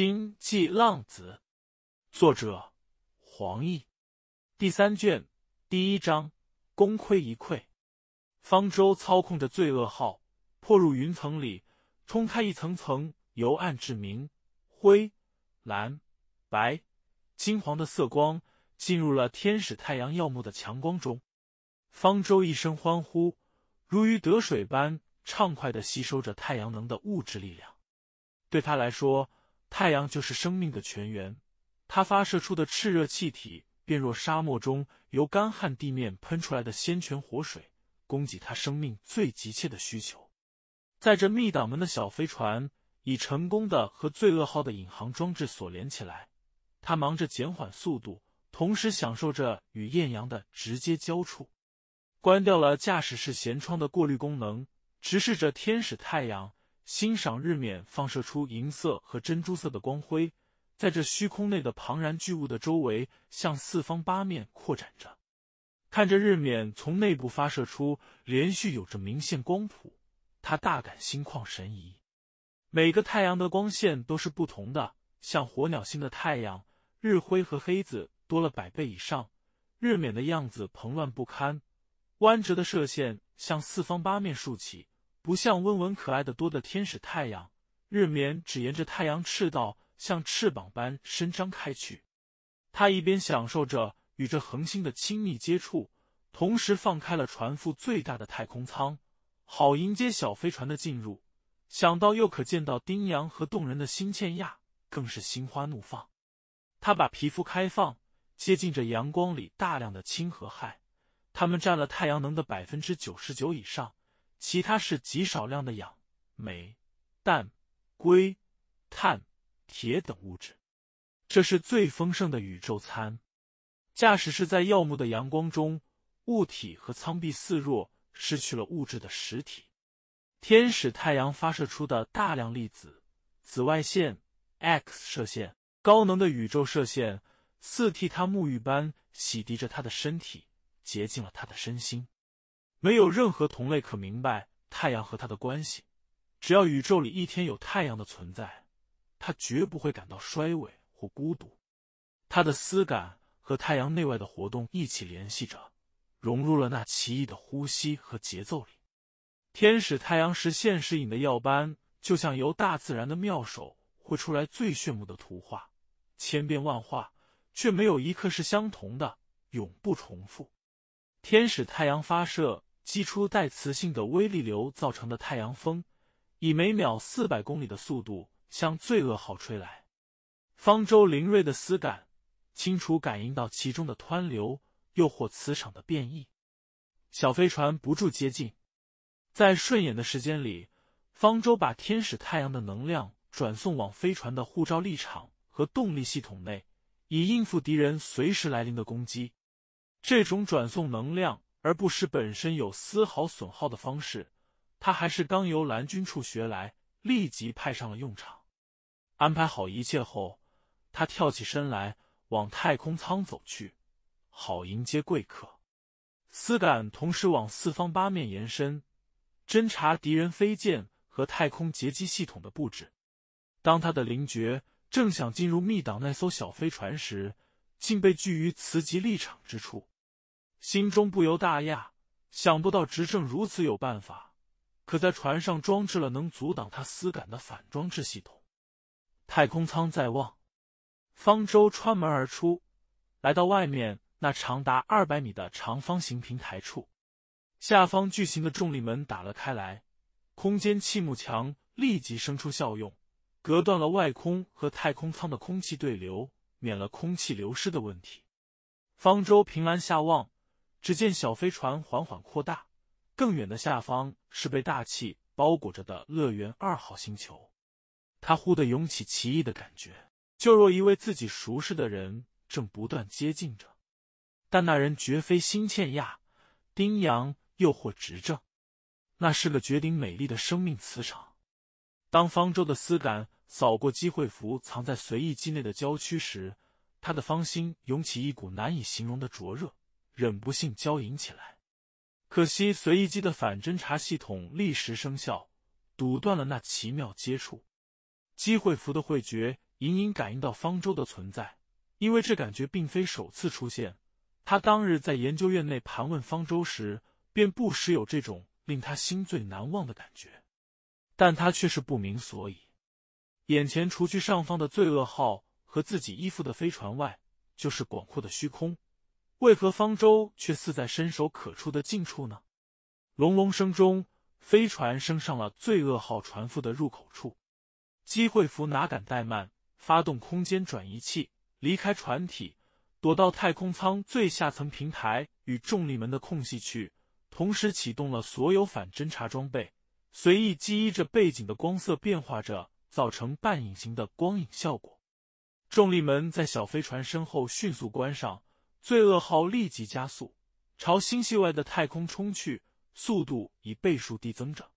《星际浪子》，作者：黄奕，第三卷第一章，功亏一篑。方舟操控着罪恶号破入云层里，冲开一层层由暗至明、灰、蓝、白、金黄的色光，进入了天使太阳耀目的强光中。方舟一声欢呼，如鱼得水般畅快的吸收着太阳能的物质力量，对他来说。太阳就是生命的泉源，它发射出的炽热气体，便若沙漠中由干旱地面喷出来的鲜泉活水，供给它生命最急切的需求。载着密档门的小飞船，已成功的和罪恶号的引航装置所连起来。他忙着减缓速度，同时享受着与艳阳的直接交触，关掉了驾驶室舷窗的过滤功能，直视着天使太阳。欣赏日冕放射出银色和珍珠色的光辉，在这虚空内的庞然巨物的周围，向四方八面扩展着。看着日冕从内部发射出连续有着明线光谱，他大感心旷神怡。每个太阳的光线都是不同的，像火鸟星的太阳，日辉和黑子多了百倍以上，日冕的样子蓬乱不堪，弯折的射线向四方八面竖起。不像温文可爱的多的天使太阳，日冕只沿着太阳赤道，像翅膀般伸张开去。他一边享受着与这恒星的亲密接触，同时放开了船腹最大的太空舱，好迎接小飞船的进入。想到又可见到丁阳和动人的新倩亚，更是心花怒放。他把皮肤开放，接近着阳光里大量的氢和氦，它们占了太阳能的百分之九十九以上。其他是极少量的氧、镁、氮、硅、碳、铁等物质，这是最丰盛的宇宙餐。驾驶室在耀目的阳光中，物体和舱壁似弱，失去了物质的实体。天使太阳发射出的大量粒子、紫外线、X 射线、高能的宇宙射线，似替他沐浴般洗涤着他的身体，洁净了他的身心。没有任何同类可明白太阳和他的关系。只要宇宙里一天有太阳的存在，他绝不会感到衰萎或孤独。他的思感和太阳内外的活动一起联系着，融入了那奇异的呼吸和节奏里。天使太阳实现实影的耀斑，就像由大自然的妙手绘出来最炫目的图画，千变万化，却没有一刻是相同的，永不重复。天使太阳发射。激出带磁性的微粒流造成的太阳风，以每秒四百公里的速度向罪恶号吹来。方舟灵锐的丝感清楚感应到其中的湍流，又或磁场的变异。小飞船不住接近，在顺眼的时间里，方舟把天使太阳的能量转送往飞船的护罩立场和动力系统内，以应付敌人随时来临的攻击。这种转送能量。而不失本身有丝毫损耗的方式，他还是刚由蓝军处学来，立即派上了用场。安排好一切后，他跳起身来，往太空舱走去，好迎接贵客。丝杆同时往四方八面延伸，侦察敌人飞舰和太空截击系统的布置。当他的灵觉正想进入密岛那艘小飞船时，竟被拒于磁极立场之处。心中不由大讶，想不到执政如此有办法，可在船上装置了能阻挡他思感的反装置系统。太空舱在望，方舟穿门而出，来到外面那长达二百米的长方形平台处，下方巨型的重力门打了开来，空间气幕墙立即生出效用，隔断了外空和太空舱的空气对流，免了空气流失的问题。方舟凭栏下望。只见小飞船缓缓扩大，更远的下方是被大气包裹着的乐园二号星球。他忽的涌起奇异的感觉，就若一位自己熟识的人正不断接近着，但那人绝非辛茜亚、丁阳又或执政，那是个绝顶美丽的生命磁场。当方舟的丝感扫过机会服藏在随意机内的郊区时，他的芳心涌起一股难以形容的灼热。忍不幸交引起来，可惜随意机的反侦察系统立时生效，堵断了那奇妙接触。机会符的慧觉隐隐感应到方舟的存在，因为这感觉并非首次出现。他当日在研究院内盘问方舟时，便不时有这种令他心醉难忘的感觉，但他却是不明所以。眼前除去上方的罪恶号和自己依附的飞船外，就是广阔的虚空。为何方舟却似在伸手可触的近处呢？隆隆声中，飞船升上了罪恶号船腹的入口处。机会服哪敢怠慢，发动空间转移器，离开船体，躲到太空舱最下层平台与重力门的空隙去，同时启动了所有反侦察装备，随意依依着背景的光色变化着，造成半隐形的光影效果。重力门在小飞船身后迅速关上。罪恶号立即加速，朝星系外的太空冲去，速度以倍数递增着。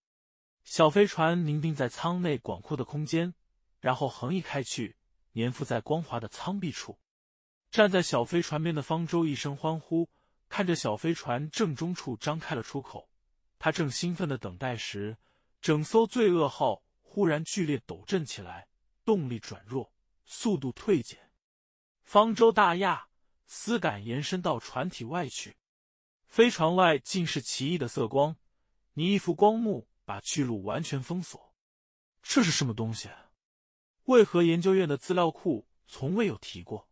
小飞船凝定在舱内广阔的空间，然后横移开去，粘附在光滑的舱壁处。站在小飞船边的方舟一声欢呼，看着小飞船正中处张开了出口，他正兴奋的等待时，整艘罪恶号忽然剧烈抖震起来，动力转弱，速度退减。方舟大亚。丝杆延伸到船体外去，飞船外尽是奇异的色光，你一幅光幕把去路完全封锁。这是什么东西？为何研究院的资料库从未有提过？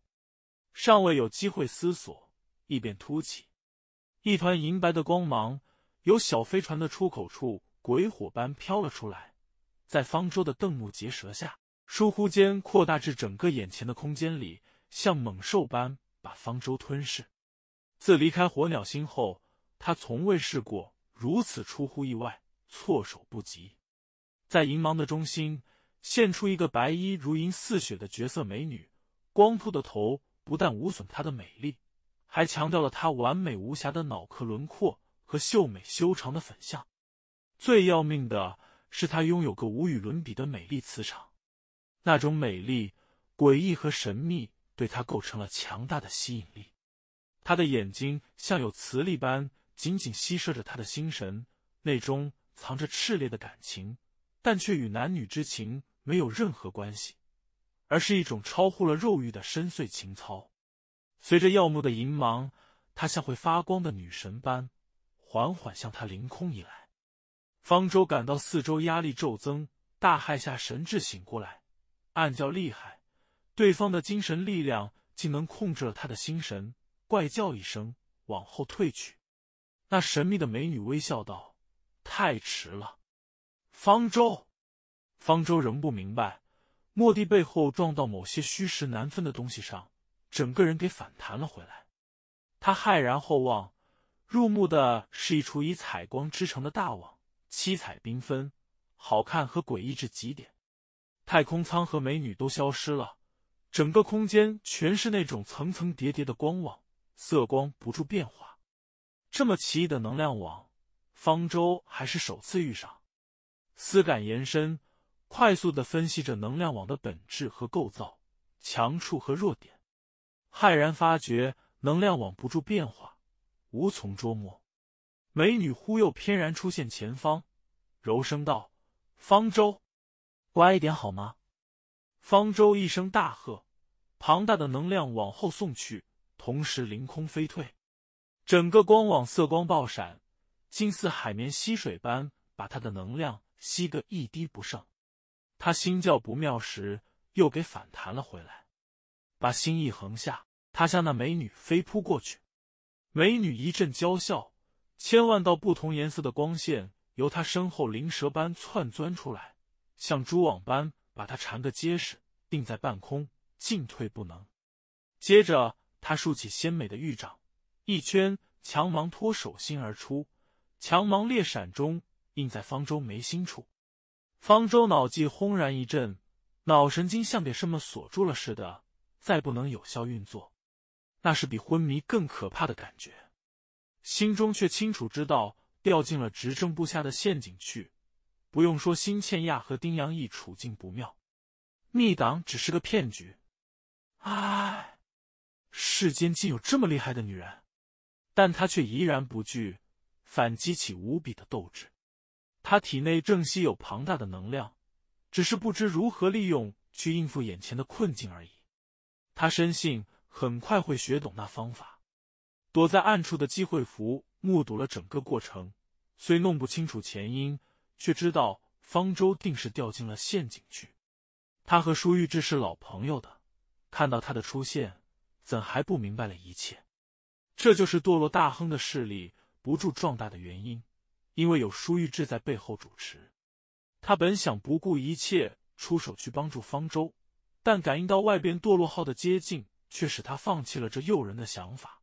尚未有机会思索，异变突起，一团银白的光芒由小飞船的出口处鬼火般飘了出来，在方舟的瞪目结舌下，疏忽间扩大至整个眼前的空间里，像猛兽般。把方舟吞噬。自离开火鸟星后，他从未试过如此出乎意外、措手不及。在银芒的中心，现出一个白衣如银、似雪的绝色美女。光秃的头不但无损她的美丽，还强调了她完美无瑕的脑壳轮廓和秀美修长的粉相。最要命的是，她拥有个无与伦比的美丽磁场，那种美丽诡异和神秘。对他构成了强大的吸引力，他的眼睛像有磁力般紧紧吸射着他的心神，内中藏着炽烈的感情，但却与男女之情没有任何关系，而是一种超乎了肉欲的深邃情操。随着耀目的银芒，他像会发光的女神般，缓缓向他凌空移来。方舟感到四周压力骤增，大骇下神志醒过来，暗叫厉害。对方的精神力量竟能控制了他的心神，怪叫一声往后退去。那神秘的美女微笑道：“太迟了。”方舟，方舟仍不明白，莫蒂背后撞到某些虚实难分的东西上，整个人给反弹了回来。他骇然后望，入目的是一处以彩光织成的大网，七彩缤纷，好看和诡异至极点。太空舱和美女都消失了。整个空间全是那种层层叠叠的光网，色光不住变化。这么奇异的能量网，方舟还是首次遇上。思感延伸，快速的分析着能量网的本质和构造、强处和弱点。骇然发觉，能量网不住变化，无从捉摸。美女忽又翩然出现前方，柔声道：“方舟，乖一点好吗？”方舟一声大喝，庞大的能量往后送去，同时凌空飞退。整个光网色光爆闪，竟似海绵吸水般，把他的能量吸得一滴不剩。他心叫不妙时，又给反弹了回来。把心一横下，他向那美女飞扑过去。美女一阵娇笑，千万道不同颜色的光线由他身后灵蛇般窜钻出来，像蛛网般。把他缠得结实，定在半空，进退不能。接着，他竖起鲜美的玉掌，一圈强芒托手心而出，强芒烈闪中印在方舟眉心处。方舟脑际轰然一震，脑神经像被什么锁住了似的，再不能有效运作。那是比昏迷更可怕的感觉。心中却清楚知道，掉进了执政部下的陷阱去。不用说，辛倩亚和丁阳义处境不妙，密党只是个骗局。唉，世间竟有这么厉害的女人，但她却怡然不惧，反激起无比的斗志。她体内正吸有庞大的能量，只是不知如何利用去应付眼前的困境而已。他深信很快会学懂那方法。躲在暗处的姬会福目睹了整个过程，虽弄不清楚前因。却知道方舟定是掉进了陷阱去。他和舒玉志是老朋友的，看到他的出现，怎还不明白了一切？这就是堕落大亨的势力不住壮大的原因，因为有舒玉志在背后主持。他本想不顾一切出手去帮助方舟，但感应到外边堕落号的接近，却使他放弃了这诱人的想法。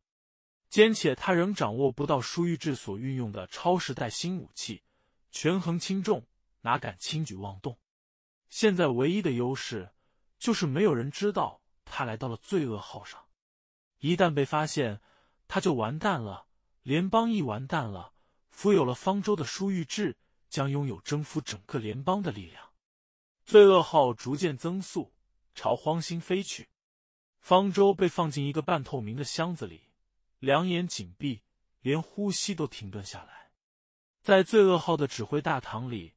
兼且他仍掌握不到舒玉志所运用的超时代新武器。权衡轻重，哪敢轻举妄动？现在唯一的优势就是没有人知道他来到了罪恶号上。一旦被发现，他就完蛋了。联邦一完蛋了，富有了方舟的舒玉志将拥有征服整个联邦的力量。罪恶号逐渐增速，朝荒星飞去。方舟被放进一个半透明的箱子里，两眼紧闭，连呼吸都停顿下来。在罪恶号的指挥大堂里，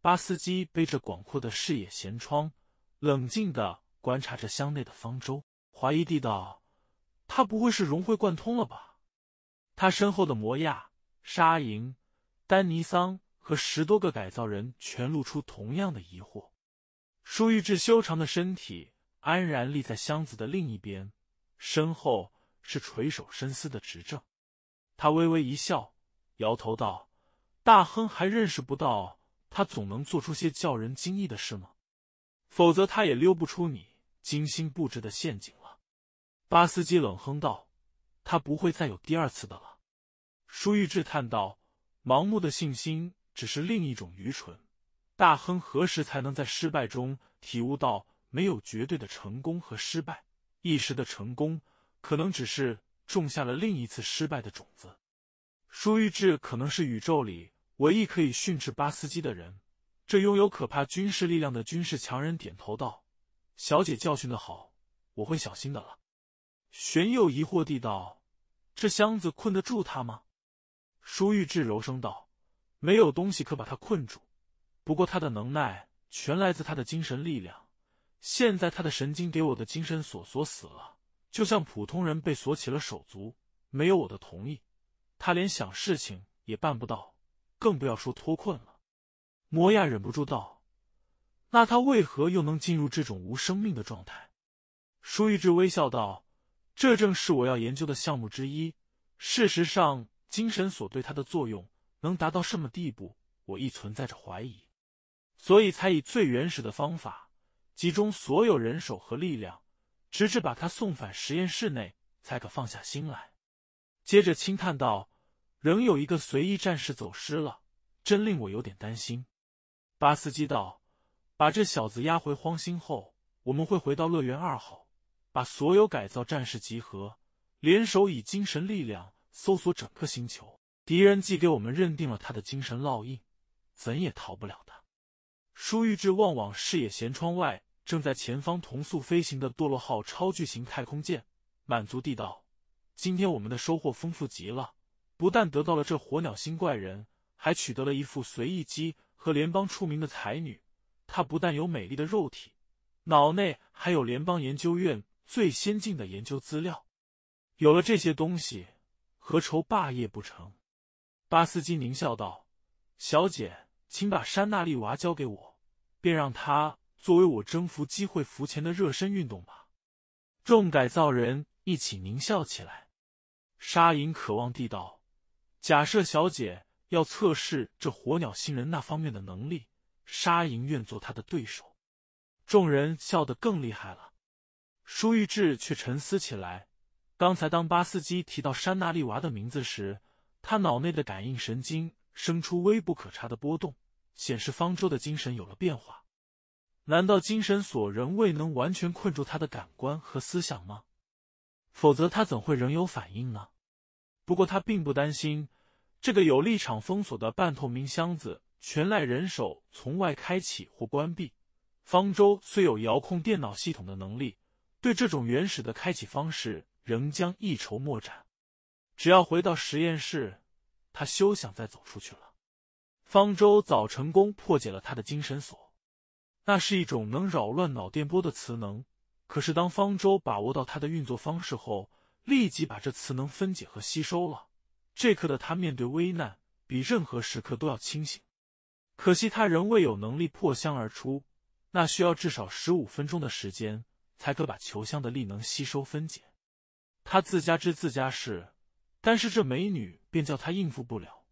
巴斯基背着广阔的视野舷窗，冷静地观察着箱内的方舟，怀疑地道：“他不会是融会贯通了吧？”他身后的摩亚、沙营、丹尼桑和十多个改造人全露出同样的疑惑。舒玉智修长的身体安然立在箱子的另一边，身后是垂首深思的执政。他微微一笑，摇头道。大亨还认识不到他总能做出些叫人惊异的事吗？否则他也溜不出你精心布置的陷阱了。巴斯基冷哼道：“他不会再有第二次的了。”舒玉志叹道：“盲目的信心只是另一种愚蠢。大亨何时才能在失败中体悟到，没有绝对的成功和失败？一时的成功可能只是种下了另一次失败的种子。”舒玉志可能是宇宙里。唯一可以训斥巴斯基的人，这拥有可怕军事力量的军事强人点头道：“小姐教训的好，我会小心的了。”玄佑疑惑地道：“这箱子困得住他吗？”舒玉志柔声道：“没有东西可把他困住，不过他的能耐全来自他的精神力量。现在他的神经给我的精神锁锁死了，就像普通人被锁起了手足，没有我的同意，他连想事情也办不到。”更不要说脱困了。摩亚忍不住道：“那他为何又能进入这种无生命的状态？”舒玉志微笑道：“这正是我要研究的项目之一。事实上，精神所对他的作用能达到什么地步，我亦存在着怀疑，所以才以最原始的方法，集中所有人手和力量，直至把他送返实验室内，才可放下心来。”接着轻叹道。仍有一个随意战士走失了，真令我有点担心。巴斯基道：“把这小子押回荒星后，我们会回到乐园二号，把所有改造战士集合，联手以精神力量搜索整个星球。敌人既给我们认定了他的精神烙印，怎也逃不了的。”舒玉志望往视野舷窗外，正在前方同速飞行的堕落号超巨型太空舰，满足地道：“今天我们的收获丰富极了。”不但得到了这火鸟星怪人，还取得了一副随意机和联邦出名的才女。她不但有美丽的肉体，脑内还有联邦研究院最先进的研究资料。有了这些东西，何愁霸业不成？巴斯基狞笑道：“小姐，请把山娜丽娃交给我，便让她作为我征服机会浮前的热身运动吧。”众改造人一起狞笑起来。沙银渴望地道。假设小姐要测试这火鸟星人那方面的能力，沙营愿做他的对手。众人笑得更厉害了。舒玉志却沉思起来。刚才当巴斯基提到山那利娃的名字时，他脑内的感应神经生出微不可察的波动，显示方舟的精神有了变化。难道精神锁仍未能完全困住他的感官和思想吗？否则他怎会仍有反应呢？不过他并不担心。这个有立场封锁的半透明箱子，全赖人手从外开启或关闭。方舟虽有遥控电脑系统的能力，对这种原始的开启方式仍将一筹莫展。只要回到实验室，他休想再走出去了。方舟早成功破解了他的精神锁，那是一种能扰乱脑电波的磁能。可是当方舟把握到它的运作方式后，立即把这磁能分解和吸收了。这刻的他面对危难，比任何时刻都要清醒。可惜他仍未有能力破箱而出，那需要至少十五分钟的时间才可把球箱的力能吸收分解。他自家知自家事，但是这美女便叫他应付不了。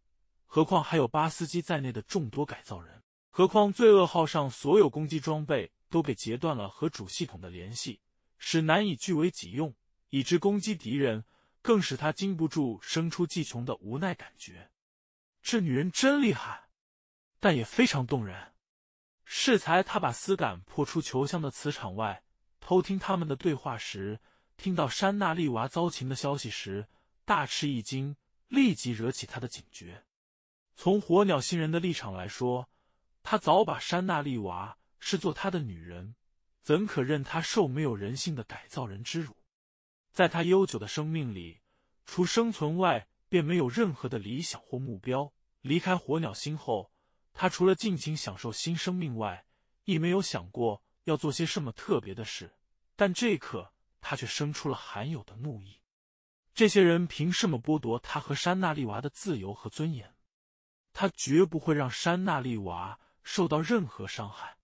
何况还有巴斯基在内的众多改造人。何况罪恶号上所有攻击装备都被截断了和主系统的联系，使难以据为己用，以致攻击敌人。更使他禁不住生出既穷的无奈感觉。这女人真厉害，但也非常动人。适才他把丝杆破出球箱的磁场外，偷听他们的对话时，听到山娜丽娃遭情的消息时，大吃一惊，立即惹起他的警觉。从火鸟星人的立场来说，他早把山娜丽娃视作他的女人，怎可任他受没有人性的改造人之辱？在他悠久的生命里，除生存外，便没有任何的理想或目标。离开火鸟星后，他除了尽情享受新生命外，亦没有想过要做些什么特别的事。但这一刻，他却生出了罕有的怒意：这些人凭什么剥夺他和山娜丽娃的自由和尊严？他绝不会让山娜丽娃受到任何伤害。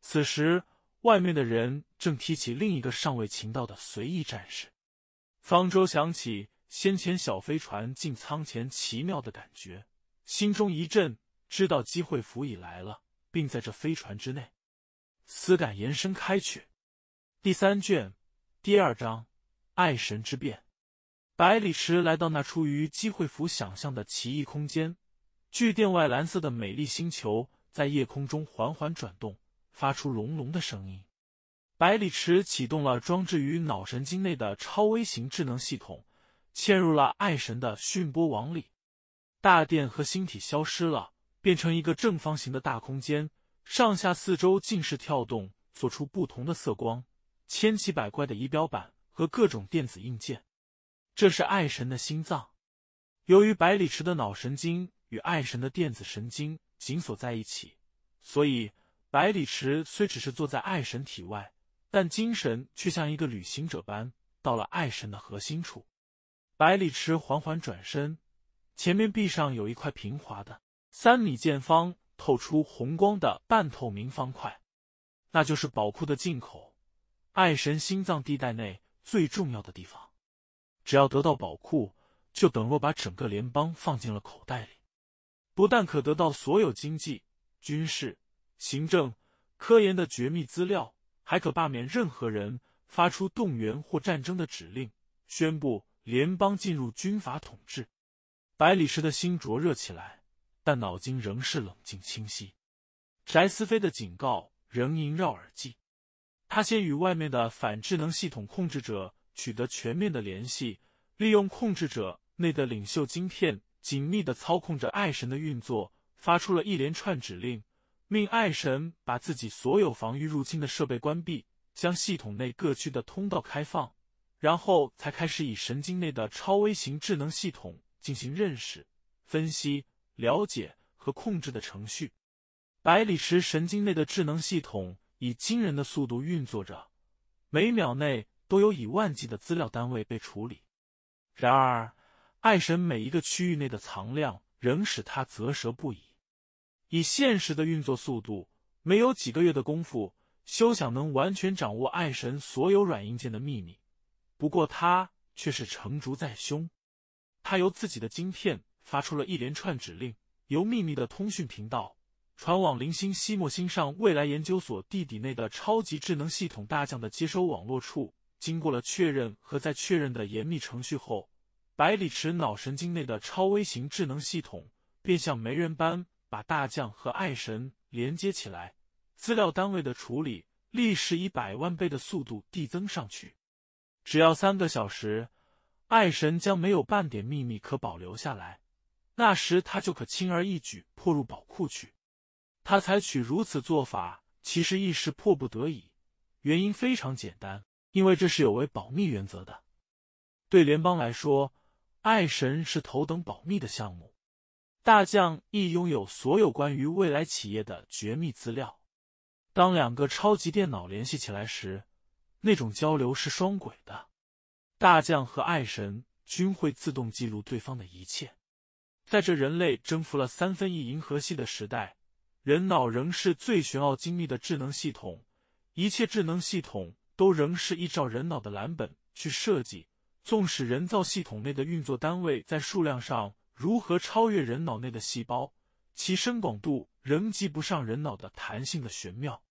此时，外面的人正提起另一个尚未擒到的随意战士。方舟想起先前小飞船进舱前奇妙的感觉，心中一震，知道机会符已来了，并在这飞船之内。思感延伸开去。第三卷第二章《爱神之变》。百里石来到那出于机会符想象的奇异空间，巨殿外蓝色的美丽星球在夜空中缓缓转动，发出隆隆的声音。百里池启动了装置于脑神经内的超微型智能系统，嵌入了爱神的讯波网里。大殿和星体消失了，变成一个正方形的大空间，上下四周尽是跳动，做出不同的色光，千奇百怪的仪表板和各种电子硬件。这是爱神的心脏。由于百里池的脑神经与爱神的电子神经紧锁在一起，所以百里池虽只是坐在爱神体外。但精神却像一个旅行者般到了爱神的核心处。百里池缓缓转身，前面壁上有一块平滑的三米见方、透出红光的半透明方块，那就是宝库的进口。爱神心脏地带内最重要的地方，只要得到宝库，就等若把整个联邦放进了口袋里，不但可得到所有经济、军事、行政、科研的绝密资料。还可罢免任何人，发出动员或战争的指令，宣布联邦进入军阀统治。百里石的心灼热起来，但脑筋仍是冷静清晰。翟思飞的警告仍萦绕耳际。他先与外面的反智能系统控制者取得全面的联系，利用控制者内的领袖晶片，紧密的操控着爱神的运作，发出了一连串指令。命爱神把自己所有防御入侵的设备关闭，将系统内各区的通道开放，然后才开始以神经内的超微型智能系统进行认识、分析、了解和控制的程序。百里石神经内的智能系统以惊人的速度运作着，每秒内都有以万计的资料单位被处理。然而，爱神每一个区域内的藏量仍使他啧舌不已。以现实的运作速度，没有几个月的功夫，休想能完全掌握爱神所有软硬件的秘密。不过他却是成竹在胸。他由自己的晶片发出了一连串指令，由秘密的通讯频道传往零星西莫星上未来研究所地底内的超级智能系统大将的接收网络处，经过了确认和再确认的严密程序后，百里池脑神经内的超微型智能系统便像没人般。把大将和爱神连接起来，资料单位的处理历史以百万倍的速度递增上去。只要三个小时，爱神将没有半点秘密可保留下来。那时，他就可轻而易举破入宝库去。他采取如此做法，其实亦是迫不得已。原因非常简单，因为这是有违保密原则的。对联邦来说，爱神是头等保密的项目。大将亦拥有所有关于未来企业的绝密资料。当两个超级电脑联系起来时，那种交流是双轨的。大将和爱神均会自动记录对方的一切。在这人类征服了三分亿银河系的时代，人脑仍是最玄奥精密的智能系统。一切智能系统都仍是依照人脑的蓝本去设计。纵使人造系统内的运作单位在数量上，如何超越人脑内的细胞，其深广度仍及不上人脑的弹性的玄妙。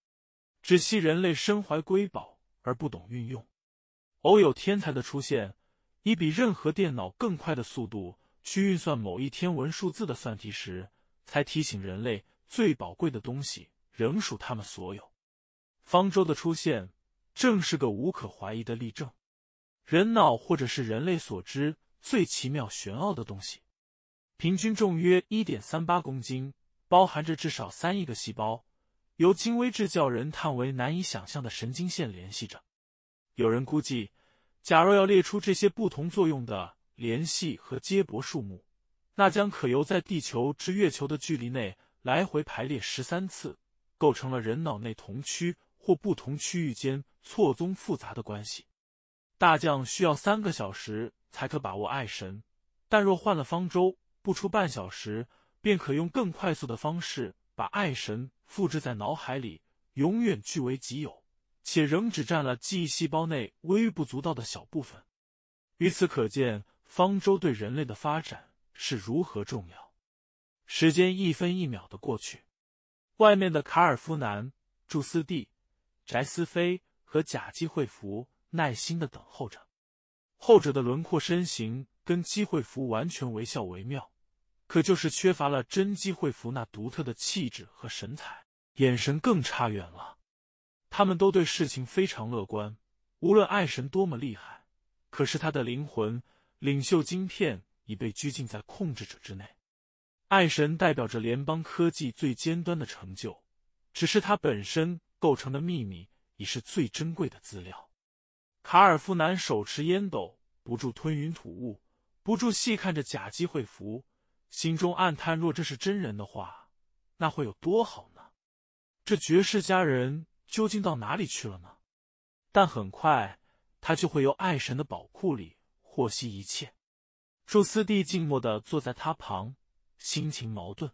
只惜人类身怀瑰宝而不懂运用，偶有天才的出现，以比任何电脑更快的速度去运算某一天文数字的算题时，才提醒人类最宝贵的东西仍属他们所有。方舟的出现正是个无可怀疑的例证，人脑或者是人类所知最奇妙玄奥的东西。平均重约一点三八公斤，包含着至少三亿个细胞，由精微质叫人叹为难以想象的神经线联系着。有人估计，假若要列出这些不同作用的联系和接驳数目，那将可由在地球至月球的距离内来回排列十三次，构成了人脑内同区或不同区域间错综复杂的关系。大将需要三个小时才可把握爱神，但若换了方舟。不出半小时，便可用更快速的方式把爱神复制在脑海里，永远据为己有，且仍只占了记忆细胞内微不足道的小部分。于此可见，方舟对人类的发展是如何重要。时间一分一秒的过去，外面的卡尔夫南、祝斯蒂、翟斯飞和假机会福耐心的等候着，后者的轮廓身形跟机会服完全惟笑惟妙。可就是缺乏了真机会服那独特的气质和神采，眼神更差远了。他们都对事情非常乐观，无论爱神多么厉害，可是他的灵魂领袖晶片已被拘禁在控制者之内。爱神代表着联邦科技最尖端的成就，只是它本身构成的秘密已是最珍贵的资料。卡尔夫男手持烟斗，不住吞云吐雾，不住细看着假机会服。心中暗叹：若这是真人的话，那会有多好呢？这绝世佳人究竟到哪里去了呢？但很快，他就会由爱神的宝库里获悉一切。祝斯蒂静默的坐在他旁，心情矛盾。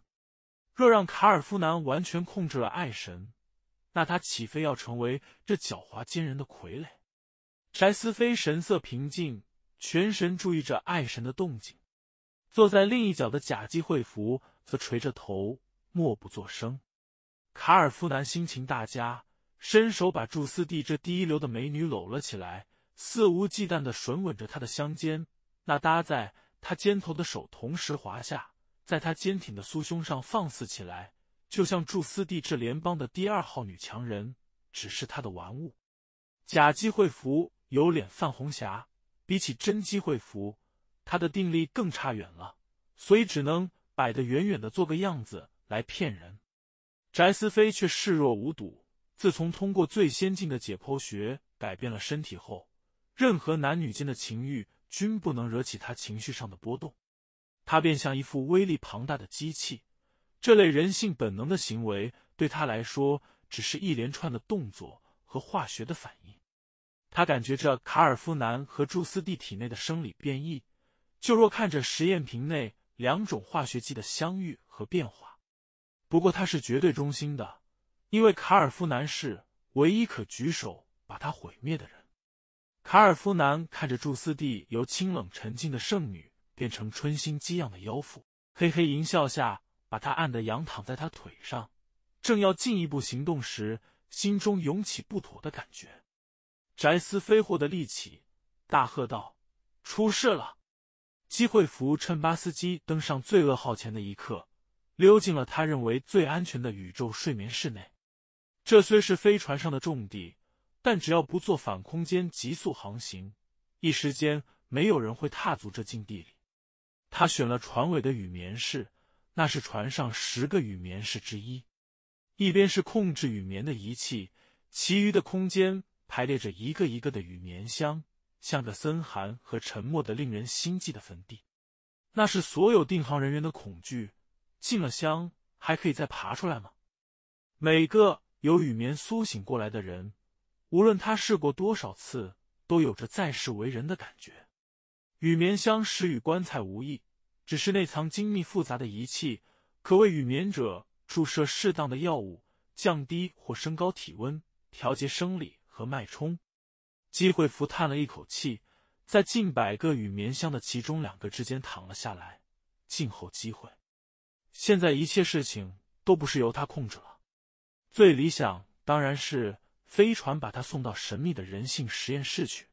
若让卡尔夫南完全控制了爱神，那他岂非要成为这狡猾奸人的傀儡？翟思飞神色平静，全神注意着爱神的动静。坐在另一角的假基会福则垂着头，默不作声。卡尔夫男心情大佳，伸手把祝斯蒂这第一流的美女搂了起来，肆无忌惮的吮吻着她的香肩。那搭在她肩头的手同时滑下，在她坚挺的酥胸上放肆起来，就像祝斯蒂这联邦的第二号女强人，只是他的玩物。假基会福有脸泛红霞，比起真机会福。他的定力更差远了，所以只能摆得远远的，做个样子来骗人。翟思飞却视若无睹。自从通过最先进的解剖学改变了身体后，任何男女间的情欲均不能惹起他情绪上的波动。他便像一副威力庞大的机器，这类人性本能的行为对他来说只是一连串的动作和化学的反应。他感觉着卡尔夫男和朱斯蒂体内的生理变异。就若看着实验瓶内两种化学剂的相遇和变化，不过他是绝对忠心的，因为卡尔夫南是唯一可举手把他毁灭的人。卡尔夫南看着祝斯蒂由清冷沉静的圣女变成春心激漾的妖妇，嘿嘿淫笑下把她按得仰躺在他腿上，正要进一步行动时，心中涌起不妥的感觉。翟斯飞霍的力气，大喝道：“出事了！”机会服趁巴斯基登上罪恶号前的一刻，溜进了他认为最安全的宇宙睡眠室内。这虽是飞船上的重地，但只要不做反空间急速航行，一时间没有人会踏足这禁地里。他选了船尾的雨棉室，那是船上十个雨棉室之一。一边是控制羽棉的仪器，其余的空间排列着一个一个的羽棉箱。像个森寒和沉默的、令人心悸的坟地，那是所有定航人员的恐惧。进了箱，还可以再爬出来吗？每个由羽棉苏醒过来的人，无论他试过多少次，都有着再世为人的感觉。羽棉箱实与棺材无异，只是内藏精密复杂的仪器，可为羽棉者注射适当的药物，降低或升高体温，调节生理和脉冲。机会福叹了一口气，在近百个与棉香的其中两个之间躺了下来，静候机会。现在一切事情都不是由他控制了。最理想当然是飞船把他送到神秘的人性实验室去。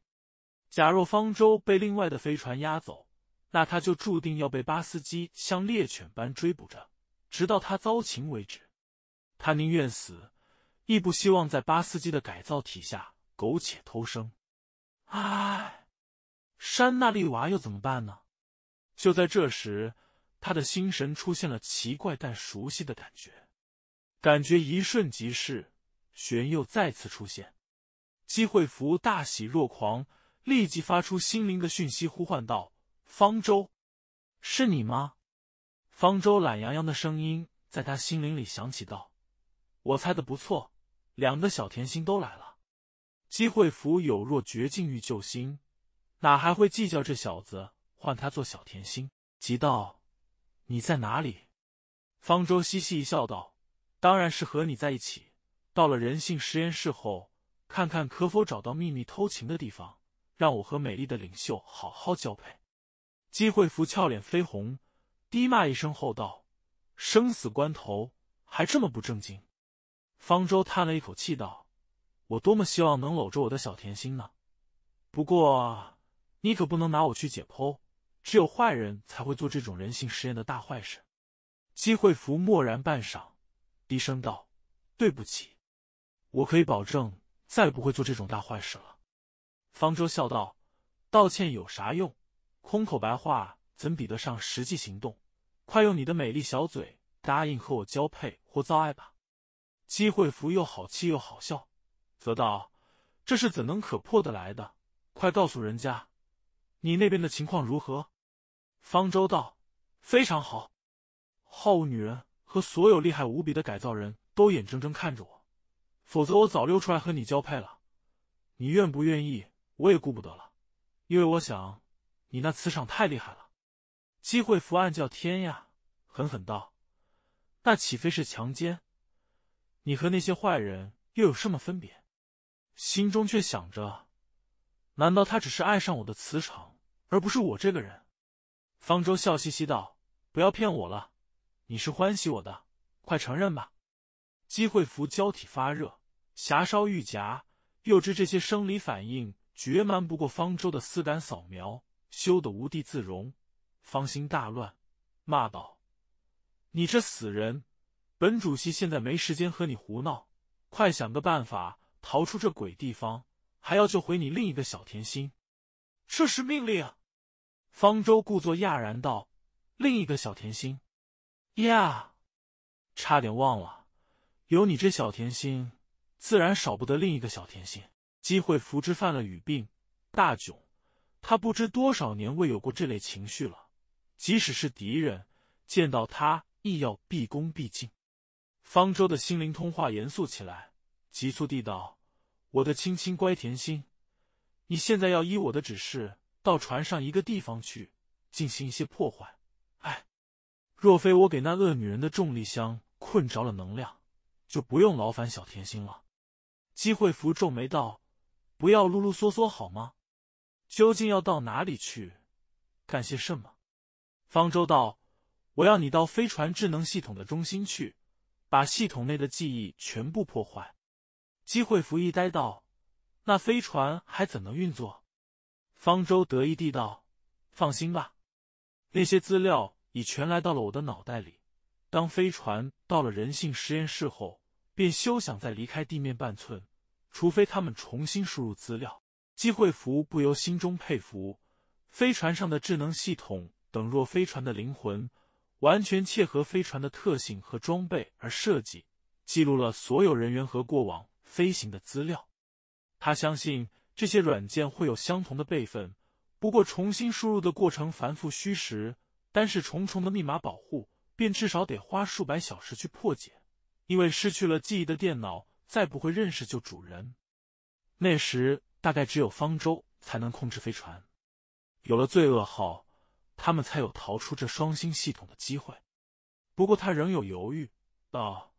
假若方舟被另外的飞船押走，那他就注定要被巴斯基像猎犬般追捕着，直到他遭擒为止。他宁愿死，亦不希望在巴斯基的改造体下。苟且偷生，唉，山那丽娃又怎么办呢？就在这时，他的心神出现了奇怪但熟悉的感觉，感觉一瞬即逝。玄又再次出现，机会福大喜若狂，立即发出心灵的讯息，呼唤道：“方舟，是你吗？”方舟懒洋洋的声音在他心灵里响起道：“我猜的不错，两个小甜心都来了。”姬会福有若绝境遇救星，哪还会计较这小子？唤他做小甜心，急道：“你在哪里？”方舟嘻嘻一笑，道：“当然是和你在一起。”到了人性实验室后，看看可否找到秘密偷情的地方，让我和美丽的领袖好好交配。姬会福俏脸绯红，低骂一声后道：“生死关头还这么不正经。”方舟叹了一口气，道。我多么希望能搂着我的小甜心呢！不过，你可不能拿我去解剖，只有坏人才会做这种人性实验的大坏事。姬惠福默然半晌，低声道：“对不起，我可以保证再不会做这种大坏事了。”方舟笑道：“道歉有啥用？空口白话怎比得上实际行动？快用你的美丽小嘴答应和我交配或造爱吧！”姬惠福又好气又好笑。则道：“这是怎能可破得来的？快告诉人家，你那边的情况如何？”方舟道：“非常好，好无女人和所有厉害无比的改造人都眼睁睁看着我，否则我早溜出来和你交配了。你愿不愿意？我也顾不得了，因为我想你那磁场太厉害了。”机会伏暗叫天呀，狠狠道：“那岂非是强奸？你和那些坏人又有什么分别？”心中却想着：难道他只是爱上我的磁场，而不是我这个人？方舟笑嘻嘻道：“不要骗我了，你是欢喜我的，快承认吧！”机会服胶体发热，霞烧玉颊，又知这些生理反应绝瞒不过方舟的丝感扫描，羞得无地自容，芳心大乱，骂道：“你这死人，本主席现在没时间和你胡闹，快想个办法！”逃出这鬼地方，还要救回你另一个小甜心，这是命令。方舟故作讶然道：“另一个小甜心呀，差点忘了，有你这小甜心，自然少不得另一个小甜心。”机会福之犯了语病，大囧，他不知多少年未有过这类情绪了。即使是敌人，见到他亦要毕恭毕敬。方舟的心灵通话严肃起来。急促地道：“我的亲亲乖甜心，你现在要依我的指示，到船上一个地方去进行一些破坏。哎，若非我给那恶女人的重力箱困着了能量，就不用劳烦小甜心了。”机会符皱眉道：“不要啰啰嗦嗦好吗？究竟要到哪里去，干些什么？”方舟道：“我要你到飞船智能系统的中心去，把系统内的记忆全部破坏。”机会符一呆道：“那飞船还怎能运作？”方舟得意地道：“放心吧，那些资料已全来到了我的脑袋里。当飞船到了人性实验室后，便休想再离开地面半寸，除非他们重新输入资料。”机会符不由心中佩服，飞船上的智能系统等若飞船的灵魂，完全切合飞船的特性和装备而设计，记录了所有人员和过往。飞行的资料，他相信这些软件会有相同的备份。不过重新输入的过程繁复虚实，单是重重的密码保护，便至少得花数百小时去破解。因为失去了记忆的电脑，再不会认识旧主人。那时大概只有方舟才能控制飞船。有了罪恶号，他们才有逃出这双星系统的机会。不过他仍有犹豫，道：“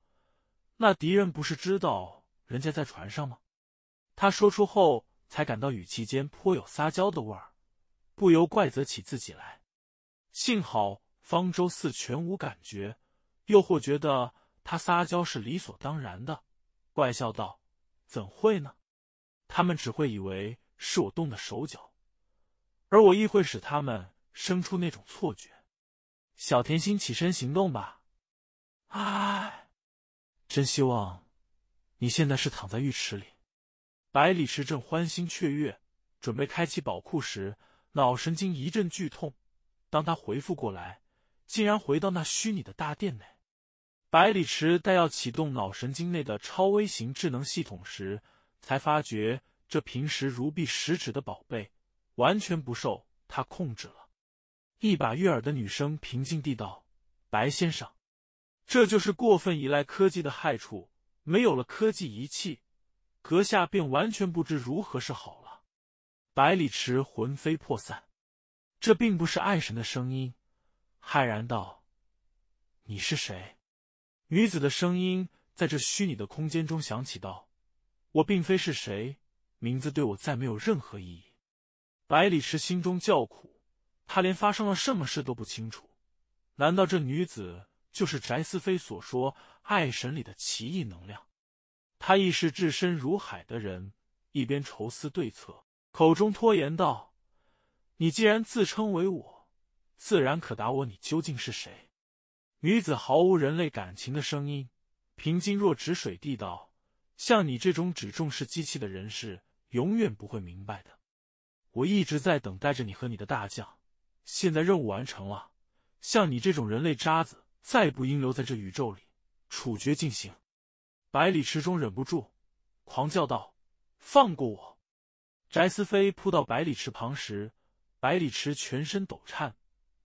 那敌人不是知道？”人家在船上吗？他说出后才感到语气间颇有撒娇的味儿，不由怪责起自己来。幸好方舟四全无感觉，又或觉得他撒娇是理所当然的，怪笑道：“怎会呢？他们只会以为是我动的手脚，而我亦会使他们生出那种错觉。”小甜心，起身行动吧。唉，真希望。你现在是躺在浴池里，百里池正欢欣雀跃，准备开启宝库时，脑神经一阵剧痛。当他回复过来，竟然回到那虚拟的大殿内。百里池待要启动脑神经内的超微型智能系统时，才发觉这平时如臂使指的宝贝，完全不受他控制了。一把悦耳的女声平静地道：“白先生，这就是过分依赖科技的害处。”没有了科技仪器，阁下便完全不知如何是好了。百里池魂飞魄散，这并不是爱神的声音，骇然道：“你是谁？”女子的声音在这虚拟的空间中响起道：“我并非是谁，名字对我再没有任何意义。”百里池心中叫苦，他连发生了什么事都不清楚，难道这女子？就是翟思飞所说《爱神》里的奇异能量，他亦是置身如海的人，一边愁思对策，口中拖延道：“你既然自称为我，自然可答我，你究竟是谁？”女子毫无人类感情的声音，平静若止水地道：“像你这种只重视机器的人，是永远不会明白的。我一直在等待着你和你的大将，现在任务完成了。像你这种人类渣子。”再不应留在这宇宙里，处决进行。百里池中忍不住狂叫道：“放过我！”翟思飞扑到百里池旁时，百里池全身抖颤，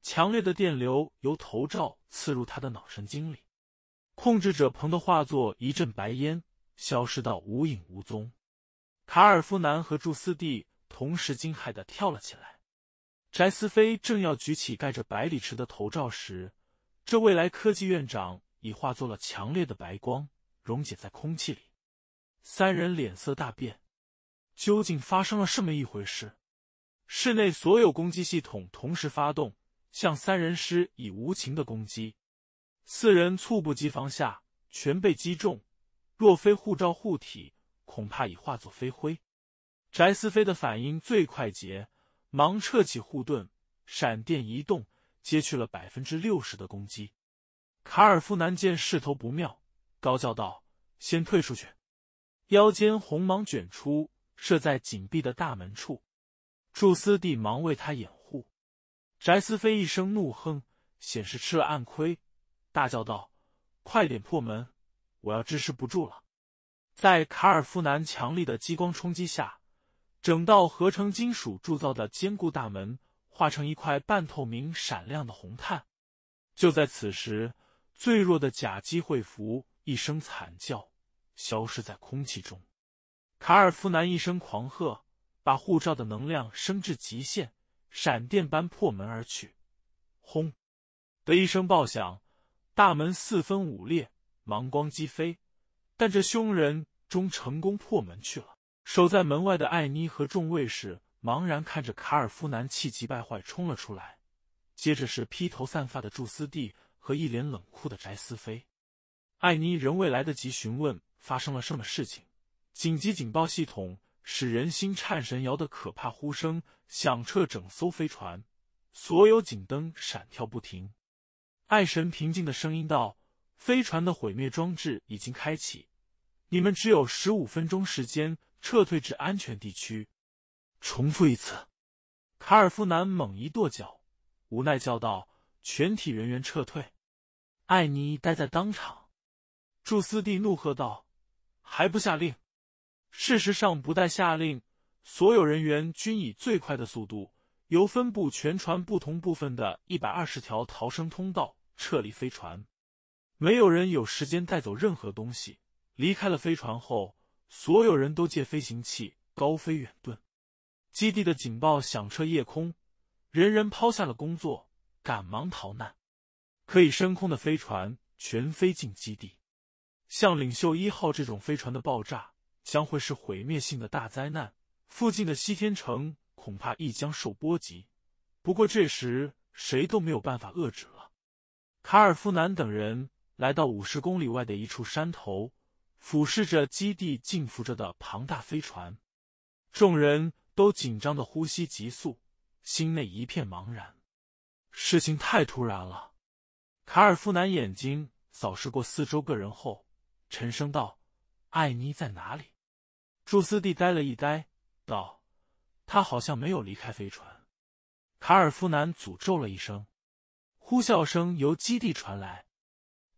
强烈的电流由头罩刺入他的脑神经里。控制者彭的画作一阵白烟，消失到无影无踪。卡尔夫南和祝斯蒂同时惊骇的跳了起来。翟思飞正要举起盖着百里池的头罩时，这未来科技院长已化作了强烈的白光，溶解在空气里。三人脸色大变，究竟发生了什么一回事？室内所有攻击系统同时发动，向三人施以无情的攻击。四人猝不及防下，全被击中。若非护罩护体，恐怕已化作飞灰。翟思飞的反应最快捷，忙撤起护盾，闪电移动。接去了百分之六十的攻击。卡尔夫南见势头不妙，高叫道：“先退出去！”腰间红芒卷出，射在紧闭的大门处。祝斯蒂忙为他掩护。翟思飞一声怒哼，显示吃了暗亏，大叫道：“快点破门！我要支持不住了！”在卡尔夫南强力的激光冲击下，整道合成金属铸造的坚固大门。化成一块半透明、闪亮的红炭。就在此时，最弱的甲基会服一声惨叫，消失在空气中。卡尔夫南一声狂喝，把护照的能量升至极限，闪电般破门而去。轰的一声爆响，大门四分五裂，芒光击飞。但这凶人终成功破门去了。守在门外的艾妮和众卫士。茫然看着卡尔夫男气急败坏冲了出来，接着是披头散发的祝斯蒂和一脸冷酷的翟斯飞。艾妮仍未来得及询问发生了什么事情，紧急警报系统使人心颤神摇的可怕呼声响彻整艘飞船，所有警灯闪跳不停。爱神平静的声音道：“飞船的毁灭装置已经开启，你们只有十五分钟时间撤退至安全地区。”重复一次，卡尔夫男猛一跺脚，无奈叫道：“全体人员撤退！”艾尼待在当场，祝斯蒂怒喝道：“还不下令！”事实上，不待下令，所有人员均以最快的速度，由分布全船不同部分的一百二十条逃生通道撤离飞船。没有人有时间带走任何东西。离开了飞船后，所有人都借飞行器高飞远遁。基地的警报响彻夜空，人人抛下了工作，赶忙逃难。可以升空的飞船全飞进基地。像领袖一号这种飞船的爆炸，将会是毁灭性的大灾难。附近的西天城恐怕亦将受波及。不过这时谁都没有办法遏制了。卡尔夫南等人来到五十公里外的一处山头，俯视着基地静伏着的庞大飞船。众人。都紧张的呼吸急促，心内一片茫然。事情太突然了。卡尔夫男眼睛扫视过四周个人后，沉声道：“艾妮在哪里？”朱斯蒂呆了一呆，道：“他好像没有离开飞船。”卡尔夫男诅咒了一声，呼啸声由基地传来，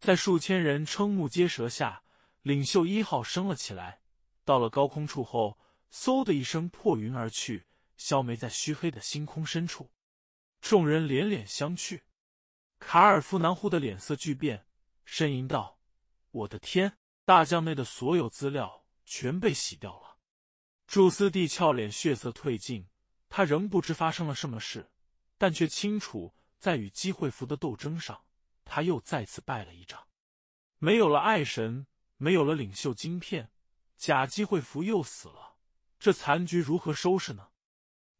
在数千人瞠目结舌下，领袖一号升了起来。到了高空处后。嗖的一声，破云而去。消没在虚黑的星空深处。众人连连相觑。卡尔夫南户的脸色巨变，呻吟道：“我的天！大将内的所有资料全被洗掉了。”祝斯蒂俏脸血色褪尽，他仍不知发生了什么事，但却清楚，在与机会服的斗争上，他又再次败了一仗。没有了爱神，没有了领袖晶片，假机会服又死了。这残局如何收拾呢？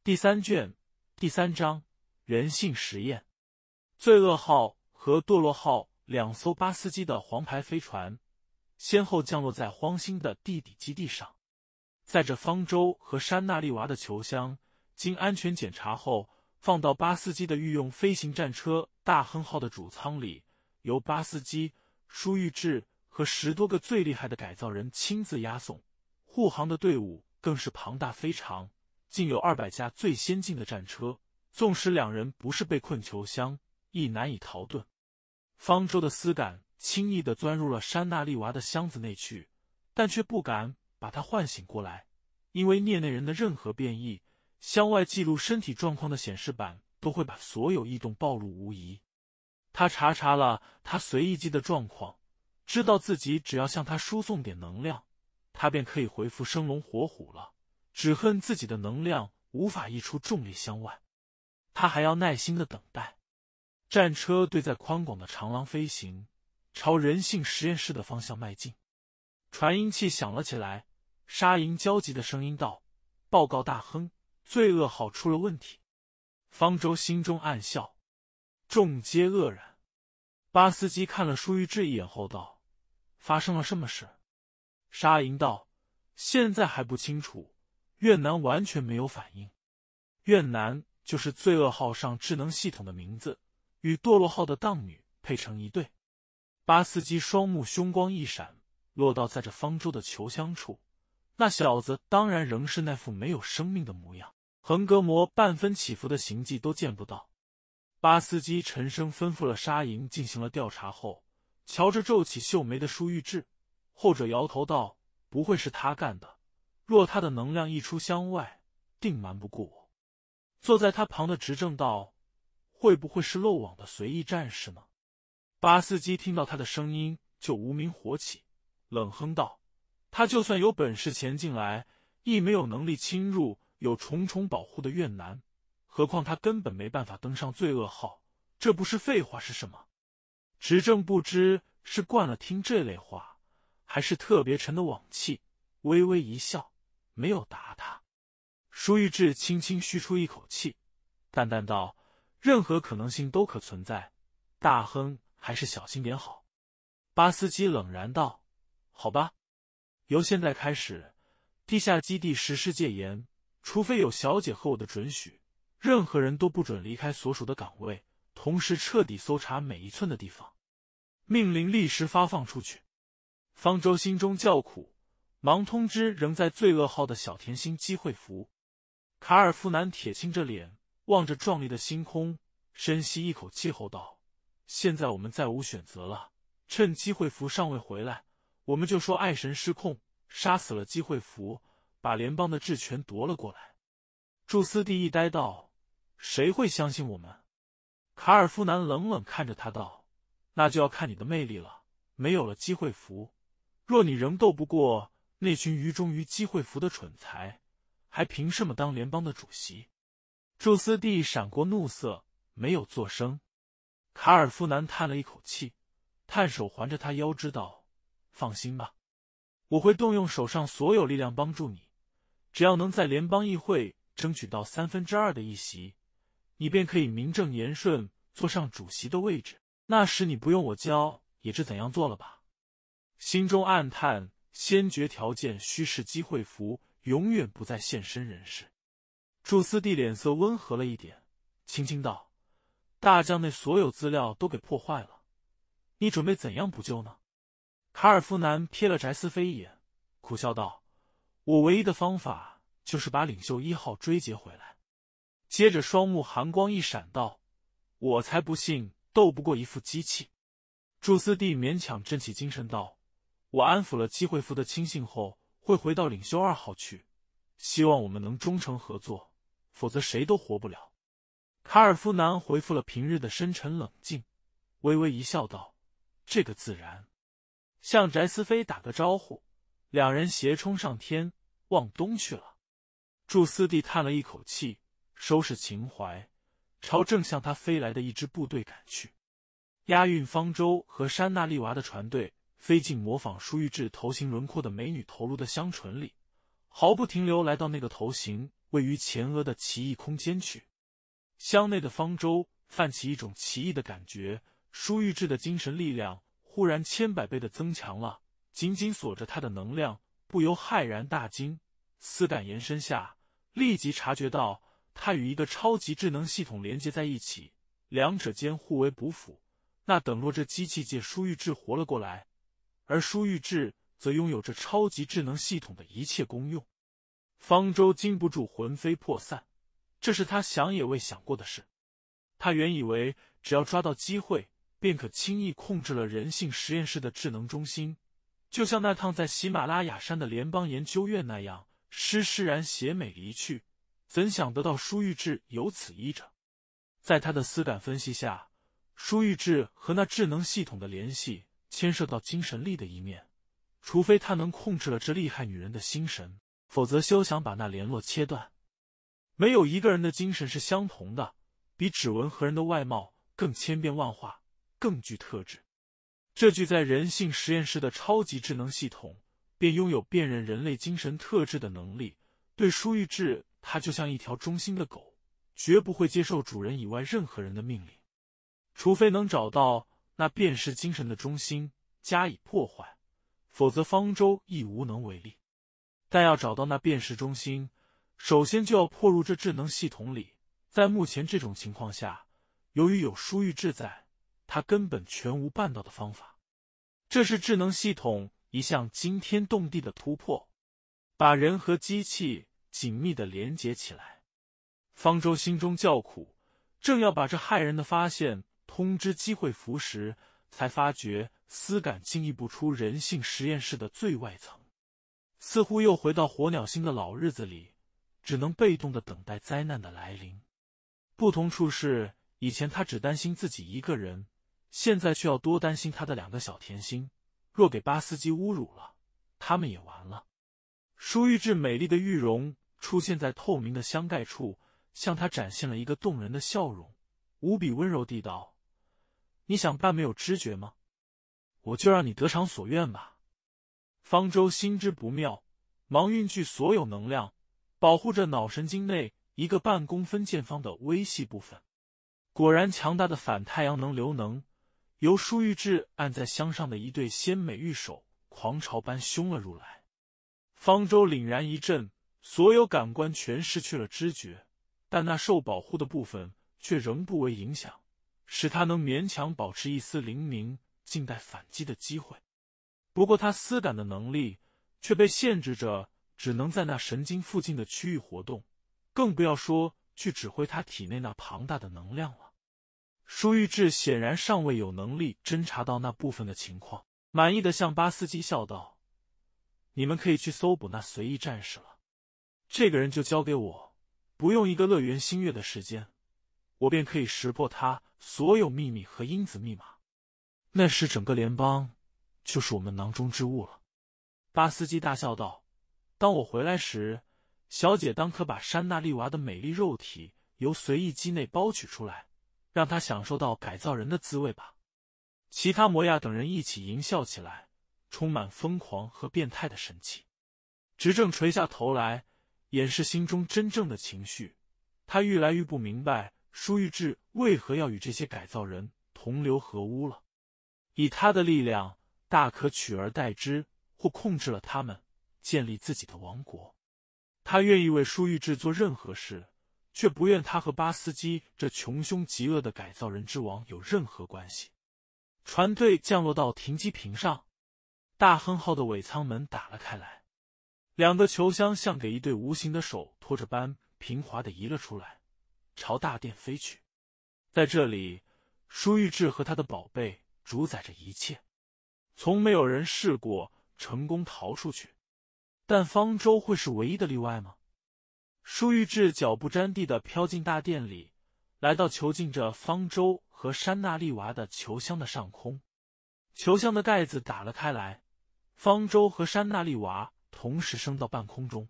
第三卷第三章人性实验，罪恶号和堕落号两艘巴斯基的黄牌飞船先后降落在荒星的地底基地上。载着方舟和山那利娃的球箱，经安全检查后，放到巴斯基的御用飞行战车大亨号的主舱里，由巴斯基、舒玉志和十多个最厉害的改造人亲自押送，护航的队伍。更是庞大非常，竟有二百架最先进的战车。纵使两人不是被困囚箱，亦难以逃遁。方舟的丝杆轻易地钻入了山那利娃的箱子内去，但却不敢把他唤醒过来，因为聂内人的任何变异，箱外记录身体状况的显示板都会把所有异动暴露无遗。他查查了他随意机的状况，知道自己只要向他输送点能量。他便可以回复生龙活虎了，只恨自己的能量无法溢出重力箱外。他还要耐心的等待。战车对在宽广的长廊飞行，朝人性实验室的方向迈进。传音器响了起来，沙银焦急的声音道：“报告大亨，罪恶号出了问题。”方舟心中暗笑，众皆愕然。巴斯基看了舒玉志一眼后道：“发生了什么事？”沙银道，现在还不清楚。越南完全没有反应。越南就是罪恶号上智能系统的名字，与堕落号的荡女配成一对。巴斯基双目凶光一闪，落到在这方舟的球箱处。那小子当然仍是那副没有生命的模样，横膈膜半分起伏的形迹都见不到。巴斯基沉声吩咐了沙营进行了调查后，瞧着皱起秀眉的舒玉志。后者摇头道：“不会是他干的。若他的能量溢出箱外，定瞒不过我。”坐在他旁的执政道：“会不会是漏网的随意战士呢？”巴斯基听到他的声音就无名火起，冷哼道：“他就算有本事潜进来，亦没有能力侵入有重重保护的越南。何况他根本没办法登上罪恶号，这不是废话是什么？”执政不知是惯了听这类话。还是特别沉的网气，微微一笑，没有答他。舒玉志轻轻吁出一口气，淡淡道：“任何可能性都可存在，大亨还是小心点好。”巴斯基冷然道：“好吧，由现在开始，地下基地实施戒严，除非有小姐和我的准许，任何人都不准离开所属的岗位，同时彻底搜查每一寸的地方。命令立时发放出去。”方舟心中叫苦，忙通知仍在“罪恶号”的小甜心机会服。卡尔夫男铁青着脸，望着壮丽的星空，深吸一口气后道：“现在我们再无选择了，趁机会服尚未回来，我们就说爱神失控，杀死了机会服，把联邦的治权夺了过来。”祝斯蒂一呆道：“谁会相信我们？”卡尔夫男冷冷看着他道：“那就要看你的魅力了。没有了机会服。”若你仍斗不过那群愚忠于机会服的蠢才，还凭什么当联邦的主席？祝斯蒂闪过怒色，没有作声。卡尔夫南叹了一口气，探手环着他腰肢道：“放心吧，我会动用手上所有力量帮助你。只要能在联邦议会争取到三分之二的议席，你便可以名正言顺坐上主席的位置。那时你不用我教，也知怎样做了吧？”心中暗叹，先决条件须是机会服永远不再现身人世。祝斯弟脸色温和了一点，轻轻道：“大将内所有资料都给破坏了，你准备怎样补救呢？”卡尔夫南瞥了翟斯飞一眼，苦笑道：“我唯一的方法就是把领袖一号追截回来。”接着双目寒光一闪，道：“我才不信斗不过一副机器。”祝斯蒂勉强振起精神道。我安抚了基惠夫的亲信后，会回到领袖二号去。希望我们能忠诚合作，否则谁都活不了。卡尔夫男回复了平日的深沉冷静，微微一笑，道：“这个自然。”向翟思飞打个招呼，两人斜冲上天，往东去了。祝斯蒂叹了一口气，收拾情怀，朝正向他飞来的一支部队赶去，押运方舟和山那利娃的船队。飞进模仿舒玉志头型轮廓的美女头颅的香唇里，毫不停留，来到那个头型位于前额的奇异空间去。箱内的方舟泛起一种奇异的感觉，舒玉志的精神力量忽然千百倍的增强了，紧紧锁着他的能量，不由骇然大惊。思感延伸下，立即察觉到他与一个超级智能系统连接在一起，两者间互为补辅。那等若这机器界舒玉志活了过来。而舒玉志则拥有着超级智能系统的一切功用，方舟禁不住魂飞魄散，这是他想也未想过的事。他原以为只要抓到机会，便可轻易控制了人性实验室的智能中心，就像那趟在喜马拉雅山的联邦研究院那样，施施然、携美离去。怎想得到舒玉志有此依着，在他的思感分析下，舒玉志和那智能系统的联系。牵涉到精神力的一面，除非他能控制了这厉害女人的心神，否则休想把那联络切断。没有一个人的精神是相同的，比指纹和人的外貌更千变万化，更具特质。这具在人性实验室的超级智能系统便拥有辨认人类精神特质的能力。对舒玉志，他就像一条忠心的狗，绝不会接受主人以外任何人的命令，除非能找到。那辨识精神的中心加以破坏，否则方舟亦无能为力。但要找到那辨识中心，首先就要破入这智能系统里。在目前这种情况下，由于有舒玉志在，他根本全无办到的方法。这是智能系统一项惊天动地的突破，把人和机器紧密的连接起来。方舟心中叫苦，正要把这骇人的发现。通知机会符时，才发觉思感进一不出人性实验室的最外层，似乎又回到火鸟星的老日子里，只能被动的等待灾难的来临。不同处是，以前他只担心自己一个人，现在却要多担心他的两个小甜心。若给巴斯基侮辱了，他们也完了。舒玉智美丽的玉容出现在透明的箱盖处，向他展现了一个动人的笑容，无比温柔地道。你想半没有知觉吗？我就让你得偿所愿吧。方舟心知不妙，忙运聚所有能量，保护着脑神经内一个半公分见方的微细部分。果然，强大的反太阳能流能由舒玉志按在箱上的一对鲜美玉手狂潮般汹了入来。方舟凛然一震，所有感官全失去了知觉，但那受保护的部分却仍不为影响。使他能勉强保持一丝灵敏，静待反击的机会。不过，他思感的能力却被限制着，只能在那神经附近的区域活动，更不要说去指挥他体内那庞大的能量了。舒玉志显然尚未有能力侦查到那部分的情况，满意的向巴斯基笑道：“你们可以去搜捕那随意战士了。这个人就交给我，不用一个乐园星月的时间。”我便可以识破他所有秘密和因子密码，那时整个联邦就是我们囊中之物了。”巴斯基大笑道，“当我回来时，小姐当可把山娜丽娃的美丽肉体由随意机内剥取出来，让她享受到改造人的滋味吧。”其他摩亚等人一起淫笑起来，充满疯狂和变态的神气。执政垂下头来，掩饰心中真正的情绪，他愈来愈不明白。舒玉志为何要与这些改造人同流合污了？以他的力量，大可取而代之，或控制了他们，建立自己的王国。他愿意为舒玉志做任何事，却不愿他和巴斯基这穷凶极恶的改造人之王有任何关系。船队降落到停机坪上，大亨号的尾舱门打了开来，两个球箱像给一对无形的手拖着般平滑的移了出来。朝大殿飞去，在这里，舒玉志和他的宝贝主宰着一切，从没有人试过成功逃出去，但方舟会是唯一的例外吗？舒玉志脚不沾地的飘进大殿里，来到囚禁着方舟和山娜丽娃的球箱的上空，球箱的盖子打了开来，方舟和山娜丽娃同时升到半空中，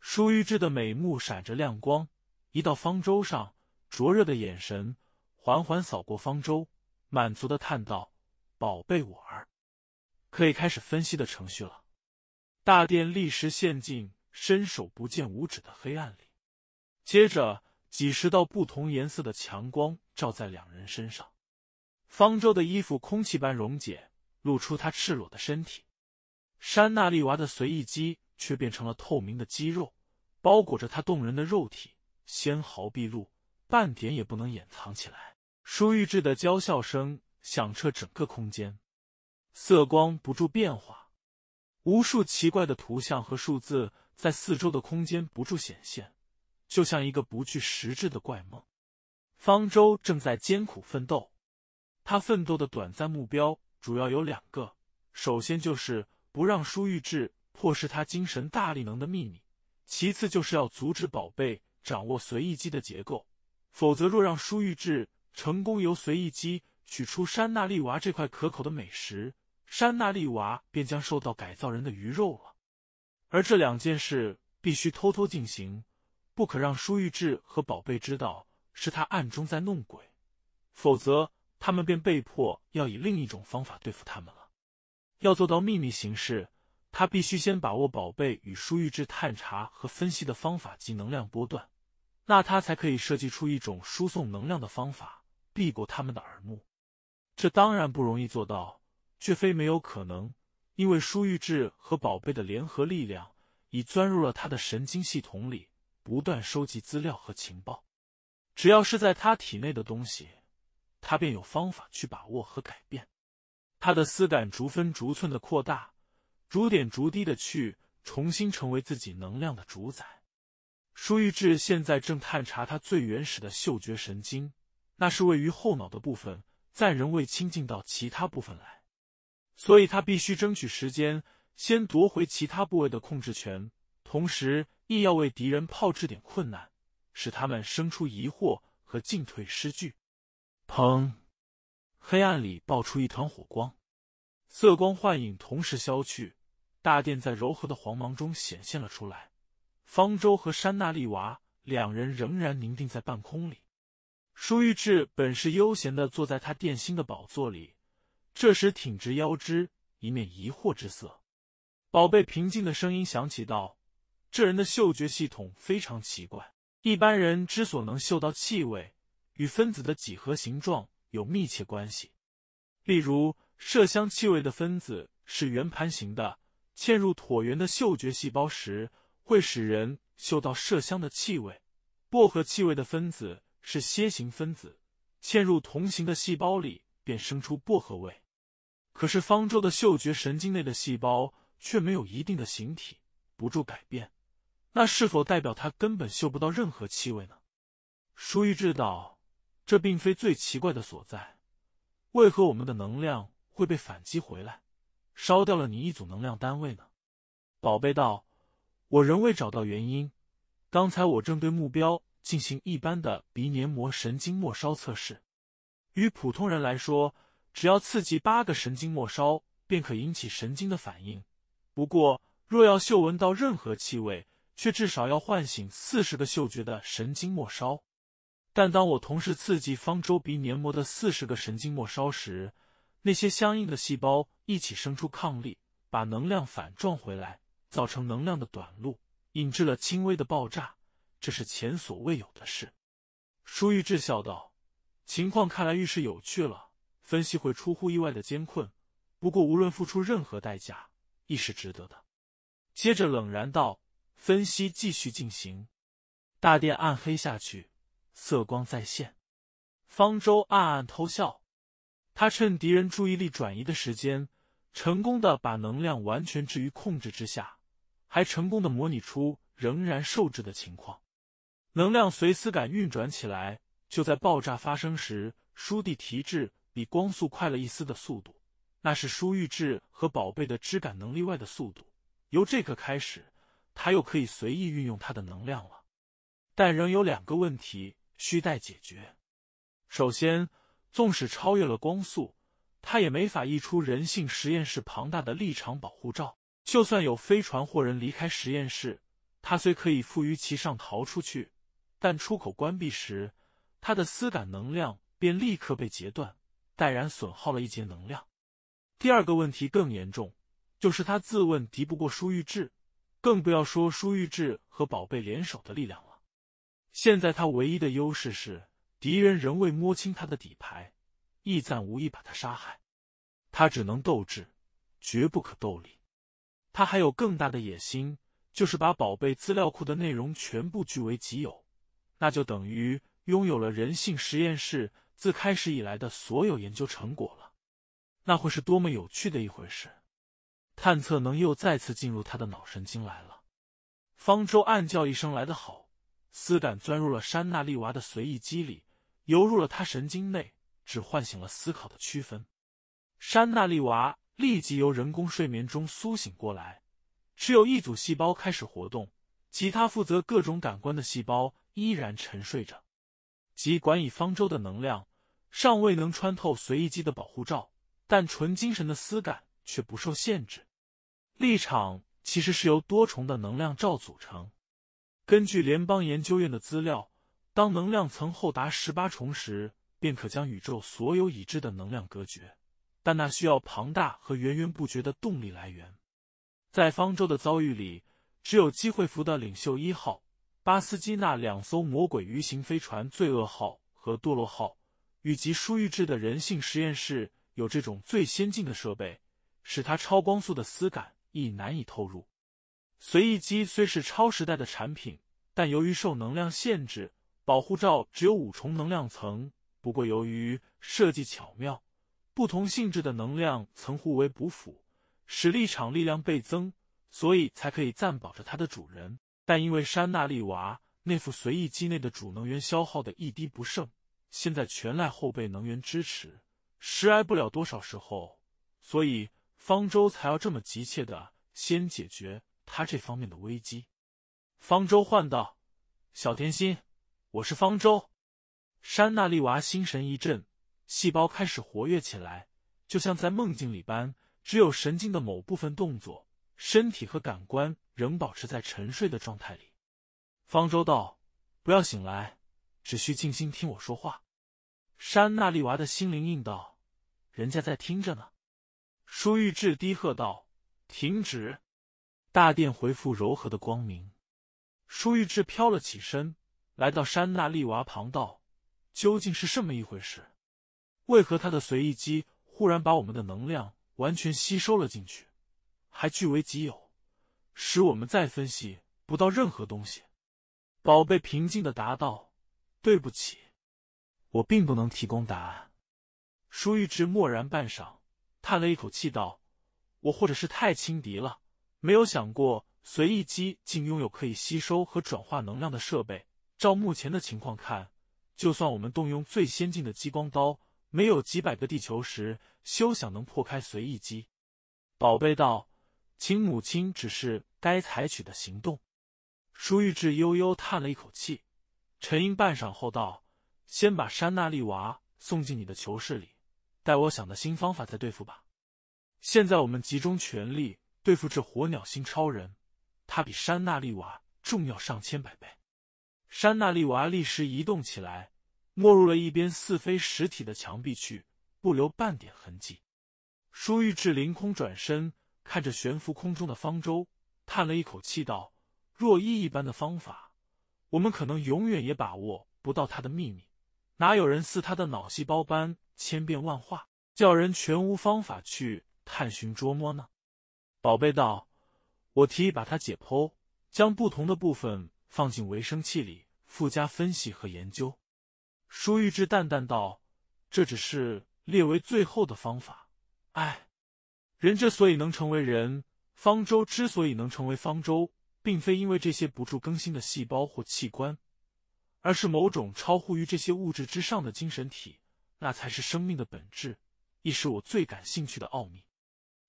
舒玉志的美目闪着亮光。一到方舟上，灼热的眼神缓缓扫过方舟，满足的叹道：“宝贝，我儿，可以开始分析的程序了。”大殿立时陷进伸手不见五指的黑暗里。接着，几十道不同颜色的强光照在两人身上，方舟的衣服空气般溶解，露出他赤裸的身体；山娜丽娃的随意肌却变成了透明的肌肉，包裹着他动人的肉体。纤毫毕露，半点也不能掩藏起来。舒玉志的娇笑声响彻整个空间，色光不住变化，无数奇怪的图像和数字在四周的空间不住显现，就像一个不具实质的怪梦。方舟正在艰苦奋斗，他奋斗的短暂目标主要有两个：首先就是不让舒玉志破失他精神大力能的秘密，其次就是要阻止宝贝。掌握随意机的结构，否则若让舒玉志成功由随意机取出山那利娃这块可口的美食，山那利娃便将受到改造人的鱼肉了。而这两件事必须偷偷进行，不可让舒玉志和宝贝知道是他暗中在弄鬼，否则他们便被迫要以另一种方法对付他们了。要做到秘密行事，他必须先把握宝贝与舒玉志探查和分析的方法及能量波段。那他才可以设计出一种输送能量的方法，避过他们的耳目。这当然不容易做到，却非没有可能。因为舒玉志和宝贝的联合力量已钻入了他的神经系统里，不断收集资料和情报。只要是在他体内的东西，他便有方法去把握和改变。他的思感逐分逐寸的扩大，逐点逐滴的去重新成为自己能量的主宰。舒玉志现在正探查他最原始的嗅觉神经，那是位于后脑的部分，暂仍未侵进到其他部分来，所以他必须争取时间，先夺回其他部位的控制权，同时亦要为敌人炮制点困难，使他们生出疑惑和进退失据。砰！黑暗里爆出一团火光，色光幻影同时消去，大殿在柔和的黄芒中显现了出来。方舟和山娜丽娃两人仍然凝定在半空里。舒玉志本是悠闲的坐在他殿心的宝座里，这时挺直腰肢，一面疑惑之色，宝贝平静的声音响起道：“这人的嗅觉系统非常奇怪。一般人之所能嗅到气味，与分子的几何形状有密切关系。例如，麝香气味的分子是圆盘形的，嵌入椭圆的嗅觉细胞时。”会使人嗅到麝香的气味，薄荷气味的分子是楔形分子，嵌入同型的细胞里便生出薄荷味。可是方舟的嗅觉神经内的细胞却没有一定的形体，不住改变，那是否代表它根本嗅不到任何气味呢？舒玉知道：“这并非最奇怪的所在，为何我们的能量会被反击回来，烧掉了你一组能量单位呢？”宝贝道。我仍未找到原因。刚才我正对目标进行一般的鼻黏膜神经末梢测试。与普通人来说，只要刺激八个神经末梢便可引起神经的反应。不过，若要嗅闻到任何气味，却至少要唤醒四十个嗅觉的神经末梢。但当我同时刺激方舟鼻黏膜的四十个神经末梢时，那些相应的细胞一起生出抗力，把能量反撞回来。造成能量的短路，引致了轻微的爆炸，这是前所未有的事。舒玉智笑道：“情况看来愈是有趣了，分析会出乎意外的艰困。不过，无论付出任何代价，亦是值得的。”接着冷然道：“分析继续进行。”大殿暗黑下去，色光再现。方舟暗暗偷笑，他趁敌人注意力转移的时间，成功的把能量完全置于控制之下。还成功的模拟出仍然受制的情况，能量随思感运转起来。就在爆炸发生时，舒弟提质比光速快了一丝的速度，那是舒玉志和宝贝的知感能力外的速度。由这刻开始，他又可以随意运用他的能量了。但仍有两个问题需待解决。首先，纵使超越了光速，他也没法溢出人性实验室庞大的立场保护罩。就算有飞船或人离开实验室，他虽可以附于其上逃出去，但出口关闭时，他的思感能量便立刻被截断，带然损耗了一截能量。第二个问题更严重，就是他自问敌不过舒玉志，更不要说舒玉志和宝贝联手的力量了。现在他唯一的优势是敌人仍未摸清他的底牌，意暂无意把他杀害，他只能斗智，绝不可斗力。他还有更大的野心，就是把宝贝资料库的内容全部据为己有，那就等于拥有了人性实验室自开始以来的所有研究成果了。那会是多么有趣的一回事！探测能又再次进入他的脑神经来了。方舟暗叫一声：“来得好！”丝杆钻入了山娜丽娃的随意肌里，游入了他神经内，只唤醒了思考的区分。山娜丽娃。立即由人工睡眠中苏醒过来，只有一组细胞开始活动，其他负责各种感官的细胞依然沉睡着。即管以方舟的能量尚未能穿透随意机的保护罩，但纯精神的思感却不受限制。立场其实是由多重的能量罩组成。根据联邦研究院的资料，当能量层厚达十八重时，便可将宇宙所有已知的能量隔绝。但那需要庞大和源源不绝的动力来源。在方舟的遭遇里，只有机会服的领袖一号、巴斯基纳两艘魔鬼鱼形飞船“罪恶号”和“堕落号”，以及舒玉制的人性实验室有这种最先进的设备，使它超光速的丝感亦难以透入。随意机虽是超时代的产品，但由于受能量限制，保护罩只有五重能量层。不过，由于设计巧妙。不同性质的能量曾互为补辅，使立场力量倍增，所以才可以暂保着它的主人。但因为山那利娃那副随意机内的主能源消耗的一滴不剩，现在全赖后备能源支持，时挨不了多少时候，所以方舟才要这么急切的先解决他这方面的危机。方舟唤道：“小甜心，我是方舟。”山那利娃心神一震。细胞开始活跃起来，就像在梦境里般。只有神经的某部分动作，身体和感官仍保持在沉睡的状态里。方舟道：“不要醒来，只需静心听我说话。”山那丽娃的心灵应道：“人家在听着呢。”舒玉志低喝道：“停止！”大殿回复柔和的光明。舒玉志飘了起身，来到山那丽娃旁道：“究竟是什么一回事？”为何他的随意机忽然把我们的能量完全吸收了进去，还据为己有，使我们再分析不到任何东西？宝贝平静的答道：“对不起，我并不能提供答案。”舒玉芝默然半晌，叹了一口气道：“我或者是太轻敌了，没有想过随意机竟拥有可以吸收和转化能量的设备。照目前的情况看，就算我们动用最先进的激光刀。”没有几百个地球时，休想能破开随意机。宝贝道，请母亲只是该采取的行动。舒玉志悠悠叹了一口气，沉吟半晌后道：“先把山那利娃送进你的囚室里，待我想的新方法再对付吧。现在我们集中全力对付这火鸟星超人，他比山那利娃重要上千百倍。”山那利娃立时移动起来。没入了一边似非实体的墙壁去，不留半点痕迹。舒玉志凌空转身，看着悬浮空中的方舟，叹了一口气道：“若依一般的方法，我们可能永远也把握不到他的秘密。哪有人似他的脑细胞般千变万化，叫人全无方法去探寻捉摸呢？”宝贝道：“我提议把它解剖，将不同的部分放进维生器里，附加分析和研究。”舒玉志淡淡道：“这只是列为最后的方法。哎，人之所以能成为人，方舟之所以能成为方舟，并非因为这些不住更新的细胞或器官，而是某种超乎于这些物质之上的精神体，那才是生命的本质，亦是我最感兴趣的奥秘。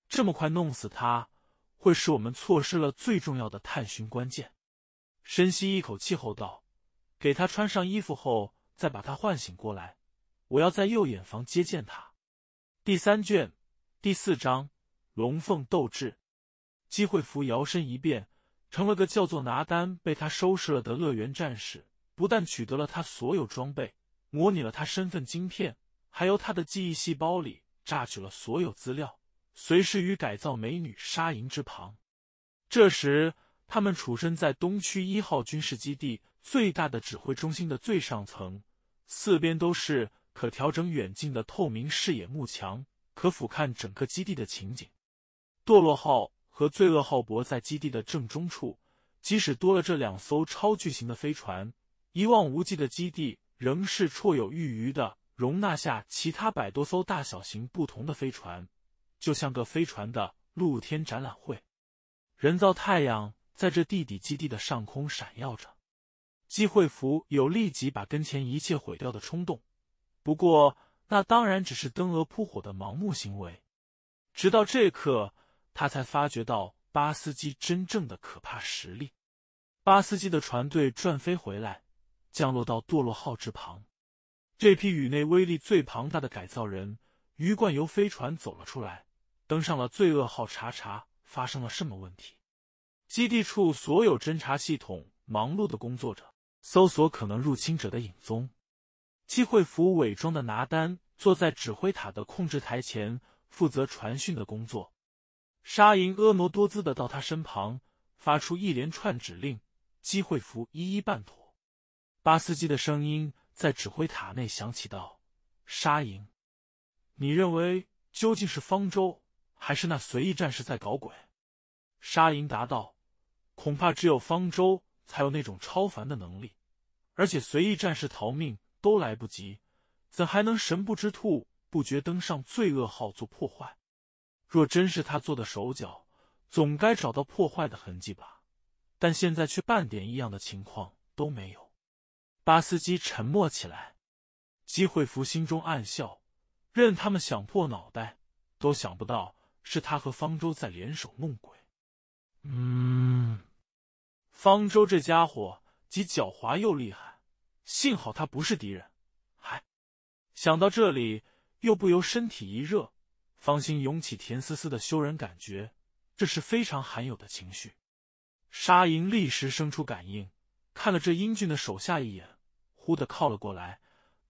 这么快弄死它，会使我们错失了最重要的探寻关键。”深吸一口气后道：“给他穿上衣服后。”再把他唤醒过来，我要在右眼房接见他。第三卷第四章龙凤斗智，机会符摇身一变成了个叫做拿丹被他收拾了的乐园战士，不但取得了他所有装备，模拟了他身份晶片，还由他的记忆细胞里榨取了所有资料，随时与改造美女沙银之旁。这时，他们处身在东区一号军事基地最大的指挥中心的最上层。四边都是可调整远近的透明视野幕墙，可俯瞰整个基地的情景。堕落号和罪恶号泊在基地的正中处，即使多了这两艘超巨型的飞船，一望无际的基地仍是绰有余余的容纳下其他百多艘大小型不同的飞船，就像个飞船的露天展览会。人造太阳在这地底基地的上空闪耀着。机会服有立即把跟前一切毁掉的冲动，不过那当然只是登蛾扑火的盲目行为。直到这刻，他才发觉到巴斯基真正的可怕实力。巴斯基的船队转飞回来，降落到堕落号之旁。这批宇内威力最庞大的改造人鱼贯由飞船走了出来，登上了罪恶号，查查发生了什么问题。基地处所有侦察系统忙碌的工作着。搜索可能入侵者的影踪。机会服伪装的拿丹坐在指挥塔的控制台前，负责传讯的工作。沙银婀娜多姿的到他身旁，发出一连串指令，机会服一一办妥。巴斯基的声音在指挥塔内响起：“道，沙银，你认为究竟是方舟还是那随意战士在搞鬼？”沙银答道：“恐怕只有方舟。”才有那种超凡的能力，而且随意战士逃命都来不及，怎还能神不知兔不觉登上罪恶号做破坏？若真是他做的手脚，总该找到破坏的痕迹吧？但现在却半点异样的情况都没有。巴斯基沉默起来，基惠福心中暗笑，任他们想破脑袋，都想不到是他和方舟在联手弄鬼。嗯。方舟这家伙既狡猾又厉害，幸好他不是敌人。还想到这里，又不由身体一热，芳心涌起甜丝丝的羞人感觉，这是非常罕有的情绪。沙莹立时生出感应，看了这英俊的手下一眼，忽地靠了过来，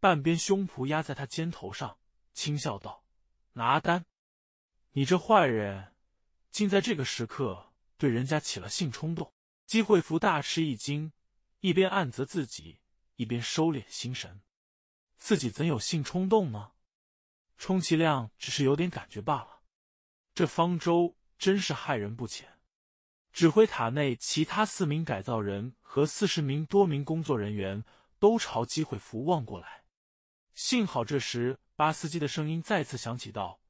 半边胸脯压在他肩头上，轻笑道：“拿丹，你这坏人，竟在这个时刻对人家起了性冲动。”机会福大吃一惊，一边暗责自己，一边收敛心神。自己怎有性冲动呢？充其量只是有点感觉罢了。这方舟真是害人不浅。指挥塔内其他四名改造人和四十名多名工作人员都朝机会福望过来。幸好这时巴斯基的声音再次响起：“道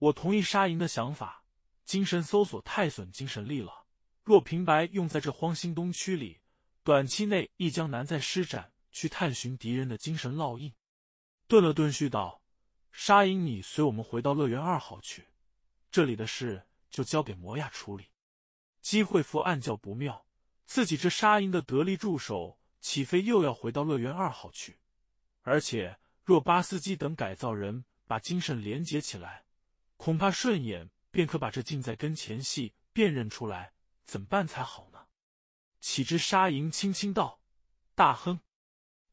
我同意沙营的想法，精神搜索太损精神力了。”若平白用在这荒兴东区里，短期内亦将难再施展去探寻敌人的精神烙印。顿了顿，续道：“沙鹰，你随我们回到乐园二号去，这里的事就交给摩亚处理。”姬会夫暗叫不妙，自己这沙鹰的得力助手，岂非又要回到乐园二号去？而且，若巴斯基等改造人把精神连接起来，恐怕顺眼便可把这近在跟前戏辨认出来。怎么办才好呢？岂知沙营轻轻道：“大亨，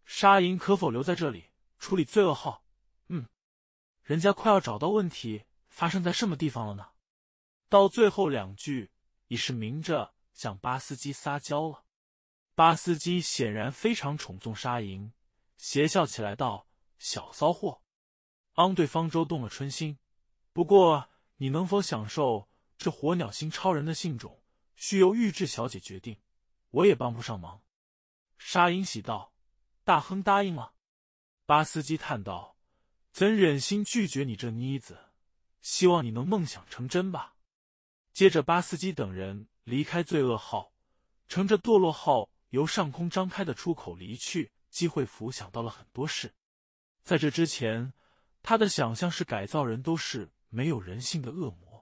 沙营可否留在这里处理罪恶号？嗯，人家快要找到问题发生在什么地方了呢？”到最后两句已是明着向巴斯基撒娇了。巴斯基显然非常宠纵沙营，邪笑起来道：“小骚货，昂对方舟动了春心。不过你能否享受这火鸟星超人的性种？”需由玉制小姐决定，我也帮不上忙。沙英喜道：“大亨答应了。”巴斯基叹道：“怎忍心拒绝你这妮子？希望你能梦想成真吧。”接着，巴斯基等人离开罪恶号，乘着堕落号由上空张开的出口离去。机会福想到了很多事，在这之前，他的想象是改造人都是没有人性的恶魔。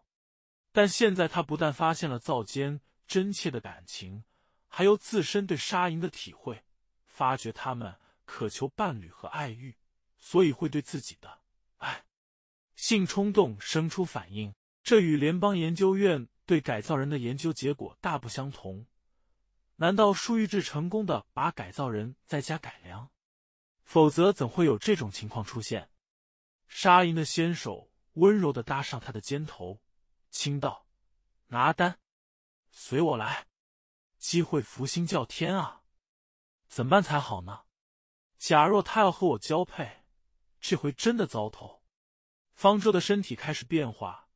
但现在他不但发现了灶间真切的感情，还有自身对沙银的体会，发觉他们渴求伴侣和爱欲，所以会对自己的爱性冲动生出反应。这与联邦研究院对改造人的研究结果大不相同。难道舒玉志成功的把改造人在家改良？否则怎会有这种情况出现？沙银的纤手温柔的搭上他的肩头。轻道：“拿单，随我来。机会福星叫天啊，怎么办才好呢？假若他要和我交配，这回真的糟透。方舟的身体开始变化，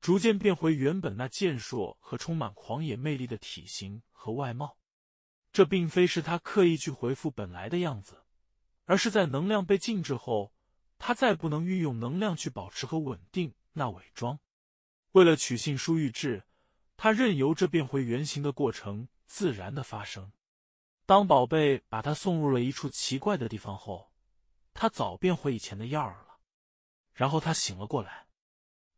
逐渐变回原本那健硕和充满狂野魅力的体型和外貌。这并非是他刻意去回复本来的样子，而是在能量被禁止后，他再不能运用能量去保持和稳定那伪装。”为了取信书玉质，他任由这变回原形的过程自然的发生。当宝贝把他送入了一处奇怪的地方后，他早变回以前的样儿了。然后他醒了过来，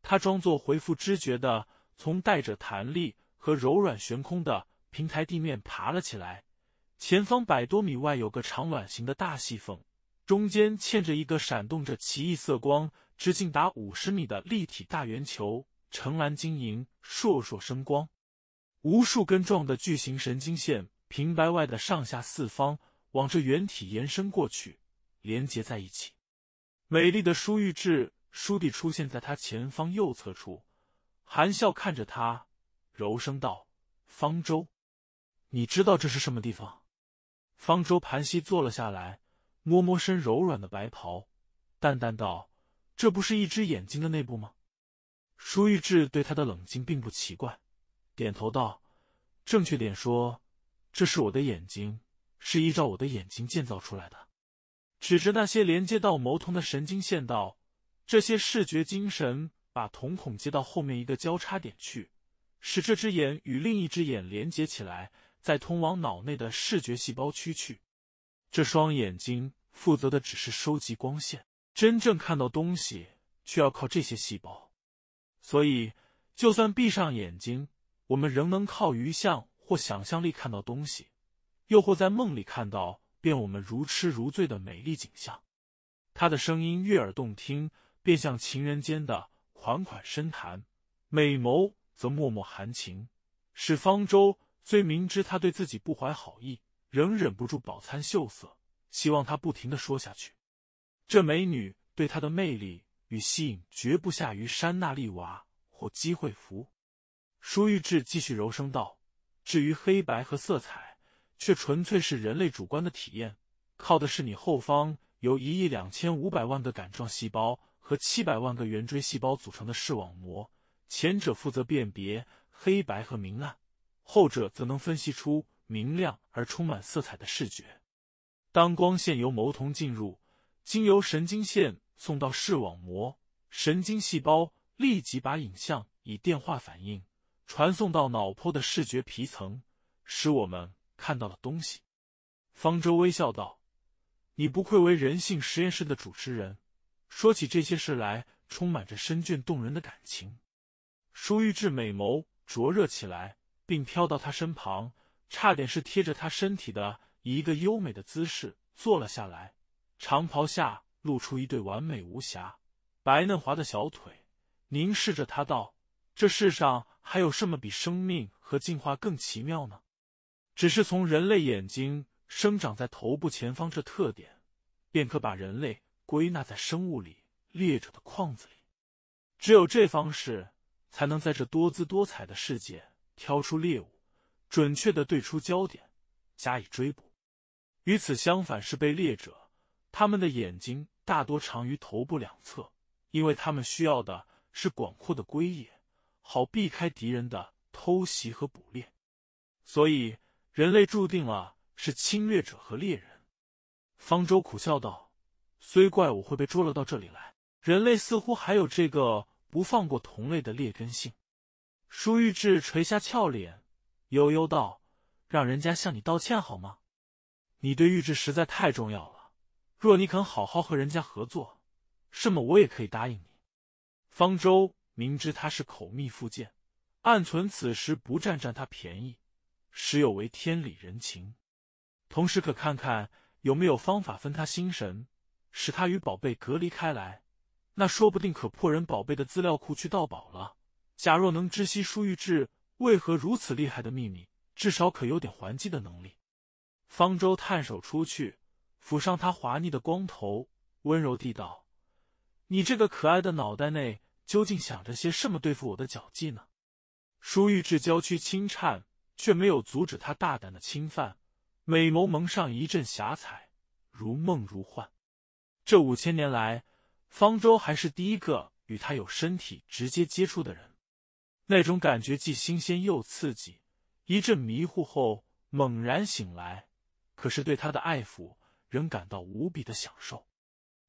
他装作恢复知觉的，从带着弹力和柔软悬空的平台地面爬了起来。前方百多米外有个长卵形的大细缝，中间嵌着一个闪动着奇异色光、直径达五十米的立体大圆球。澄蓝晶莹，烁烁生光，无数根状的巨型神经线平白外的上下四方往这原体延伸过去，连接在一起。美丽的舒玉志舒地出现在他前方右侧处，含笑看着他，柔声道：“方舟，你知道这是什么地方？”方舟盘膝坐了下来，摸摸身柔软的白袍，淡淡道：“这不是一只眼睛的内部吗？”舒玉志对他的冷静并不奇怪，点头道：“正确点说，这是我的眼睛，是依照我的眼睛建造出来的。”指着那些连接到眸瞳的神经线道：“这些视觉精神把瞳孔接到后面一个交叉点去，使这只眼与另一只眼连接起来，再通往脑内的视觉细胞区去。这双眼睛负责的只是收集光线，真正看到东西却要靠这些细胞。”所以，就算闭上眼睛，我们仍能靠余像或想象力看到东西，又或在梦里看到，便我们如痴如醉的美丽景象。她的声音悦耳动听，便像情人间的款款深谈；美眸则脉脉含情，使方舟虽明知她对自己不怀好意，仍忍不住饱餐秀色，希望她不停的说下去。这美女对他的魅力。与吸引绝不下于山那利娃或机会服。舒玉志继续柔声道：“至于黑白和色彩，却纯粹是人类主观的体验，靠的是你后方由一亿两千五百万个杆状细胞和七百万个圆锥细胞组成的视网膜，前者负责辨别黑白和明暗，后者则能分析出明亮而充满色彩的视觉。当光线由眸瞳进入，经由神经线。”送到视网膜神经细胞，立即把影像以电话反应传送到脑波的视觉皮层，使我们看到了东西。方舟微笑道：“你不愧为人性实验室的主持人，说起这些事来，充满着深隽动人的感情。”舒玉志美眸灼热起来，并飘到他身旁，差点是贴着他身体的，以一个优美的姿势坐了下来，长袍下。露出一对完美无瑕、白嫩滑的小腿，凝视着他道：“这世上还有什么比生命和进化更奇妙呢？只是从人类眼睛生长在头部前方这特点，便可把人类归纳在生物里猎者的框子里。只有这方式，才能在这多姿多彩的世界挑出猎物，准确的对出焦点，加以追捕。与此相反是被猎者，他们的眼睛。”大多长于头部两侧，因为他们需要的是广阔的龟野，好避开敌人的偷袭和捕猎。所以，人类注定了是侵略者和猎人。方舟苦笑道：“虽怪我会被捉了到这里来，人类似乎还有这个不放过同类的劣根性。”舒玉志垂下俏脸，悠悠道：“让人家向你道歉好吗？你对玉志实在太重要了。”若你肯好好和人家合作，什么我也可以答应你。方舟明知他是口蜜腹剑，暗存此时不占占他便宜，实有违天理人情。同时可看看有没有方法分他心神，使他与宝贝隔离开来。那说不定可破人宝贝的资料库去盗宝了。假若能知悉舒玉志为何如此厉害的秘密，至少可有点还击的能力。方舟探手出去。抚上他滑腻的光头，温柔地道：“你这个可爱的脑袋内究竟想着些什么？对付我的脚技呢？”舒玉志娇躯轻颤，却没有阻止他大胆的侵犯。美眸蒙上一阵霞彩，如梦如幻。这五千年来，方舟还是第一个与他有身体直接接触的人。那种感觉既新鲜又刺激。一阵迷糊后，猛然醒来，可是对他的爱抚。仍感到无比的享受。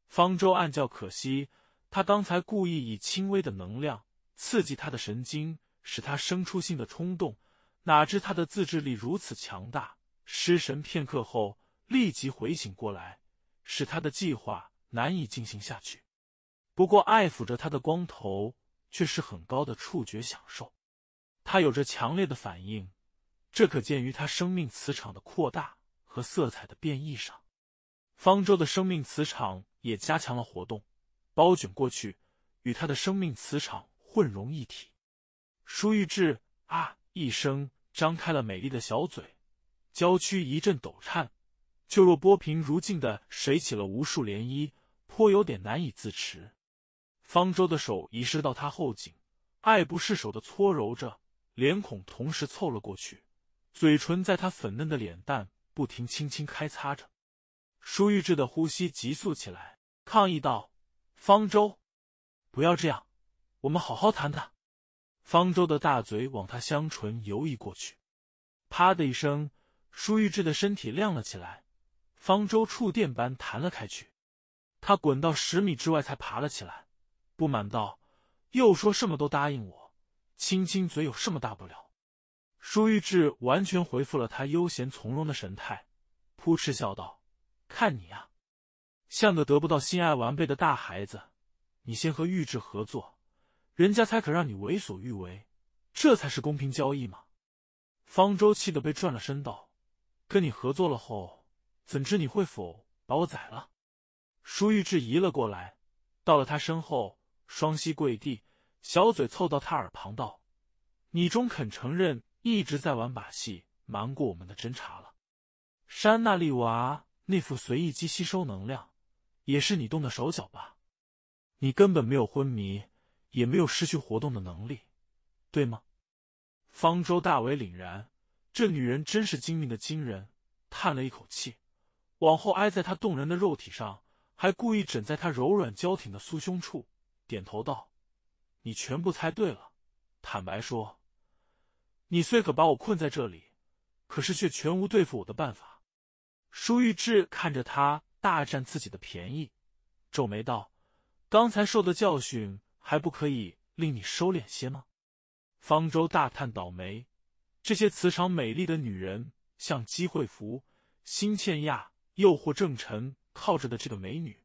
方舟暗叫可惜，他刚才故意以轻微的能量刺激他的神经，使他生出性的冲动。哪知他的自制力如此强大，失神片刻后立即回醒过来，使他的计划难以进行下去。不过，爱抚着他的光头却是很高的触觉享受，他有着强烈的反应，这可见于他生命磁场的扩大和色彩的变异上。方舟的生命磁场也加强了活动，包卷过去，与他的生命磁场混融一体。舒玉志啊一声，张开了美丽的小嘴，娇躯一阵抖颤，就若波平如镜的水起了无数涟漪，颇有点难以自持。方舟的手移湿到他后颈，爱不释手的搓揉着，脸孔同时凑了过去，嘴唇在他粉嫩的脸蛋不停轻轻开擦着。舒玉志的呼吸急促起来，抗议道：“方舟，不要这样，我们好好谈谈。”方舟的大嘴往他香唇游移过去，啪的一声，舒玉志的身体亮了起来，方舟触电般弹了开去，他滚到十米之外才爬了起来，不满道：“又说什么都答应我，亲亲嘴有什么大不了？”舒玉志完全回复了他悠闲从容的神态，扑哧笑道。看你呀，像个得不到心爱玩伴的大孩子。你先和玉智合作，人家才可让你为所欲为，这才是公平交易嘛。方舟气得被转了身，道：“跟你合作了后，怎知你会否把我宰了？”舒玉志移了过来，到了他身后，双膝跪地，小嘴凑到他耳旁道：“你终肯承认一直在玩把戏，瞒过我们的侦查了，山那丽娃。”那副随意机吸收能量，也是你动的手脚吧？你根本没有昏迷，也没有失去活动的能力，对吗？方舟大为凛然，这女人真是精明的惊人，叹了一口气，往后挨在她动人的肉体上，还故意枕在她柔软娇挺的酥胸处，点头道：“你全部猜对了。坦白说，你虽可把我困在这里，可是却全无对付我的办法。”舒玉志看着他大占自己的便宜，皱眉道：“刚才受的教训还不可以令你收敛些吗？”方舟大叹倒霉，这些磁场美丽的女人，像姬会福、辛倩亚、诱惑正臣靠着的这个美女，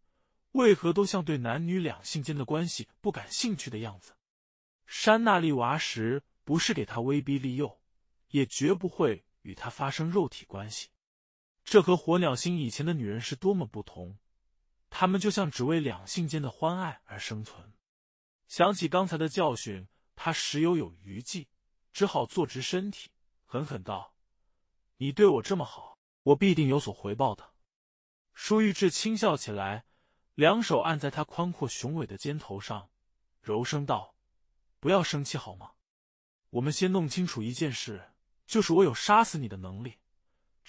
为何都像对男女两性间的关系不感兴趣的样子？山娜丽娃时不是给他威逼利诱，也绝不会与他发生肉体关系。这和火鸟星以前的女人是多么不同！他们就像只为两性间的欢爱而生存。想起刚才的教训，他时有有余悸，只好坐直身体，狠狠道：“你对我这么好，我必定有所回报的。”舒玉志轻笑起来，两手按在他宽阔雄伟的肩头上，柔声道：“不要生气好吗？我们先弄清楚一件事，就是我有杀死你的能力。”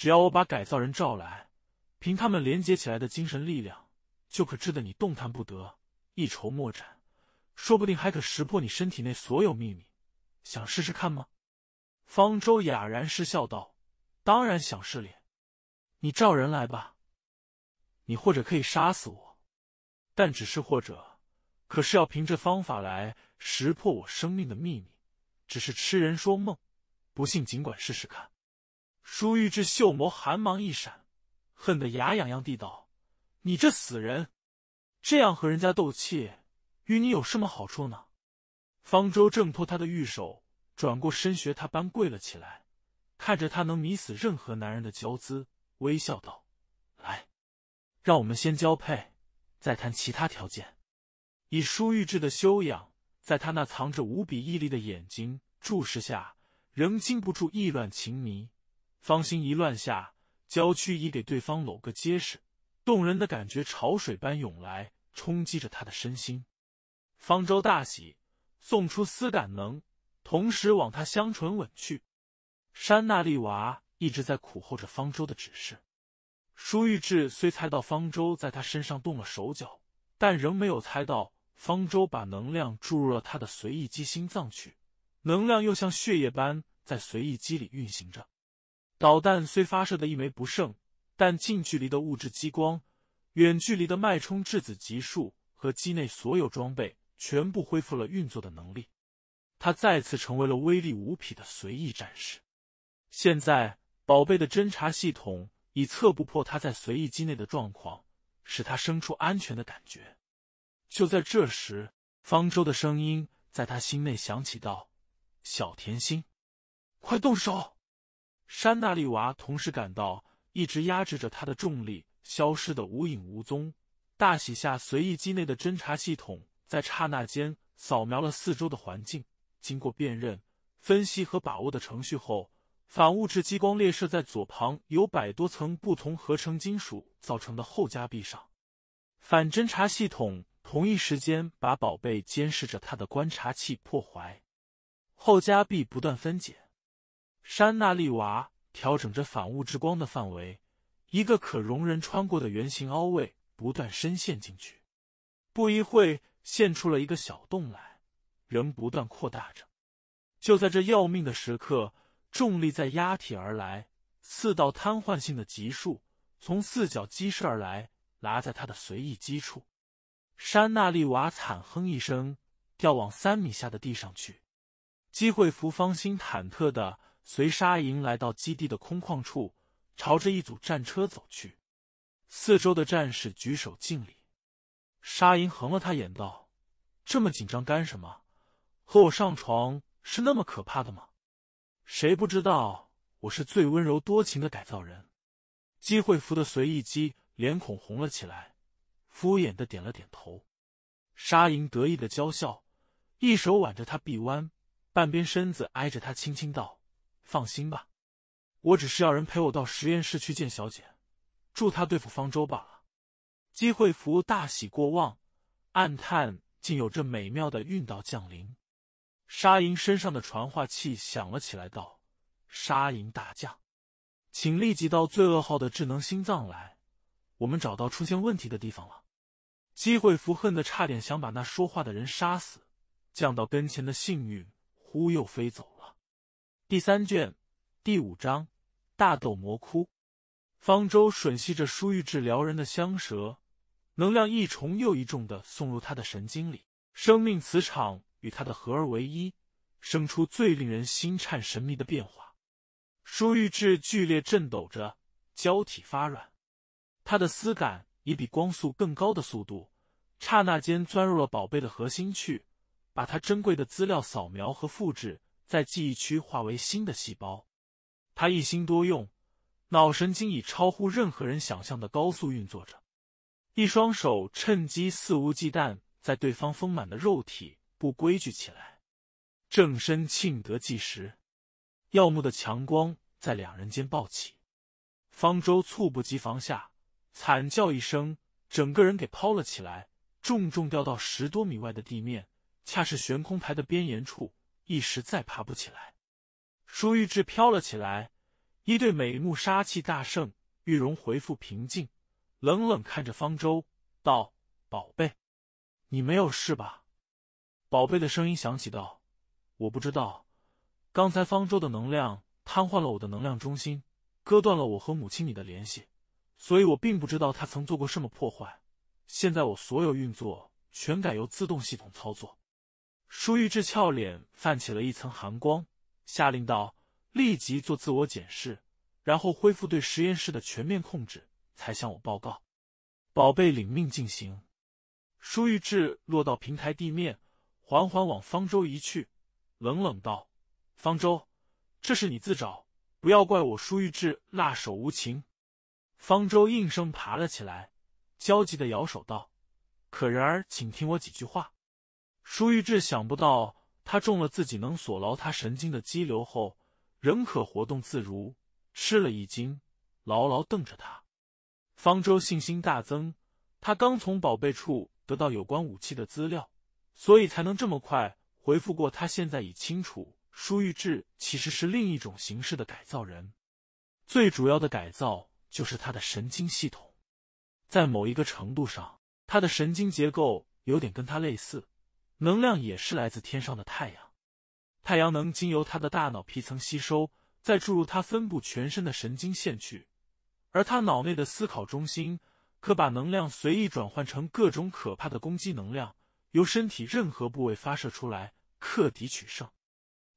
只要我把改造人召来，凭他们连接起来的精神力量，就可治得你动弹不得，一筹莫展。说不定还可识破你身体内所有秘密。想试试看吗？方舟哑然失笑道：“当然想试炼，你召人来吧。你或者可以杀死我，但只是或者，可是要凭这方法来识破我生命的秘密，只是痴人说梦。不信，尽管试试看。”舒玉志秀眸寒芒一闪，恨得牙痒痒地道：“你这死人，这样和人家斗气，与你有什么好处呢？”方舟挣脱他的玉手，转过身学他般跪了起来，看着他能迷死任何男人的娇姿，微笑道：“来，让我们先交配，再谈其他条件。”以舒玉志的修养，在他那藏着无比毅力的眼睛注视下，仍禁不住意乱情迷。芳心一乱下，娇躯已给对方搂个结实，动人的感觉潮水般涌来，冲击着他的身心。方舟大喜，送出丝感能，同时往他香唇吻去。山那丽娃一直在苦候着方舟的指示。舒玉志虽猜到方舟在他身上动了手脚，但仍没有猜到方舟把能量注入了他的随意肌心脏去，能量又像血液般在随意肌里运行着。导弹虽发射的一枚不剩，但近距离的物质激光、远距离的脉冲质子级数和机内所有装备全部恢复了运作的能力。他再次成为了威力无匹的随意战士。现在，宝贝的侦察系统已测不破他在随意机内的状况，使他生出安全的感觉。就在这时，方舟的声音在他心内响起道：“小甜心，快动手。”山大利娃同时感到，一直压制着他的重力消失的无影无踪。大喜下，随意机内的侦察系统在刹那间扫描了四周的环境，经过辨认、分析和把握的程序后，反物质激光列射在左旁有百多层不同合成金属造成的后加壁上。反侦察系统同一时间把宝贝监视着他的观察器破坏，后加壁不断分解。山那丽娃调整着反物质光的范围，一个可容人穿过的圆形凹位不断深陷进去。不一会，现出了一个小洞来，仍不断扩大着。就在这要命的时刻，重力在压体而来，四道瘫痪性的急速从四角击射而来，拉在他的随意击处。山那丽娃惨哼一声，掉往三米下的地上去。机会福芳心忐忑的。随沙营来到基地的空旷处，朝着一组战车走去。四周的战士举手敬礼。沙营横了他眼道：“这么紧张干什么？和我上床是那么可怕的吗？谁不知道我是最温柔多情的改造人？”机会福的随意机脸孔红了起来，敷衍的点了点头。沙营得意的娇笑，一手挽着他臂弯，半边身子挨着他，轻轻道。放心吧，我只是要人陪我到实验室去见小姐，助她对付方舟罢了。姬惠福大喜过望，暗叹竟有这美妙的运道降临。沙银身上的传话器响了起来，道：“沙银大将，请立即到罪恶号的智能心脏来，我们找到出现问题的地方了。”姬惠福恨得差点想把那说话的人杀死，降到跟前的幸运忽又飞走。第三卷，第五章，大斗魔窟。方舟吮吸着舒玉志撩人的香舌，能量一重又一重的送入他的神经里，生命磁场与他的合而为一，生出最令人心颤神秘的变化。舒玉志剧烈震抖着，胶体发软，他的丝感以比光速更高的速度，刹那间钻入了宝贝的核心去，把他珍贵的资料扫描和复制。在记忆区化为新的细胞，他一心多用，脑神经以超乎任何人想象的高速运作着，一双手趁机肆无忌惮在对方丰满的肉体不规矩起来。正身庆德计时，耀目的强光在两人间暴起，方舟猝不及防下惨叫一声，整个人给抛了起来，重重掉到十多米外的地面，恰是悬空台的边沿处。一时再爬不起来，舒玉志飘了起来，一对美目杀气大盛。玉容回复平静，冷冷看着方舟道：“宝贝，你没有事吧？”宝贝的声音响起道：“我不知道，刚才方舟的能量瘫痪了我的能量中心，割断了我和母亲你的联系，所以我并不知道他曾做过什么破坏。现在我所有运作全改由自动系统操作。”舒玉志俏脸泛起了一层寒光，下令道：“立即做自我检视，然后恢复对实验室的全面控制，才向我报告。”宝贝领命进行。舒玉志落到平台地面，缓缓往方舟移去，冷冷道：“方舟，这是你自找，不要怪我舒玉志辣手无情。”方舟应声爬了起来，焦急的摇手道：“可然儿，请听我几句话。”舒玉志想不到他中了自己能锁牢他神经的激流后，仍可活动自如，吃了一惊，牢牢瞪着他。方舟信心大增，他刚从宝贝处得到有关武器的资料，所以才能这么快回复过他。现在已清楚，舒玉志其实是另一种形式的改造人，最主要的改造就是他的神经系统，在某一个程度上，他的神经结构有点跟他类似。能量也是来自天上的太阳，太阳能经由他的大脑皮层吸收，再注入他分布全身的神经线去，而他脑内的思考中心可把能量随意转换成各种可怕的攻击能量，由身体任何部位发射出来，克敌取胜。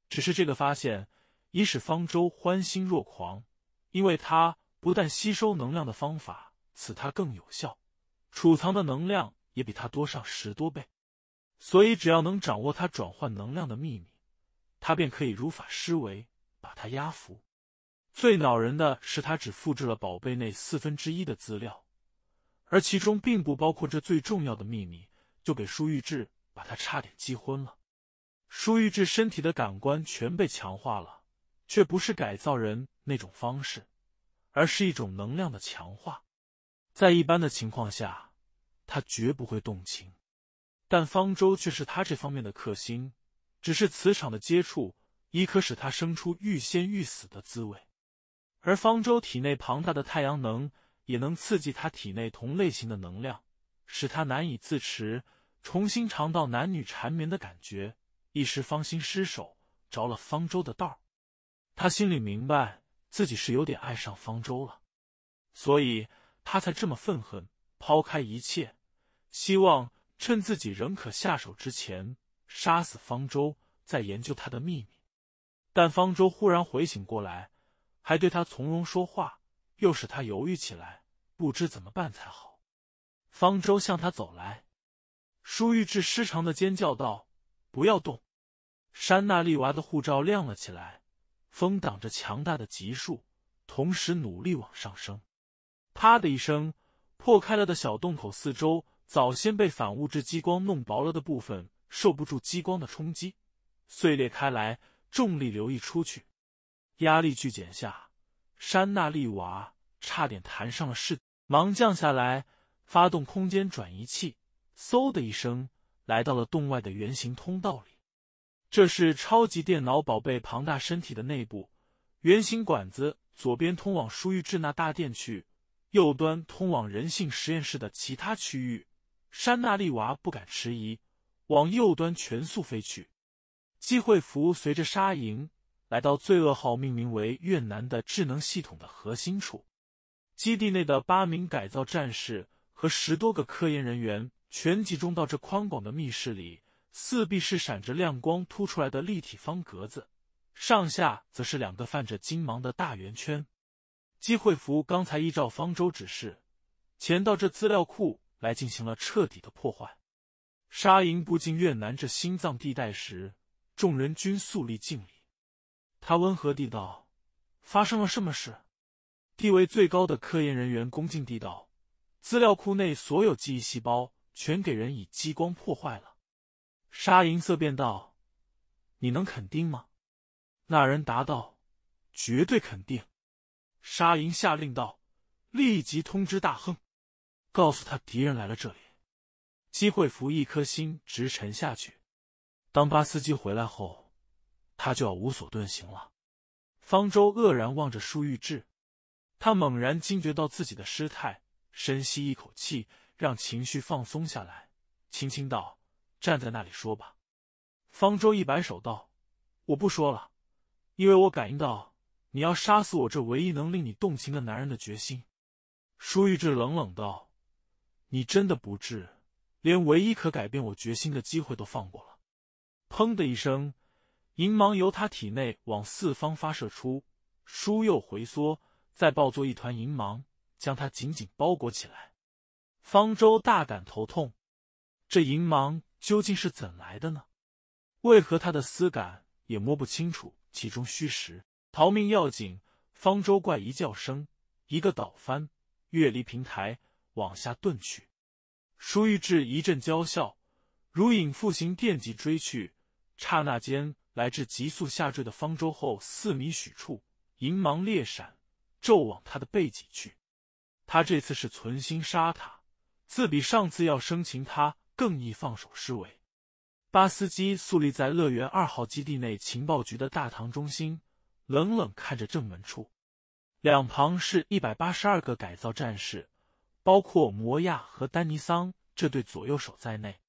只是这个发现已使方舟欢欣若狂，因为它不但吸收能量的方法使它更有效，储藏的能量也比它多上十多倍。所以，只要能掌握他转换能量的秘密，他便可以如法施为，把他压服。最恼人的是，他只复制了宝贝内四分之一的资料，而其中并不包括这最重要的秘密，就给舒玉志把他差点击昏了。舒玉志身体的感官全被强化了，却不是改造人那种方式，而是一种能量的强化。在一般的情况下，他绝不会动情。但方舟却是他这方面的克星，只是磁场的接触，已可使他生出欲仙欲死的滋味；而方舟体内庞大的太阳能，也能刺激他体内同类型的能量，使他难以自持，重新尝到男女缠绵的感觉。一时芳心失守，着了方舟的道他心里明白，自己是有点爱上方舟了，所以他才这么愤恨，抛开一切，希望。趁自己仍可下手之前，杀死方舟，再研究他的秘密。但方舟忽然回醒过来，还对他从容说话，又使他犹豫起来，不知怎么办才好。方舟向他走来，舒玉志失常的尖叫道：“不要动！”山那丽娃的护照亮了起来，风挡着强大的极数，同时努力往上升。啪的一声，破开了的小洞口四周。早先被反物质激光弄薄了的部分，受不住激光的冲击，碎裂开来，重力流溢出去，压力巨减下，山那丽娃差点弹上了，是忙降下来，发动空间转移器，嗖的一声，来到了洞外的圆形通道里。这是超级电脑宝贝庞大身体的内部圆形管子，左边通往舒玉智那大殿去，右端通往人性实验室的其他区域。山那丽娃不敢迟疑，往右端全速飞去。机会符随着沙营来到罪恶号命名为“越南”的智能系统的核心处。基地内的八名改造战士和十多个科研人员全集中到这宽广的密室里。四壁是闪着亮光凸出来的立体方格子，上下则是两个泛着金芒的大圆圈。机会符刚才依照方舟指示，潜到这资料库。来进行了彻底的破坏。沙营步进越南这心脏地带时，众人均肃立敬礼。他温和地道：“发生了什么事？”地位最高的科研人员恭敬地道：“资料库内所有记忆细胞全给人以激光破坏了。”沙银色变道：“你能肯定吗？”那人答道：“绝对肯定。”沙银下令道：“立即通知大亨。”告诉他敌人来了这里，机会服一颗心直沉下去。当巴斯基回来后，他就要无所遁形了。方舟愕然望着舒玉志，他猛然惊觉到自己的失态，深吸一口气，让情绪放松下来，轻轻道：“站在那里说吧。”方舟一摆手道：“我不说了，因为我感应到你要杀死我这唯一能令你动情的男人的决心。”舒玉志冷冷道。你真的不治，连唯一可改变我决心的机会都放过了。砰的一声，银芒由他体内往四方发射出，书又回缩，再抱作一团银芒，将他紧紧包裹起来。方舟大感头痛，这银芒究竟是怎来的呢？为何他的丝感也摸不清楚其中虚实？逃命要紧！方舟怪一叫声，一个倒翻，跃离平台。往下遁去，舒玉志一阵娇笑，如影复行，电疾追去。刹那间，来至急速下坠的方舟后四米许处，银芒烈闪，骤往他的背脊去。他这次是存心杀他，自比上次要生擒他更易放手施为。巴斯基肃立在乐园二号基地内情报局的大堂中心，冷冷看着正门处，两旁是一百八十二个改造战士。包括摩亚和丹尼桑这对左右手在内，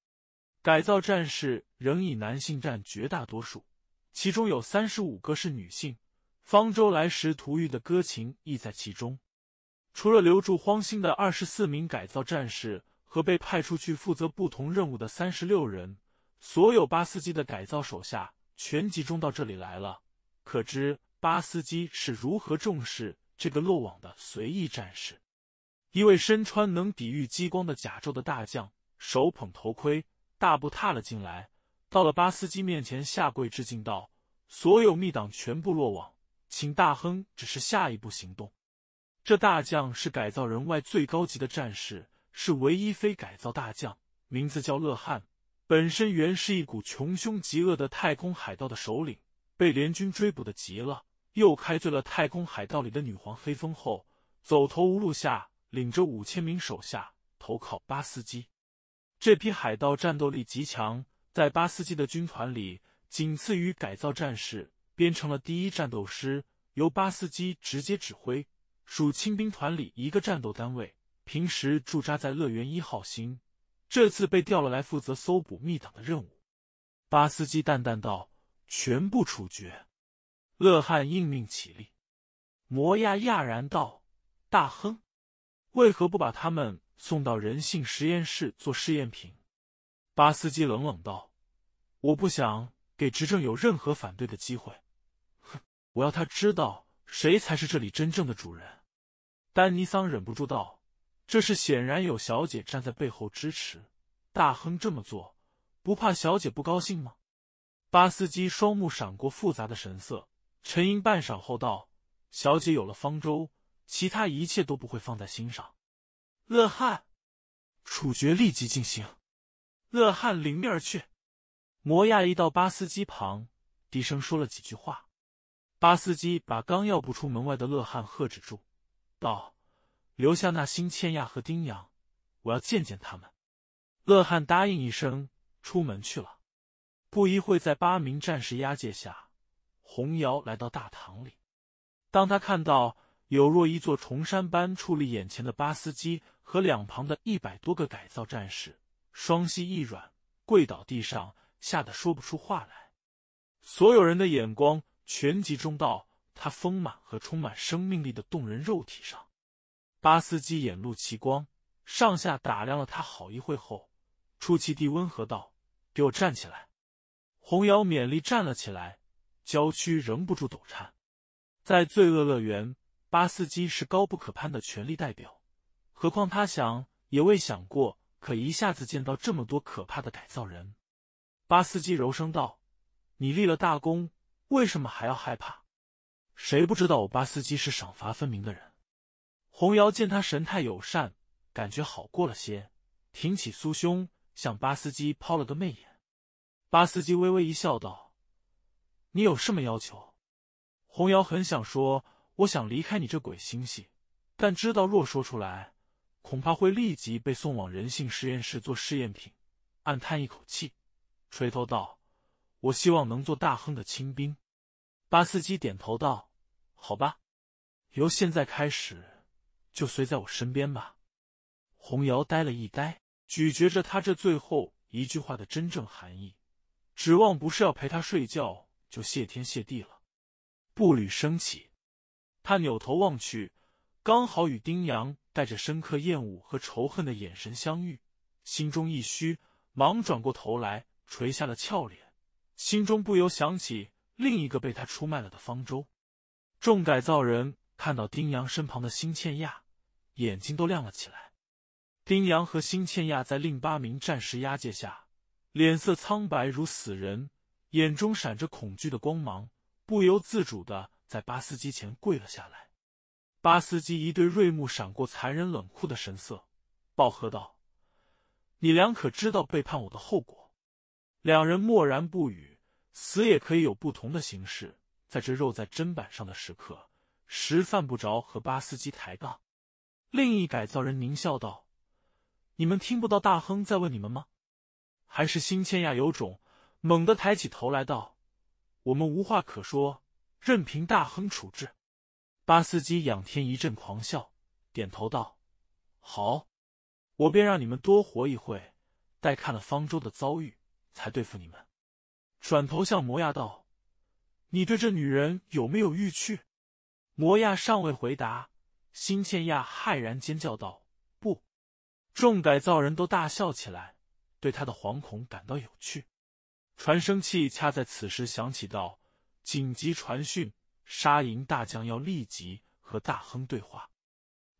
改造战士仍以男性占绝大多数，其中有三十五个是女性。方舟来时涂玉的歌情亦在其中。除了留住荒星的二十四名改造战士和被派出去负责不同任务的三十六人，所有巴斯基的改造手下全集中到这里来了。可知巴斯基是如何重视这个漏网的随意战士。一位身穿能抵御激光的甲胄的大将，手捧头盔，大步踏了进来，到了巴斯基面前下跪致敬道：“所有密党全部落网，请大亨只是下一步行动。”这大将是改造人外最高级的战士，是唯一非改造大将，名字叫乐汉。本身原是一股穷凶极恶的太空海盗的首领，被联军追捕的急了，又开罪了太空海盗里的女皇黑风后，走投无路下。领着五千名手下投靠巴斯基，这批海盗战斗力极强，在巴斯基的军团里仅次于改造战士，编成了第一战斗师，由巴斯基直接指挥，属清兵团里一个战斗单位。平时驻扎在乐园一号星，这次被调了来负责搜捕密党的任务。巴斯基淡淡道：“全部处决。”乐汉应命起立，摩亚讶然道：“大亨。”为何不把他们送到人性实验室做试验品？巴斯基冷冷道：“我不想给执政有任何反对的机会。哼，我要他知道谁才是这里真正的主人。”丹尼桑忍不住道：“这事显然有小姐站在背后支持。大亨这么做，不怕小姐不高兴吗？”巴斯基双目闪过复杂的神色，沉吟半晌后道：“小姐有了方舟。”其他一切都不会放在心上。乐汉，处决立即进行。乐汉领命而去。摩亚一到巴斯基旁，低声说了几句话。巴斯基把刚要不出门外的乐汉喝止住，道：“留下那新千亚和丁阳，我要见见他们。”乐汉答应一声，出门去了。不一会，在八名战士押解下，红瑶来到大堂里。当他看到。有若一座重山般矗立眼前的巴斯基和两旁的一百多个改造战士，双膝一软，跪倒地上，吓得说不出话来。所有人的眼光全集中到他丰满和充满生命力的动人肉体上。巴斯基眼露奇光，上下打量了他好一会后，出奇地温和道：“给我站起来。”红瑶勉力站了起来，娇躯仍不住抖颤，在罪恶乐园。巴斯基是高不可攀的权力代表，何况他想也未想过，可一下子见到这么多可怕的改造人。巴斯基柔声道：“你立了大功，为什么还要害怕？谁不知道我巴斯基是赏罚分明的人？”红瑶见他神态友善，感觉好过了些，挺起酥胸，向巴斯基抛了个媚眼。巴斯基微微一笑，道：“你有什么要求？”红瑶很想说。我想离开你这鬼星系，但知道若说出来，恐怕会立即被送往人性实验室做试验品。暗叹一口气，垂头道：“我希望能做大亨的亲兵。”巴斯基点头道：“好吧，由现在开始，就随在我身边吧。”红瑶呆了一呆，咀嚼着他这最后一句话的真正含义，指望不是要陪他睡觉，就谢天谢地了。步履升起。他扭头望去，刚好与丁阳带着深刻厌恶和仇恨的眼神相遇，心中一虚，忙转过头来，垂下了俏脸，心中不由想起另一个被他出卖了的方舟。众改造人看到丁阳身旁的新倩亚，眼睛都亮了起来。丁阳和新倩亚在另八名战士押解下，脸色苍白如死人，眼中闪着恐惧的光芒，不由自主的。在巴斯基前跪了下来，巴斯基一对锐目闪过残忍冷酷的神色，暴喝道：“你俩可知道背叛我的后果？”两人默然不语。死也可以有不同的形式，在这肉在砧板上的时刻，实犯不着和巴斯基抬杠。另一改造人狞笑道：“你们听不到大亨在问你们吗？”还是新千亚有种，猛地抬起头来道：“我们无话可说。”任凭大亨处置，巴斯基仰天一阵狂笑，点头道：“好，我便让你们多活一会，待看了方舟的遭遇，才对付你们。”转头向摩亚道：“你对这女人有没有欲趣？”摩亚尚未回答，新倩亚骇然尖叫道：“不！”众改造人都大笑起来，对他的惶恐感到有趣。传声器恰在此时响起，道：紧急传讯，沙营大将要立即和大亨对话。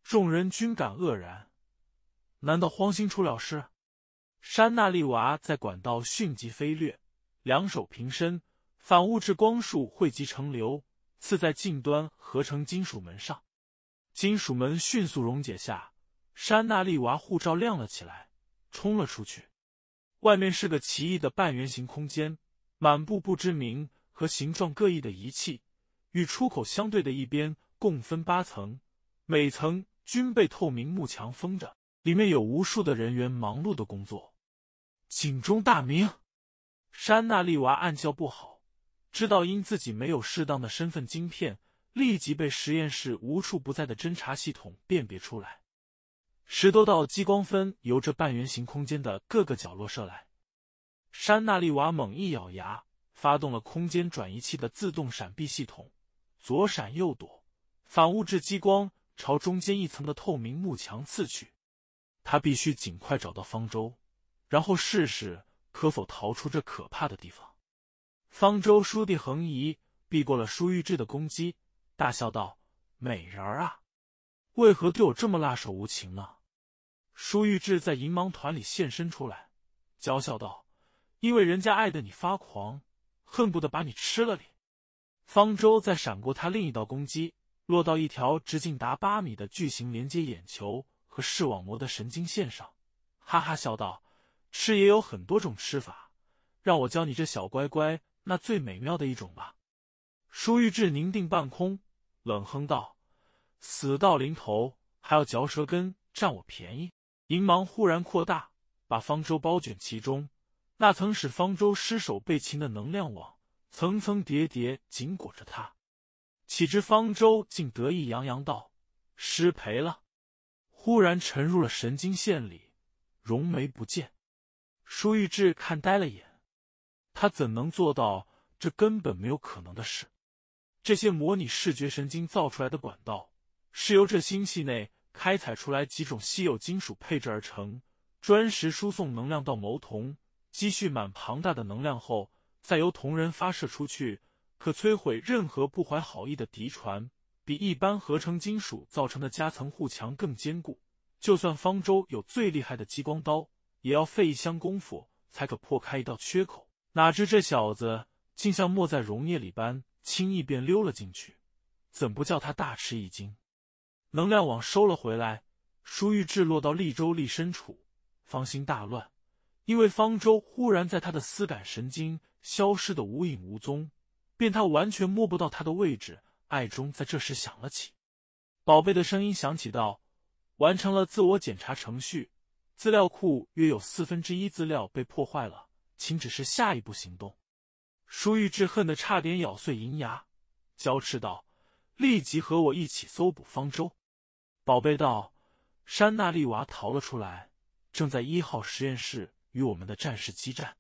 众人均感愕然，难道荒星出了事？山那利娃在管道迅疾飞掠，两手平伸，反物质光束汇集成流，刺在近端合成金属门上。金属门迅速溶解下，山那利娃护照亮了起来，冲了出去。外面是个奇异的半圆形空间，满布不知名。和形状各异的仪器，与出口相对的一边共分八层，每层均被透明幕墙封着，里面有无数的人员忙碌的工作。警钟大鸣，山娜丽娃暗叫不好，知道因自己没有适当的身份晶片，立即被实验室无处不在的侦查系统辨别出来。十多道激光分由这半圆形空间的各个角落射来，山娜丽娃猛一咬牙。发动了空间转移器的自动闪避系统，左闪右躲，反物质激光朝中间一层的透明幕墙刺去。他必须尽快找到方舟，然后试试可否逃出这可怕的地方。方舟倏地横移，避过了舒玉志的攻击，大笑道：“美人儿啊，为何对我这么辣手无情呢？”舒玉志在银芒团里现身出来，娇笑道：“因为人家爱的你发狂。”恨不得把你吃了哩！方舟再闪过他另一道攻击，落到一条直径达八米的巨型连接眼球和视网膜的神经线上，哈哈笑道：“吃也有很多种吃法，让我教你这小乖乖那最美妙的一种吧。”舒玉志凝定半空，冷哼道：“死到临头还要嚼舌根，占我便宜！”银芒忽然扩大，把方舟包卷其中。那曾使方舟失手被擒的能量网，层层叠叠紧裹着他。岂知方舟竟得意洋洋道：“失陪了。”忽然沉入了神经线里，融没不见。舒玉志看呆了眼，他怎能做到这根本没有可能的事？这些模拟视觉神经造出来的管道，是由这星系内开采出来几种稀有金属配置而成，专时输送能量到眸瞳。积蓄满庞大的能量后，再由铜人发射出去，可摧毁任何不怀好意的敌船，比一般合成金属造成的夹层护墙更坚固。就算方舟有最厉害的激光刀，也要费一箱功夫才可破开一道缺口。哪知这小子竟像没在溶液里般轻易便溜了进去，怎不叫他大吃一惊？能量网收了回来，舒玉志落到厉州立深处，方心大乱。因为方舟忽然在他的思感神经消失的无影无踪，便他完全摸不到他的位置。爱中在这时响了起宝贝的声音响起道：“完成了自我检查程序，资料库约有四分之一资料被破坏了，请指示下一步行动。”舒玉志恨得差点咬碎银牙，娇斥道：“立即和我一起搜捕方舟！”宝贝道：“山娜丽娃逃了出来，正在一号实验室。”与我们的战士激战，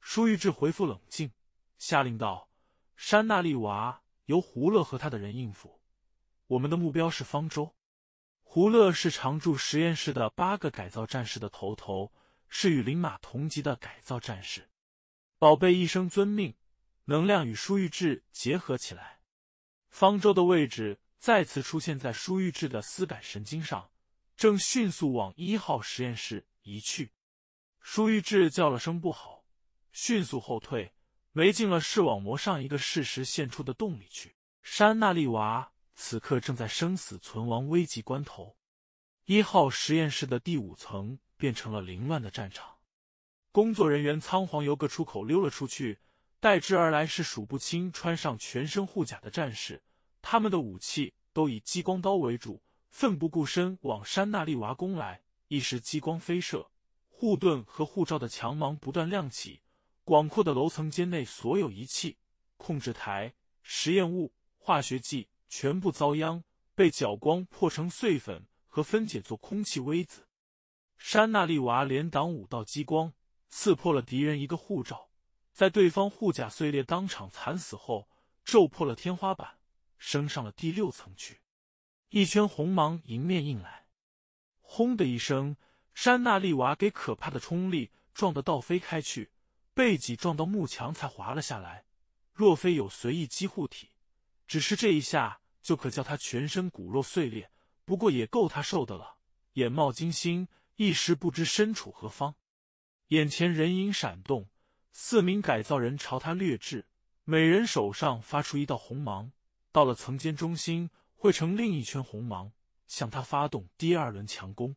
舒玉志回复冷静，下令道：“山那利娃由胡乐和他的人应付。我们的目标是方舟。胡乐是常驻实验室的八个改造战士的头头，是与林马同级的改造战士。”宝贝一声遵命，能量与舒玉志结合起来，方舟的位置再次出现在舒玉志的思感神经上，正迅速往一号实验室移去。舒玉志叫了声“不好”，迅速后退，没进了视网膜上一个适时现出的洞里去。山那利娃此刻正在生死存亡危急关头，一号实验室的第五层变成了凌乱的战场。工作人员仓皇由各出口溜了出去，代之而来是数不清穿上全身护甲的战士，他们的武器都以激光刀为主，奋不顾身往山那利娃攻来，一时激光飞射。护盾和护罩的强芒不断亮起，广阔的楼层间内，所有仪器、控制台、实验物、化学剂全部遭殃，被角光破成碎粉和分解作空气微子。山那丽娃连挡五道激光，刺破了敌人一个护罩，在对方护甲碎裂、当场惨死后，骤破了天花板，升上了第六层去。一圈红芒迎面映来，轰的一声。山那丽娃给可怕的冲力撞得倒飞开去，背脊撞到木墙才滑了下来。若非有随意击护体，只是这一下就可叫他全身骨肉碎裂。不过也够他受的了，眼冒金星，一时不知身处何方。眼前人影闪动，四名改造人朝他掠至，每人手上发出一道红芒，到了层间中心汇成另一圈红芒，向他发动第二轮强攻。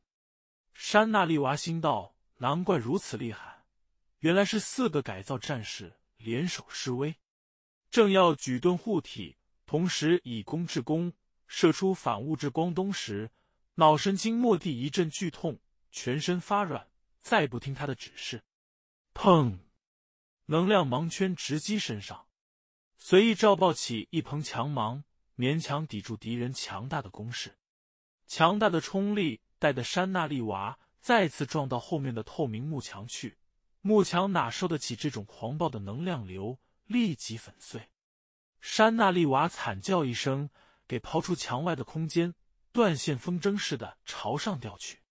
山那利娃心道：“难怪如此厉害，原来是四个改造战士联手示威。”正要举盾护体，同时以攻制攻，射出反物质光东时，脑神经蓦地一阵剧痛，全身发软，再不听他的指示。砰！能量盲圈直击身上，随意照爆起一蓬强芒，勉强抵住敌人强大的攻势。强大的冲力。带着山娜丽娃再次撞到后面的透明幕墙去，幕墙哪受得起这种狂暴的能量流，立即粉碎。山娜丽娃惨叫一声，给抛出墙外的空间，断线风筝似的朝上掉去。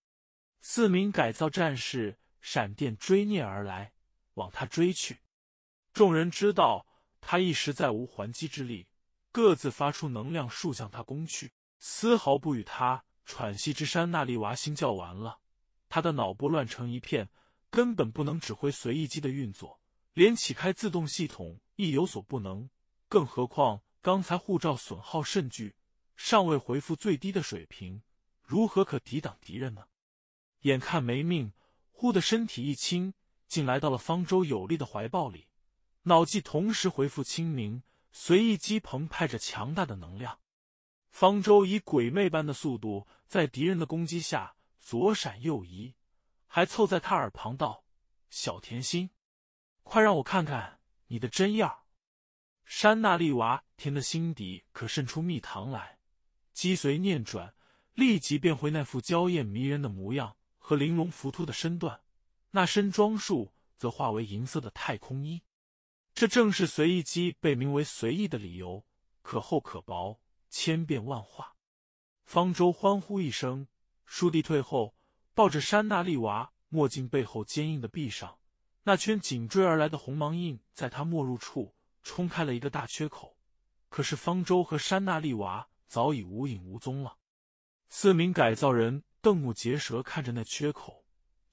四名改造战士闪电追蹑而来，往他追去。众人知道他一时再无还击之力，各自发出能量束向他攻去，丝毫不与他。喘息之山，那丽娃心叫完了，他的脑波乱成一片，根本不能指挥随意机的运作，连启开自动系统亦有所不能。更何况刚才护照损耗甚巨，尚未回复最低的水平，如何可抵挡敌人呢？眼看没命，忽的身体一轻，竟来到了方舟有力的怀抱里，脑际同时回复清明，随意机澎湃着强大的能量。方舟以鬼魅般的速度，在敌人的攻击下左闪右移，还凑在他耳旁道：“小甜心，快让我看看你的真样。”山那丽娃甜的心底可渗出蜜糖来，机随念转，立即变回那副娇艳迷人的模样和玲珑浮凸的身段，那身装束则化为银色的太空衣。这正是随意机被名为“随意”的理由，可厚可薄。千变万化，方舟欢呼一声，倏地退后，抱着山那利娃没进背后坚硬的壁上。那圈紧追而来的红芒印在他没入处冲开了一个大缺口。可是方舟和山那利娃早已无影无踪了。四名改造人瞪目结舌看着那缺口，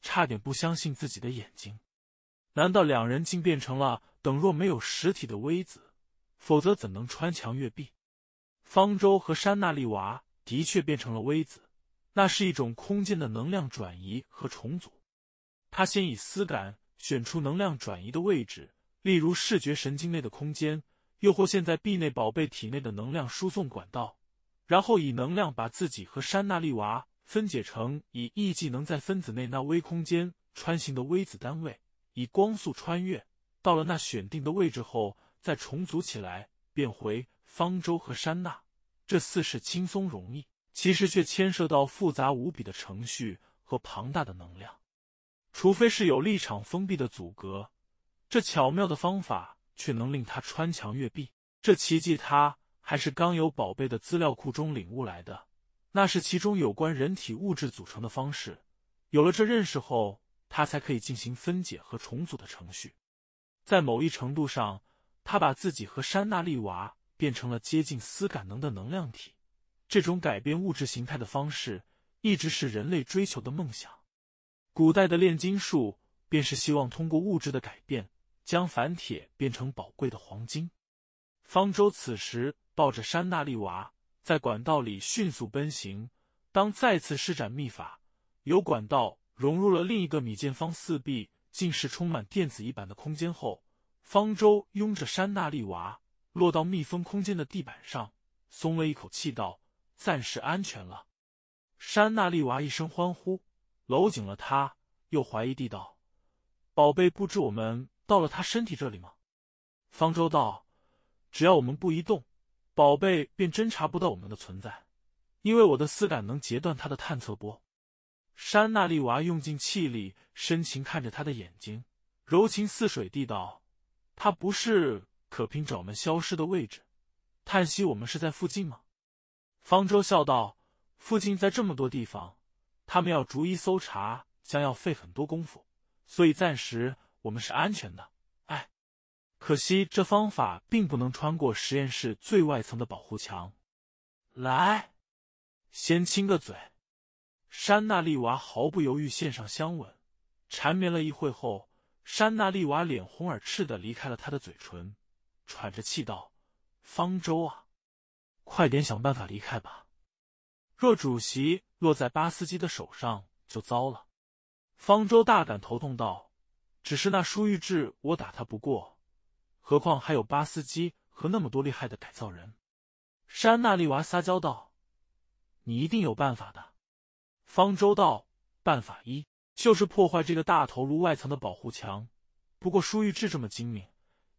差点不相信自己的眼睛。难道两人竟变成了等若没有实体的微子？否则怎能穿墙越壁？方舟和山那利娃的确变成了微子，那是一种空间的能量转移和重组。他先以思感选出能量转移的位置，例如视觉神经内的空间，又或现在 B 内宝贝体内的能量输送管道，然后以能量把自己和山那利娃分解成以 E 技能在分子内那微空间穿行的微子单位，以光速穿越到了那选定的位置后，再重组起来变回。方舟和山那，这似是轻松容易，其实却牵涉到复杂无比的程序和庞大的能量。除非是有立场封闭的阻隔，这巧妙的方法却能令他穿墙越壁。这奇迹，他还是刚有宝贝的资料库中领悟来的。那是其中有关人体物质组成的方式。有了这认识后，他才可以进行分解和重组的程序。在某一程度上，他把自己和山娜利娃。变成了接近思感能的能量体。这种改变物质形态的方式，一直是人类追求的梦想。古代的炼金术，便是希望通过物质的改变，将凡铁变成宝贵的黄金。方舟此时抱着山大利娃，在管道里迅速奔行。当再次施展秘法，由管道融入了另一个米见方四壁竟是充满电子一板的空间后，方舟拥着山大利娃。落到密封空间的地板上，松了一口气道：“暂时安全了。”山那丽娃一声欢呼，搂紧了他，又怀疑地道：“宝贝，不知我们到了他身体这里吗？”方舟道：“只要我们不移动，宝贝便侦察不到我们的存在，因为我的丝感能截断他的探测波。”山那丽娃用尽气力，深情看着他的眼睛，柔情似水地道：“他不是。”可凭爪们消失的位置，叹息：我们是在附近吗？方舟笑道：“附近在这么多地方，他们要逐一搜查，将要费很多功夫，所以暂时我们是安全的。哎，可惜这方法并不能穿过实验室最外层的保护墙。”来，先亲个嘴。山娜丽娃毫不犹豫献上香吻，缠绵了一会后，山娜丽娃脸红耳赤的离开了他的嘴唇。喘着气道：“方舟啊，快点想办法离开吧！若主席落在巴斯基的手上，就糟了。”方舟大感头痛道：“只是那舒玉志，我打他不过，何况还有巴斯基和那么多厉害的改造人。”山那丽娃撒娇道：“你一定有办法的。”方舟道：“办法一就是破坏这个大头颅外层的保护墙。不过舒玉志这么精明，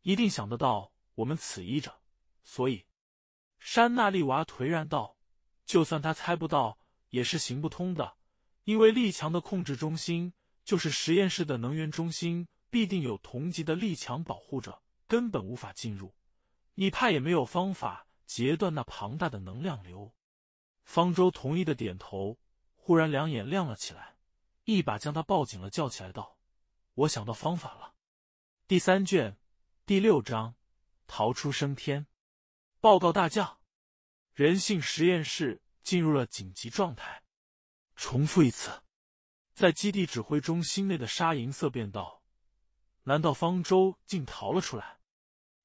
一定想得到。”我们此意着，所以，山那丽娃颓然道：“就算他猜不到，也是行不通的，因为力强的控制中心就是实验室的能源中心，必定有同级的力强保护着，根本无法进入。你怕也没有方法截断那庞大的能量流。”方舟同意的点头，忽然两眼亮了起来，一把将他抱紧了，叫起来道：“我想到方法了！”第三卷第六章。逃出升天！报告大将，人性实验室进入了紧急状态。重复一次，在基地指挥中心内的沙银色便道，难道方舟竟逃了出来？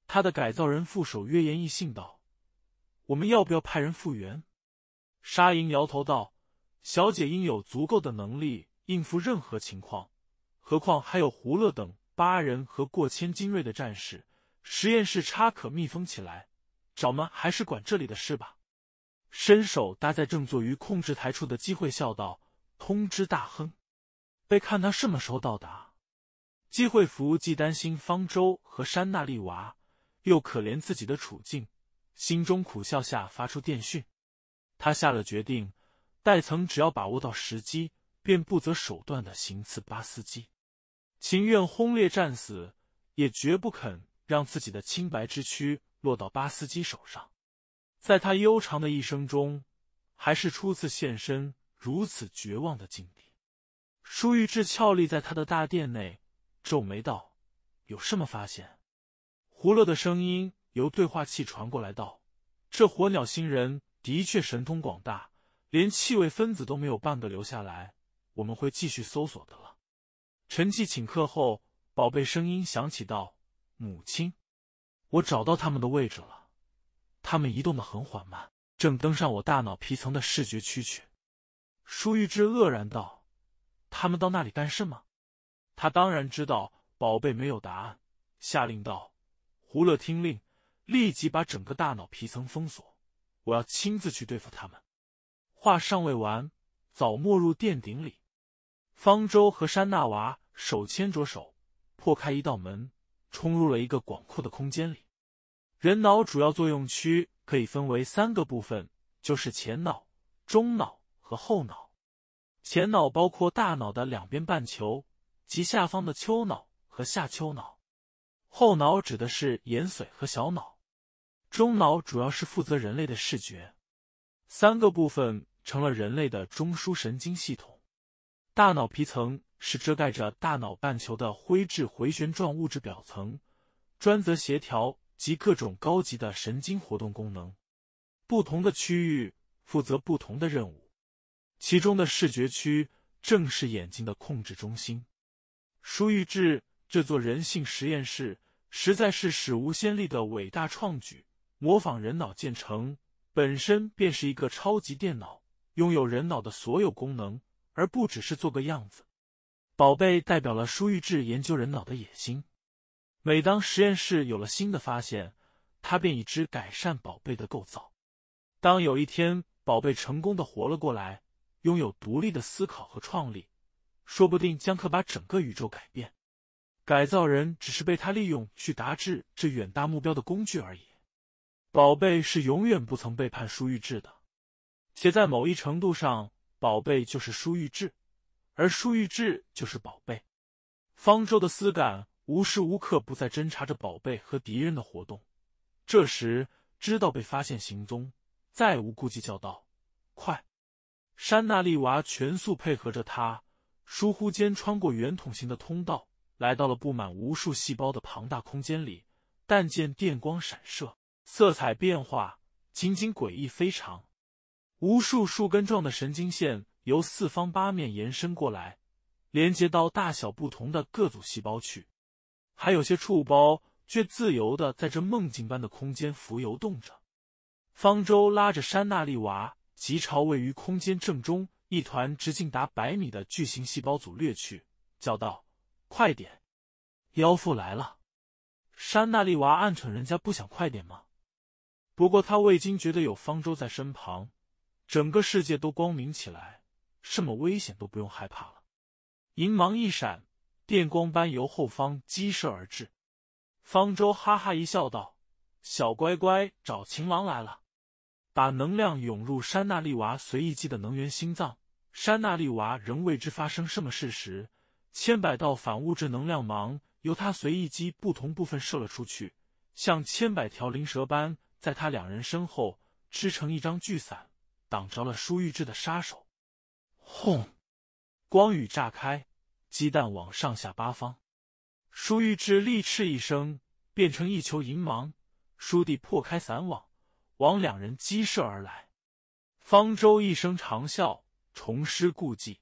他的改造人副手约言一信道：“我们要不要派人复原？”沙银摇头道：“小姐应有足够的能力应付任何情况，何况还有胡乐等八人和过千精锐的战士。”实验室插可密封起来，掌门还是管这里的事吧。伸手搭在正坐于控制台处的机会，笑道：“通知大亨，备看他什么时候到达。”机会服既担心方舟和山那丽娃，又可怜自己的处境，心中苦笑下发出电讯。他下了决定：戴曾只要把握到时机，便不择手段的行刺巴斯基，情愿轰烈战死，也绝不肯。让自己的清白之躯落到巴斯基手上，在他悠长的一生中，还是初次现身如此绝望的境地。舒玉智俏立在他的大殿内，皱眉道：“有什么发现？”胡乐的声音由对话器传过来道：“这火鸟星人的确神通广大，连气味分子都没有半个留下来。我们会继续搜索的了。”沉寂请客后，宝贝声音响起道。母亲，我找到他们的位置了。他们移动的很缓慢，正登上我大脑皮层的视觉区去。舒玉芝愕然道：“他们到那里干什么？”他当然知道，宝贝没有答案，下令道：“胡乐听令，立即把整个大脑皮层封锁！我要亲自去对付他们。”话尚未完，早没入殿顶里。方舟和山娜娃手牵着手，破开一道门。冲入了一个广阔的空间里。人脑主要作用区可以分为三个部分，就是前脑、中脑和后脑。前脑包括大脑的两边半球及下方的丘脑和下丘脑。后脑指的是眼髓和小脑。中脑主要是负责人类的视觉。三个部分成了人类的中枢神经系统。大脑皮层。是遮盖着大脑半球的灰质回旋状物质表层，专责协调及各种高级的神经活动功能。不同的区域负责不同的任务，其中的视觉区正是眼睛的控制中心。舒玉志这座人性实验室，实在是史无先例的伟大创举。模仿人脑建成，本身便是一个超级电脑，拥有人脑的所有功能，而不只是做个样子。宝贝代表了舒玉志研究人脑的野心。每当实验室有了新的发现，他便已知改善宝贝的构造。当有一天宝贝成功的活了过来，拥有独立的思考和创立，说不定将可把整个宇宙改变。改造人只是被他利用去达至这远大目标的工具而已。宝贝是永远不曾背叛舒玉志的，且在某一程度上，宝贝就是舒玉志。而舒玉志就是宝贝，方舟的思感无时无刻不在侦查着宝贝和敌人的活动。这时知道被发现行踪，再无顾忌，叫道：“快！”山那丽娃全速配合着他，疏忽间穿过圆筒形的通道，来到了布满无数细胞的庞大空间里。但见电光闪射，色彩变化，仅仅诡异非常。无数树根状的神经线。由四方八面延伸过来，连接到大小不同的各组细胞去。还有些触包却自由的在这梦境般的空间浮游动着。方舟拉着山那丽娃，急朝位于空间正中一团直径达百米的巨型细胞组掠去，叫道：“快点，妖妇来了！”山那丽娃暗忖：“人家不想快点吗？”不过他未经觉得有方舟在身旁，整个世界都光明起来。什么危险都不用害怕了，银芒一闪，电光般由后方激射而至。方舟哈哈一笑，道：“小乖乖，找情郎来了。”把能量涌入山那利娃随意击的能源心脏。山那利娃仍未知发生什么事时，千百道反物质能量芒由他随意击不同部分射了出去，像千百条灵蛇般在他两人身后织成一张巨伞，挡着了舒玉志的杀手。轰！光雨炸开，鸡蛋往上下八方。舒玉志厉斥一声，变成一球银芒，倏地破开伞网，往两人激射而来。方舟一声长啸，重施故技，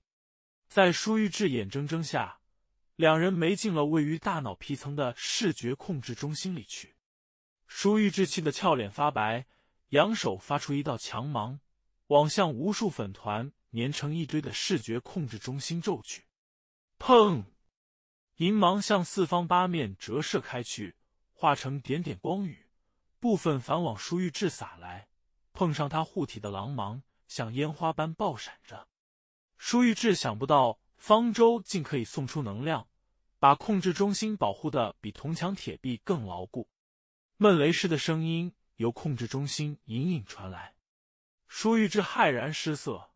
在舒玉志眼睁睁下，两人没进了位于大脑皮层的视觉控制中心里去。舒玉志气得俏脸发白，扬手发出一道强芒，望向无数粉团。粘成一堆的视觉控制中心皱去，砰！银芒向四方八面折射开去，化成点点光雨，部分反往舒玉志洒来，碰上他护体的狼芒，像烟花般爆闪着。舒玉志想不到方舟竟可以送出能量，把控制中心保护的比铜墙铁壁更牢固。闷雷似的声音由控制中心隐隐传来，舒玉志骇然失色。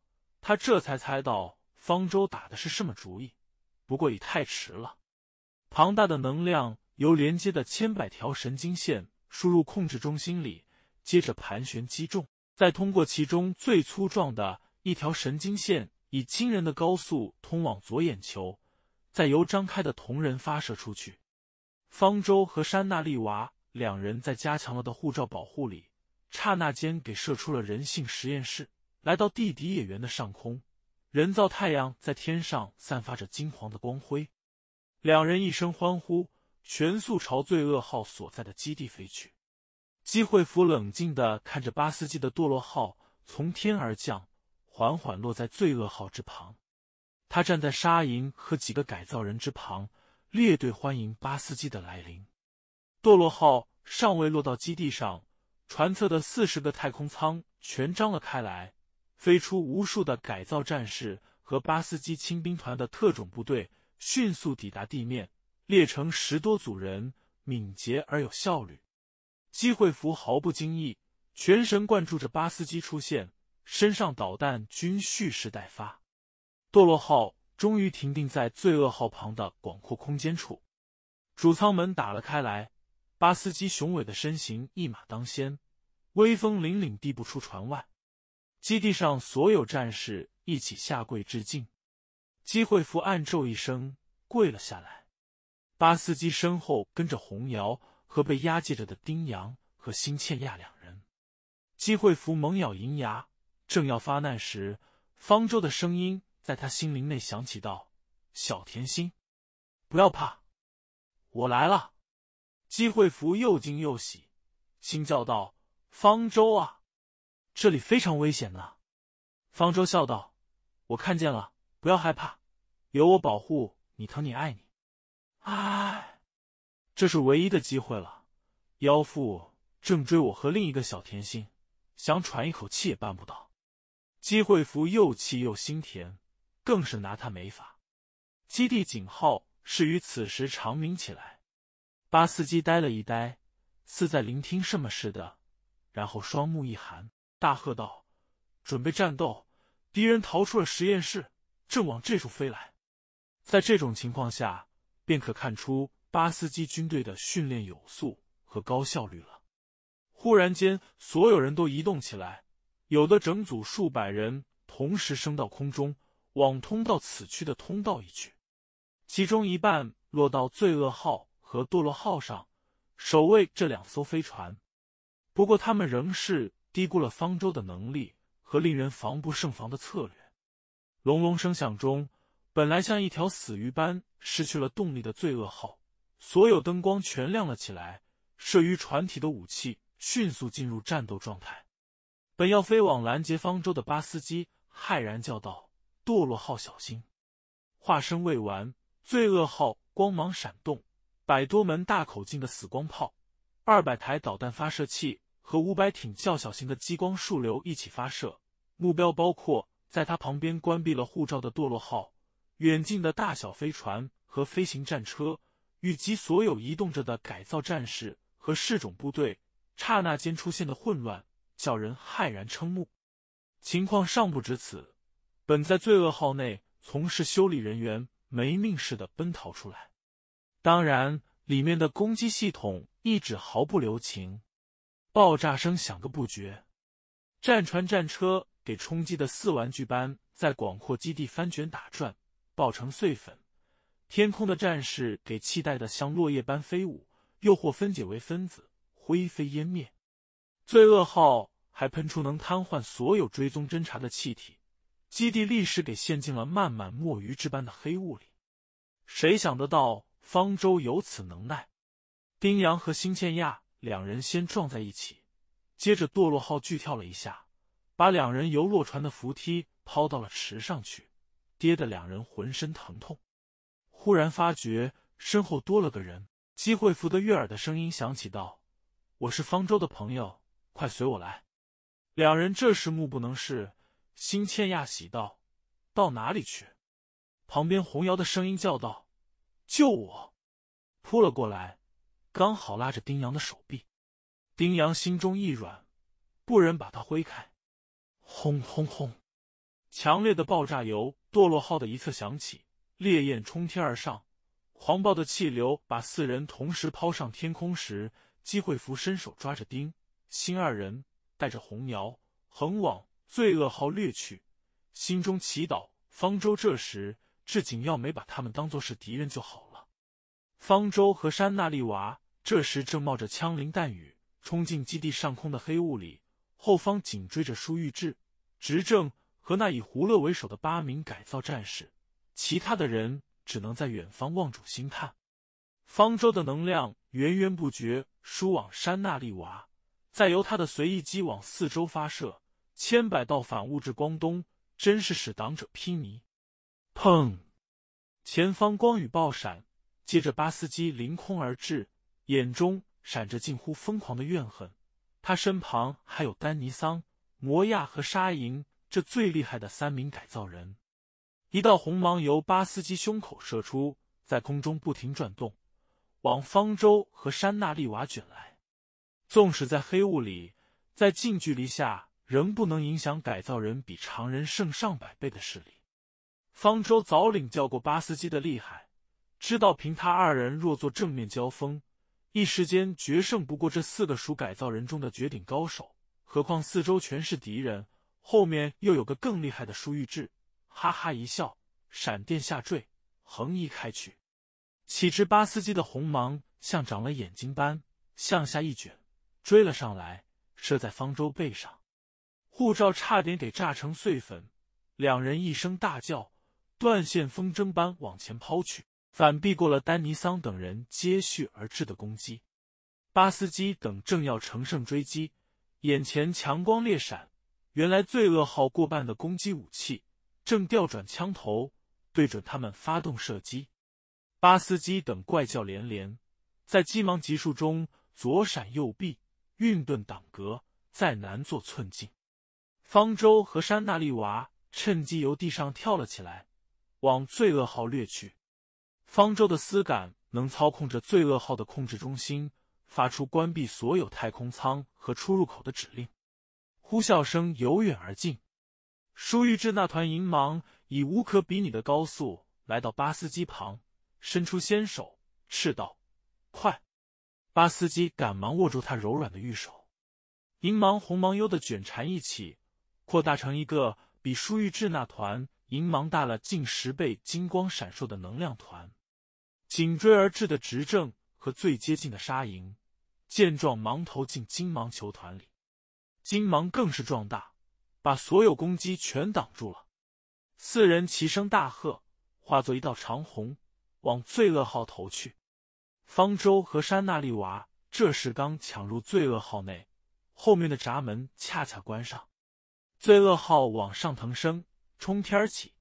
他这才猜到方舟打的是什么主意，不过已太迟了。庞大的能量由连接的千百条神经线输入控制中心里，接着盘旋击中，再通过其中最粗壮的一条神经线，以惊人的高速通往左眼球，再由张开的瞳仁发射出去。方舟和山娜丽娃两人在加强了的护罩保护里，刹那间给射出了人性实验室。来到地底野原的上空，人造太阳在天上散发着金黄的光辉。两人一声欢呼，全速朝罪恶号所在的基地飞去。基惠福冷静的看着巴斯基的堕落号从天而降，缓缓落在罪恶号之旁。他站在沙银和几个改造人之旁，列队欢迎巴斯基的来临。堕落号尚未落到基地上，船侧的四十个太空舱全张了开来。飞出无数的改造战士和巴斯基轻兵团的特种部队，迅速抵达地面，列成十多组人，敏捷而有效率。机会服毫不惊异，全神贯注着巴斯基出现，身上导弹均蓄势待发。堕落号终于停定在罪恶号旁的广阔空间处，主舱门打了开来，巴斯基雄伟的身形一马当先，威风凛凛地步出船外。基地上所有战士一起下跪致敬，基惠福暗咒一声，跪了下来。巴斯基身后跟着红瑶和被押解着的丁阳和辛倩亚两人。基惠福猛咬银牙，正要发难时，方舟的声音在他心灵内响起道：“小甜心，不要怕，我来了。”基惠福又惊又喜，心叫道：“方舟啊！”这里非常危险呢，方舟笑道：“我看见了，不要害怕，有我保护你，疼你，爱你。”哎，这是唯一的机会了。妖妇正追我和另一个小甜心，想喘一口气也办不到。机会福又气又心甜，更是拿他没法。基地警号是于此时长鸣起来。巴斯基呆了一呆，似在聆听什么似的，然后双目一寒。大喝道：“准备战斗！敌人逃出了实验室，正往这处飞来。”在这种情况下，便可看出巴斯基军队的训练有素和高效率了。忽然间，所有人都移动起来，有的整组数百人同时升到空中，往通道此区的通道一去，其中一半落到“罪恶号”和“堕落号”上，守卫这两艘飞船。不过，他们仍是。低估了方舟的能力和令人防不胜防的策略。隆隆声响中，本来像一条死鱼般失去了动力的罪恶号，所有灯光全亮了起来，设于船体的武器迅速进入战斗状态。本要飞往拦截方舟的巴斯基骇然叫道：“堕落号，小心！”话声未完，罪恶号光芒闪动，百多门大口径的死光炮，二百台导弹发射器。和五百挺较小型的激光束流一起发射，目标包括在他旁边关闭了护照的堕落号、远近的大小飞船和飞行战车，以及所有移动着的改造战士和试种部队。刹那间出现的混乱，叫人骇然瞠目。情况尚不止此，本在罪恶号内从事修理人员没命似的奔逃出来，当然，里面的攻击系统一直毫不留情。爆炸声响个不绝，战船、战车给冲击的似玩具般在广阔基地翻卷打转，爆成碎粉；天空的战士给气带的像落叶般飞舞，又或分解为分子，灰飞烟灭。罪恶号还喷出能瘫痪所有追踪侦查的气体，基地立时给陷进了漫漫墨鱼之般的黑雾里。谁想得到方舟有此能耐？丁阳和辛倩亚。两人先撞在一起，接着堕落号巨跳了一下，把两人由落船的扶梯抛到了池上去，跌得两人浑身疼痛。忽然发觉身后多了个人，机会福的悦耳的声音响起道：“我是方舟的朋友，快随我来。”两人这时目不能视，心欠亚喜道：“到哪里去？”旁边红瑶的声音叫道：“救我！”扑了过来。刚好拉着丁阳的手臂，丁阳心中一软，不忍把他挥开。轰轰轰！强烈的爆炸由堕落号的一侧响起，烈焰冲天而上，狂暴的气流把四人同时抛上天空时，机会福伸手抓着丁新二人，带着红鸟横往罪恶号掠去，心中祈祷：方舟这时至紧要没把他们当做是敌人就好了。方舟和山那丽娃。这时正冒着枪林弹雨冲进基地上空的黑雾里，后方紧追着舒玉志、执政和那以胡乐为首的八名改造战士，其他的人只能在远方望主兴叹。方舟的能量源源不绝，输往山那利娃，再由他的随意机往四周发射千百道反物质光东，真是使党者披靡。砰！前方光雨爆闪，接着巴斯基凌空而至。眼中闪着近乎疯狂的怨恨，他身旁还有丹尼桑、摩亚和沙银这最厉害的三名改造人。一道红芒由巴斯基胸口射出，在空中不停转动，往方舟和山那利瓦卷来。纵使在黑雾里，在近距离下仍不能影响改造人比常人胜上百倍的视力。方舟早领教过巴斯基的厉害，知道凭他二人若做正面交锋。一时间决胜不过这四个属改造人中的绝顶高手，何况四周全是敌人，后面又有个更厉害的舒玉志。哈哈一笑，闪电下坠，横移开去。岂知巴斯基的红芒像长了眼睛般向下一卷，追了上来，射在方舟背上，护照差点给炸成碎粉。两人一声大叫，断线风筝般往前抛去。反避过了丹尼桑等人接续而至的攻击，巴斯基等正要乘胜追击，眼前强光烈闪，原来罪恶号过半的攻击武器正调转枪头，对准他们发动射击。巴斯基等怪叫连连，在急忙急速中左闪右避，运盾挡格，再难做寸进。方舟和山娜利娃趁机由地上跳了起来，往罪恶号掠去。方舟的丝感能操控着罪恶号的控制中心，发出关闭所有太空舱和出入口的指令。呼啸声由远而近，舒玉志那团银芒以无可比拟的高速来到巴斯基旁，伸出纤手，斥道：“快！”巴斯基赶忙握住他柔软的玉手。银芒、红芒悠的卷缠一起，扩大成一个比舒玉志那团银芒大了近十倍、金光闪烁的能量团。紧追而至的执政和最接近的沙营，见状忙投进金芒球团里，金芒更是壮大，把所有攻击全挡住了。四人齐声大喝，化作一道长虹，往罪恶号投去。方舟和山娜丽娃这时刚抢入罪恶号内，后面的闸门恰恰关上，罪恶号往上腾升，冲天起。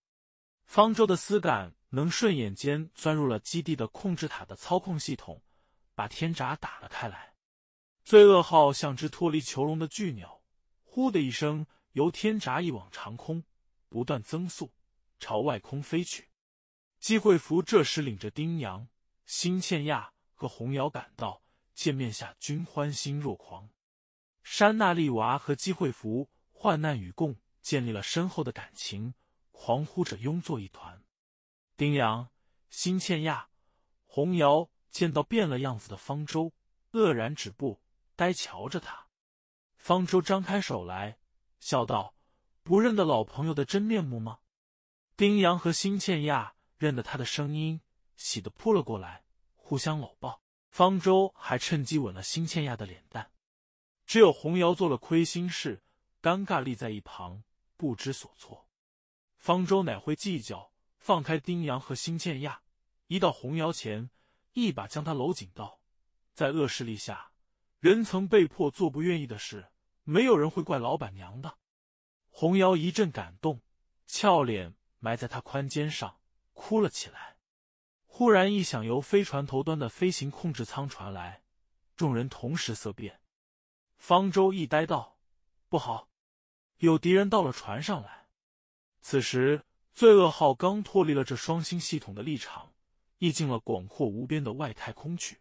方舟的丝杆。能顺眼间钻入了基地的控制塔的操控系统，把天闸打了开来。罪恶号像只脱离囚笼的巨鸟，呼的一声由天闸一往长空，不断增速朝外空飞去。姬惠福这时领着丁阳、辛倩亚和洪瑶赶到，见面下均欢欣若狂。山娜丽娃和姬惠福患难与共，建立了深厚的感情，狂呼着拥作一团。丁阳、辛倩亚、红瑶见到变了样子的方舟，愕然止步，呆瞧着他。方舟张开手来，笑道：“不认得老朋友的真面目吗？”丁阳和辛倩亚认得他的声音，喜得扑了过来，互相搂抱。方舟还趁机吻了辛倩亚的脸蛋。只有红瑶做了亏心事，尴尬立在一旁，不知所措。方舟乃会计较？放开丁阳和辛倩亚，一到洪瑶前，一把将她搂紧，道：“在恶势力下，人曾被迫做不愿意的事，没有人会怪老板娘的。”洪瑶一阵感动，俏脸埋在他宽肩上，哭了起来。忽然一响，由飞船头端的飞行控制舱传来，众人同时色变。方舟一呆道：“不好，有敌人到了船上来。”此时。罪恶号刚脱离了这双星系统的立场，逸进了广阔无边的外太空去。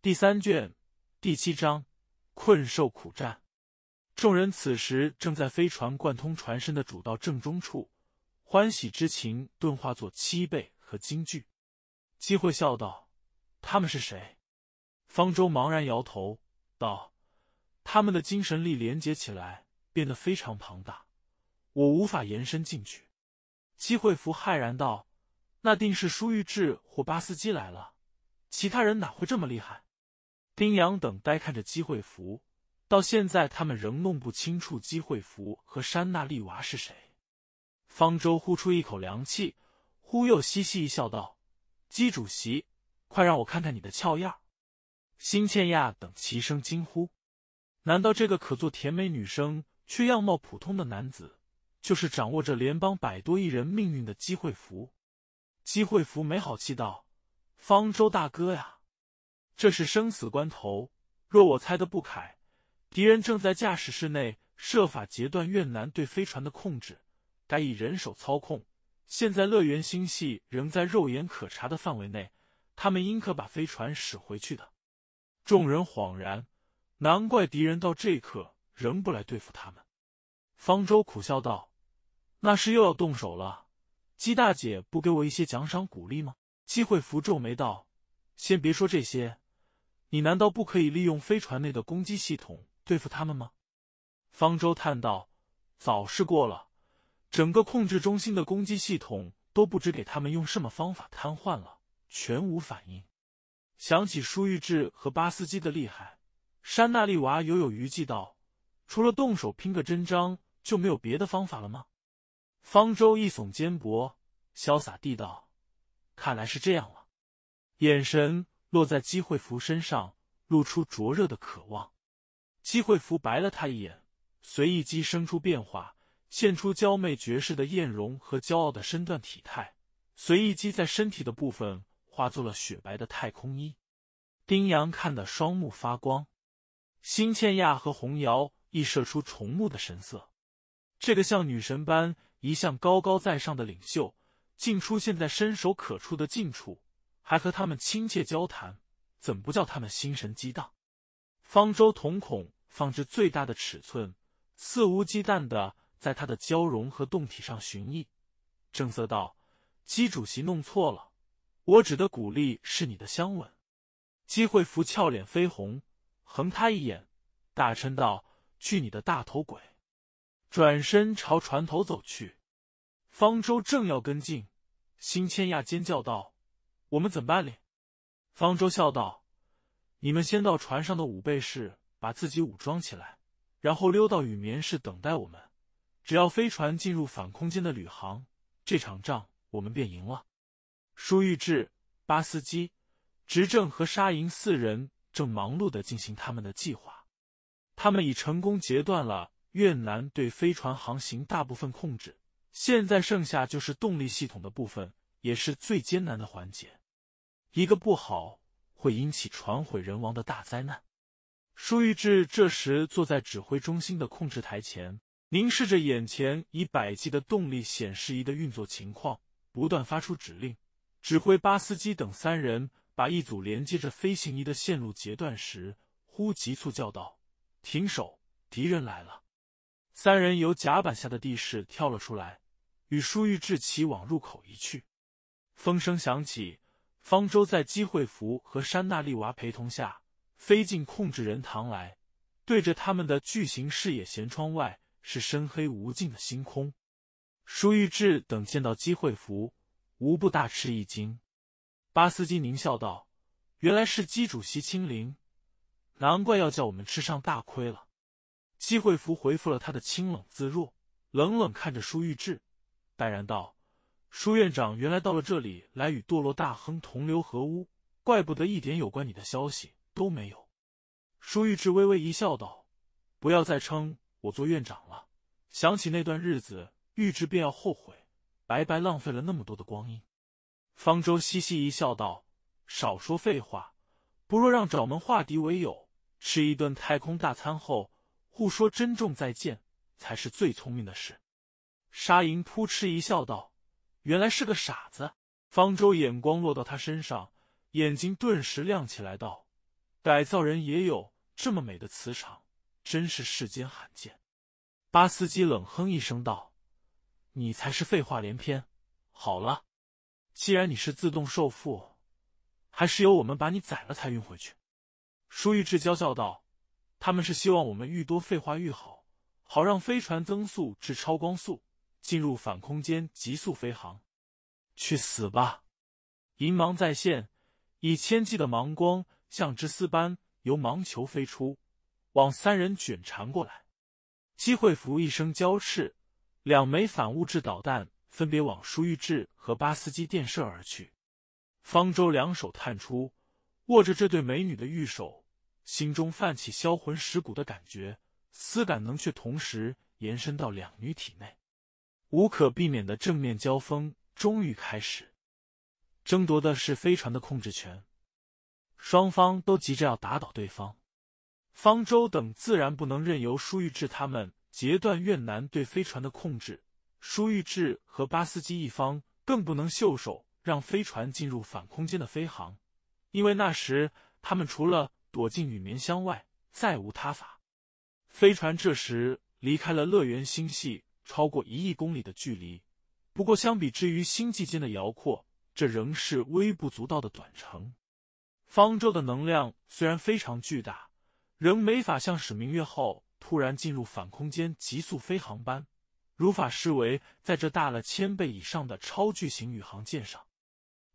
第三卷第七章困兽苦战。众人此时正在飞船贯通船身的主道正中处，欢喜之情顿化作七倍和惊惧。机会笑道：“他们是谁？”方舟茫然摇头道：“他们的精神力连接起来，变得非常庞大，我无法延伸进去。”姬会福骇然道：“那定是舒玉志或巴斯基来了，其他人哪会这么厉害？”丁阳等呆看着姬会福，到现在他们仍弄不清楚姬会福和山娜丽娃是谁。方舟呼出一口凉气，忽又嘻嘻一笑道：“姬主席，快让我看看你的俏样！”新倩亚等齐声惊呼：“难道这个可做甜美女生却样貌普通的男子？”就是掌握着联邦百多亿人命运的机会符，机会符没好气道：“方舟大哥呀，这是生死关头。若我猜的不凯，敌人正在驾驶室内设法截断越南对飞船的控制，该以人手操控。现在乐园星系仍在肉眼可察的范围内，他们应可把飞船驶回去的。”众人恍然，难怪敌人到这一刻仍不来对付他们。方舟苦笑道。那是又要动手了，姬大姐不给我一些奖赏鼓励吗？机会符皱眉道：“先别说这些，你难道不可以利用飞船内的攻击系统对付他们吗？”方舟叹道：“早试过了，整个控制中心的攻击系统都不知给他们用什么方法瘫痪了，全无反应。”想起舒玉志和巴斯基的厉害，山那丽娃犹有余悸道：“除了动手拼个真章，就没有别的方法了吗？”方舟一耸肩膊，潇洒地道：“看来是这样了。”眼神落在姬会福身上，露出灼热的渴望。姬会福白了他一眼，随意机生出变化，现出娇媚绝世的艳容和骄傲的身段体态。随意机在身体的部分化作了雪白的太空衣。丁阳看得双目发光，辛倩亚和红瑶亦射出崇慕的神色。这个像女神般。一向高高在上的领袖，竟出现在伸手可触的近处，还和他们亲切交谈，怎不叫他们心神激荡？方舟瞳孔放至最大的尺寸，肆无忌惮的在他的交融和动体上寻觅，正色道：“姬主席弄错了，我指的鼓励是你的香吻。”姬惠福俏脸绯红，横他一眼，大嗔道：“去你的大头鬼！”转身朝船头走去，方舟正要跟进，新千亚尖叫道：“我们怎么办哩？”方舟笑道：“你们先到船上的武备室把自己武装起来，然后溜到雨棉室等待我们。只要飞船进入反空间的旅航，这场仗我们便赢了。”舒玉志、巴斯基、执政和沙银四人正忙碌的进行他们的计划，他们已成功截断了。越南对飞船航行大部分控制，现在剩下就是动力系统的部分，也是最艰难的环节。一个不好，会引起船毁人亡的大灾难。舒玉志这时坐在指挥中心的控制台前，凝视着眼前以百计的动力显示仪的运作情况，不断发出指令，指挥巴斯基等三人把一组连接着飞行仪的线路截断时，忽急促叫道：“停手！敌人来了！”三人由甲板下的地势跳了出来，与舒玉志齐往入口一去。风声响起，方舟在姬会福和山娜丽娃陪同下飞进控制人堂来。对着他们的巨型视野舷窗外是深黑无尽的星空。舒玉志等见到机会福，无不大吃一惊。巴斯基狞笑道：“原来是姬主席亲临，难怪要叫我们吃上大亏了。”西惠福回复了他的清冷自若，冷冷看着舒玉志，淡然道：“舒院长，原来到了这里来与堕落大亨同流合污，怪不得一点有关你的消息都没有。”舒玉志微微一笑，道：“不要再称我做院长了。”想起那段日子，玉志便要后悔，白白浪费了那么多的光阴。方舟嘻嘻一笑道：“少说废话，不若让掌门化敌为友，吃一顿太空大餐后。”互说珍重，再见才是最聪明的事。沙银扑哧一笑道：“原来是个傻子。”方舟眼光落到他身上，眼睛顿时亮起来道：“改造人也有这么美的磁场，真是世间罕见。”巴斯基冷哼一声道：“你才是废话连篇。”好了，既然你是自动受缚，还是由我们把你宰了才运回去。”舒玉智娇笑道。他们是希望我们愈多废话愈好，好让飞船增速至超光速，进入反空间急速飞航。去死吧！银芒再现，以千计的芒光像之丝般由芒球飞出，往三人卷缠过来。机会符一声交斥，两枚反物质导弹分别往舒玉志和巴斯基电射而去。方舟两手探出，握着这对美女的玉手。心中泛起销魂蚀骨的感觉，思感能却同时延伸到两女体内，无可避免的正面交锋终于开始，争夺的是飞船的控制权，双方都急着要打倒对方。方舟等自然不能任由舒玉志他们截断越南对飞船的控制，舒玉志和巴斯基一方更不能袖手让飞船进入反空间的飞航，因为那时他们除了。躲进羽棉箱外，再无他法。飞船这时离开了乐园星系超过一亿公里的距离，不过相比之于星际间的辽阔，这仍是微不足道的短程。方舟的能量虽然非常巨大，仍没法像使明月号突然进入反空间急速飞航班，如法施为在这大了千倍以上的超巨型宇航舰上。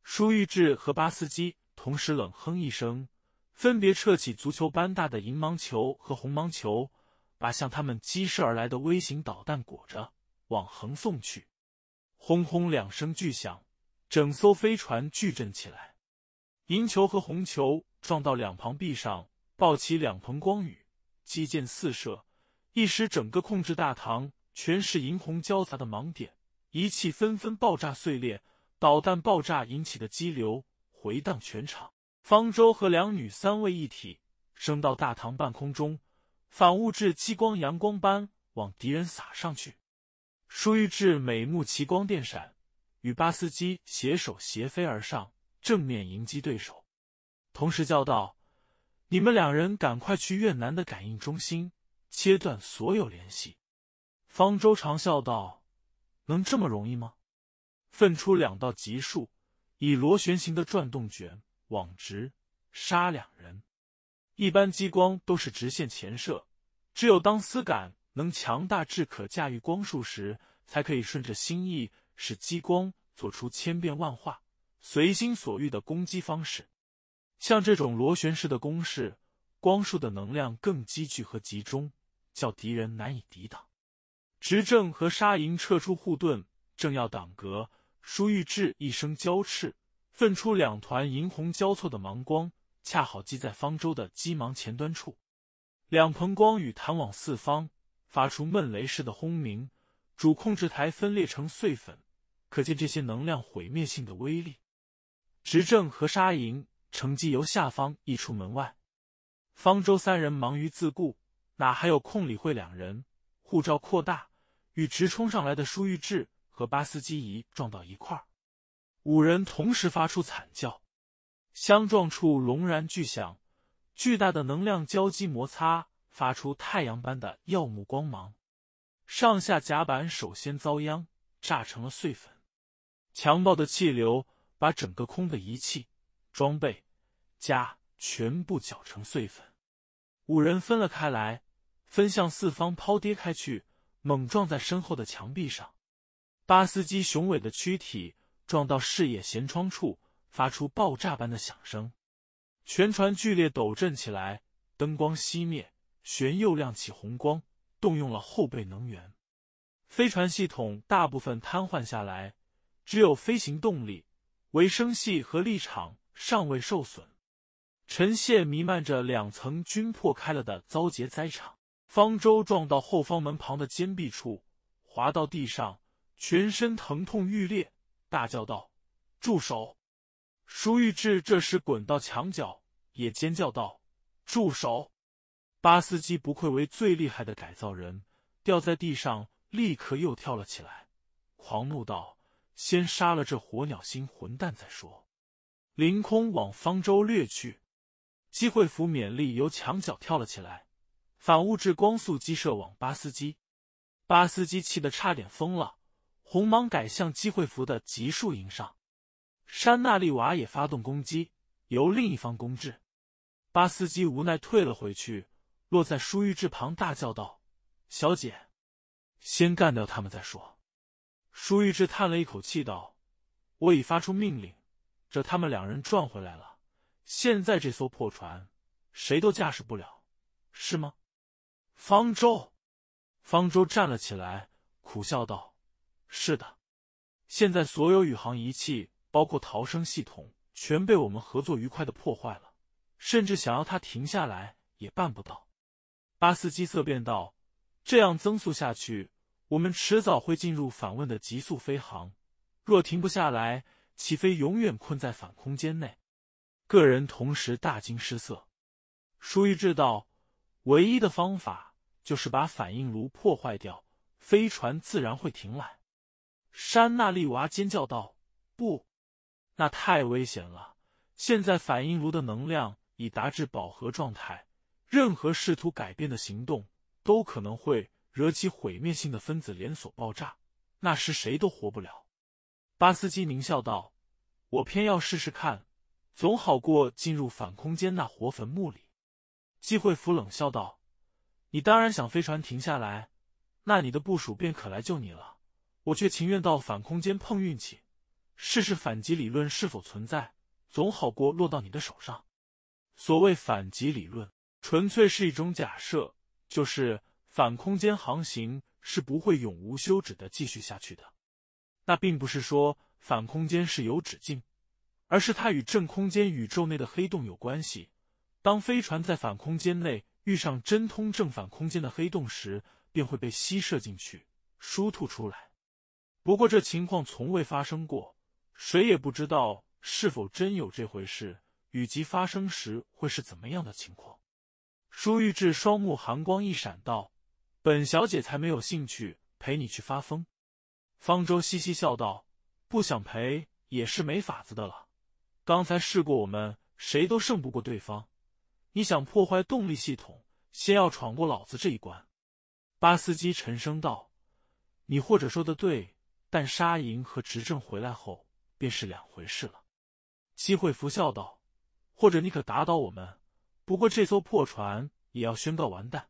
舒玉志和巴斯基同时冷哼一声。分别撤起足球般大的银芒球和红芒球，把向他们激射而来的微型导弹裹着往横送去。轰轰两声巨响，整艘飞船巨震起来。银球和红球撞到两旁壁上，爆起两盆光雨，击箭四射。一时，整个控制大堂全是银红交杂的盲点，仪器纷纷爆炸碎裂。导弹爆炸引起的激流回荡全场。方舟和两女三位一体升到大堂半空中，反物质激光阳光般往敌人洒上去。舒玉智美目奇光电闪，与巴斯基携手斜飞而上，正面迎击对手，同时叫道：“你们两人赶快去越南的感应中心，切断所有联系。”方舟长笑道：“能这么容易吗？”分出两道极数，以螺旋形的转动卷。往直杀两人，一般激光都是直线前射，只有当丝感能强大至可驾驭光束时，才可以顺着心意使激光做出千变万化、随心所欲的攻击方式。像这种螺旋式的攻势，光束的能量更积聚和集中，叫敌人难以抵挡。执政和沙银撤出护盾，正要挡格，舒玉志一声娇斥。分出两团银红交错的芒光，恰好击在方舟的机芒前端处。两蓬光雨弹往四方发出闷雷似的轰鸣，主控制台分裂成碎粉，可见这些能量毁灭性的威力。执政和沙银乘机由下方溢出门外，方舟三人忙于自顾，哪还有空理会两人？护照扩大，与直冲上来的舒玉志和巴斯基仪撞到一块儿。五人同时发出惨叫，相撞处隆然巨响，巨大的能量交击摩擦，发出太阳般的耀目光芒。上下甲板首先遭殃，炸成了碎粉。强暴的气流把整个空的仪器、装备、家全部搅成碎粉。五人分了开来，分向四方抛跌开去，猛撞在身后的墙壁上。巴斯基雄伟的躯体。撞到视野舷窗处，发出爆炸般的响声，全船剧烈抖震起来，灯光熄灭，旋又亮起红光，动用了后备能源，飞船系统大部分瘫痪下来，只有飞行动力、维生系和立场尚未受损。沉屑弥漫着两层均破开了的糟劫灾场。方舟撞到后方门旁的坚壁处，滑到地上，全身疼痛欲裂。大叫道：“住手！”舒玉志这时滚到墙角，也尖叫道：“住手！”巴斯基不愧为最厉害的改造人，掉在地上立刻又跳了起来，狂怒道：“先杀了这火鸟星混蛋再说！”凌空往方舟掠去。机会符勉力由墙角跳了起来，反物质光速机射往巴斯基。巴斯基气得差点疯了。红芒改向机会服的急速迎上，山娜丽娃也发动攻击，由另一方攻至。巴斯基无奈退了回去，落在舒玉志旁，大叫道：“小姐，先干掉他们再说。”舒玉志叹了一口气道：“我已发出命令，这他们两人转回来了。现在这艘破船，谁都驾驶不了，是吗？”方舟，方舟站了起来，苦笑道。是的，现在所有宇航仪器，包括逃生系统，全被我们合作愉快的破坏了，甚至想要它停下来也办不到。巴斯基色变道：“这样增速下去，我们迟早会进入反问的急速飞航，若停不下来，岂非永远困在反空间内？”个人同时大惊失色。舒玉智道：“唯一的方法就是把反应炉破坏掉，飞船自然会停来。”山那利娃尖叫道：“不，那太危险了！现在反应炉的能量已达至饱和状态，任何试图改变的行动都可能会惹起毁灭性的分子连锁爆炸，那时谁都活不了。”巴斯基狞笑道：“我偏要试试看，总好过进入反空间那活坟墓里。”季惠福冷笑道：“你当然想飞船停下来，那你的部署便可来救你了。”我却情愿到反空间碰运气，试试反击理论是否存在，总好过落到你的手上。所谓反击理论，纯粹是一种假设，就是反空间航行是不会永无休止的继续下去的。那并不是说反空间是有止境，而是它与正空间宇宙内的黑洞有关系。当飞船在反空间内遇上真通正反空间的黑洞时，便会被吸射进去，输吐出来。不过这情况从未发生过，谁也不知道是否真有这回事，与其发生时会是怎么样的情况？舒玉志双目寒光一闪，道：“本小姐才没有兴趣陪你去发疯。”方舟嘻嘻笑道：“不想陪也是没法子的了。刚才试过，我们谁都胜不过对方。你想破坏动力系统，先要闯过老子这一关。”巴斯基沉声道：“你或者说的对。”但沙营和执政回来后，便是两回事了。西惠福笑道：“或者你可打倒我们，不过这艘破船也要宣告完蛋。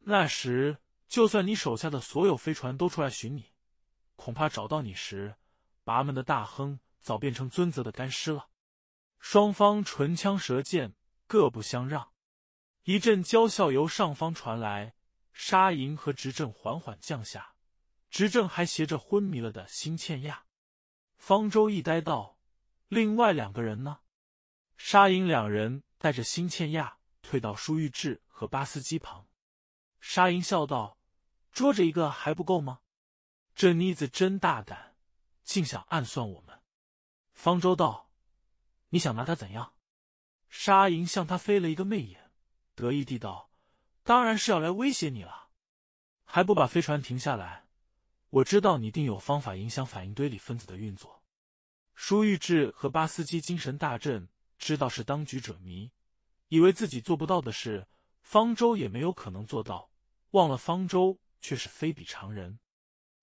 那时，就算你手下的所有飞船都出来寻你，恐怕找到你时，拔门的大亨早变成尊泽的干尸了。”双方唇枪舌剑，各不相让。一阵娇笑由上方传来，沙营和执政缓缓降下。执政还携着昏迷了的辛倩亚，方舟一呆道：“另外两个人呢？”沙银两人带着辛倩亚退到舒玉志和巴斯基旁。沙银笑道：“捉着一个还不够吗？这妮子真大胆，竟想暗算我们。”方舟道：“你想拿他怎样？”沙银向他飞了一个媚眼，得意地道：“当然是要来威胁你了，还不把飞船停下来？”我知道你定有方法影响反应堆里分子的运作。舒玉志和巴斯基精神大振，知道是当局者迷，以为自己做不到的事，方舟也没有可能做到，忘了方舟却是非比常人。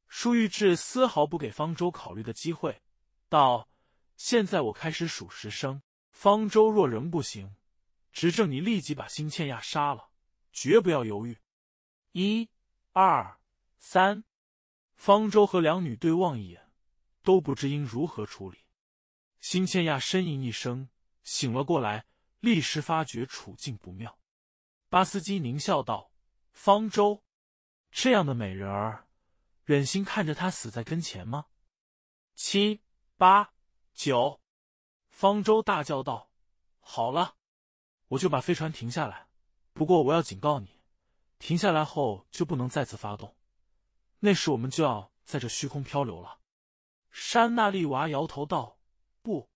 舒玉志丝毫不给方舟考虑的机会，道：“现在我开始数十声，方舟若仍不行，执政你立即把辛倩亚杀了，绝不要犹豫。”一、二、三。方舟和两女对望一眼，都不知应如何处理。辛倩亚呻吟一声，醒了过来，立时发觉处境不妙。巴斯基狞笑道：“方舟，这样的美人儿，忍心看着她死在跟前吗？”七八九，方舟大叫道：“好了，我就把飞船停下来。不过我要警告你，停下来后就不能再次发动。”那时我们就要在这虚空漂流了。”山那丽娃摇头道，“不，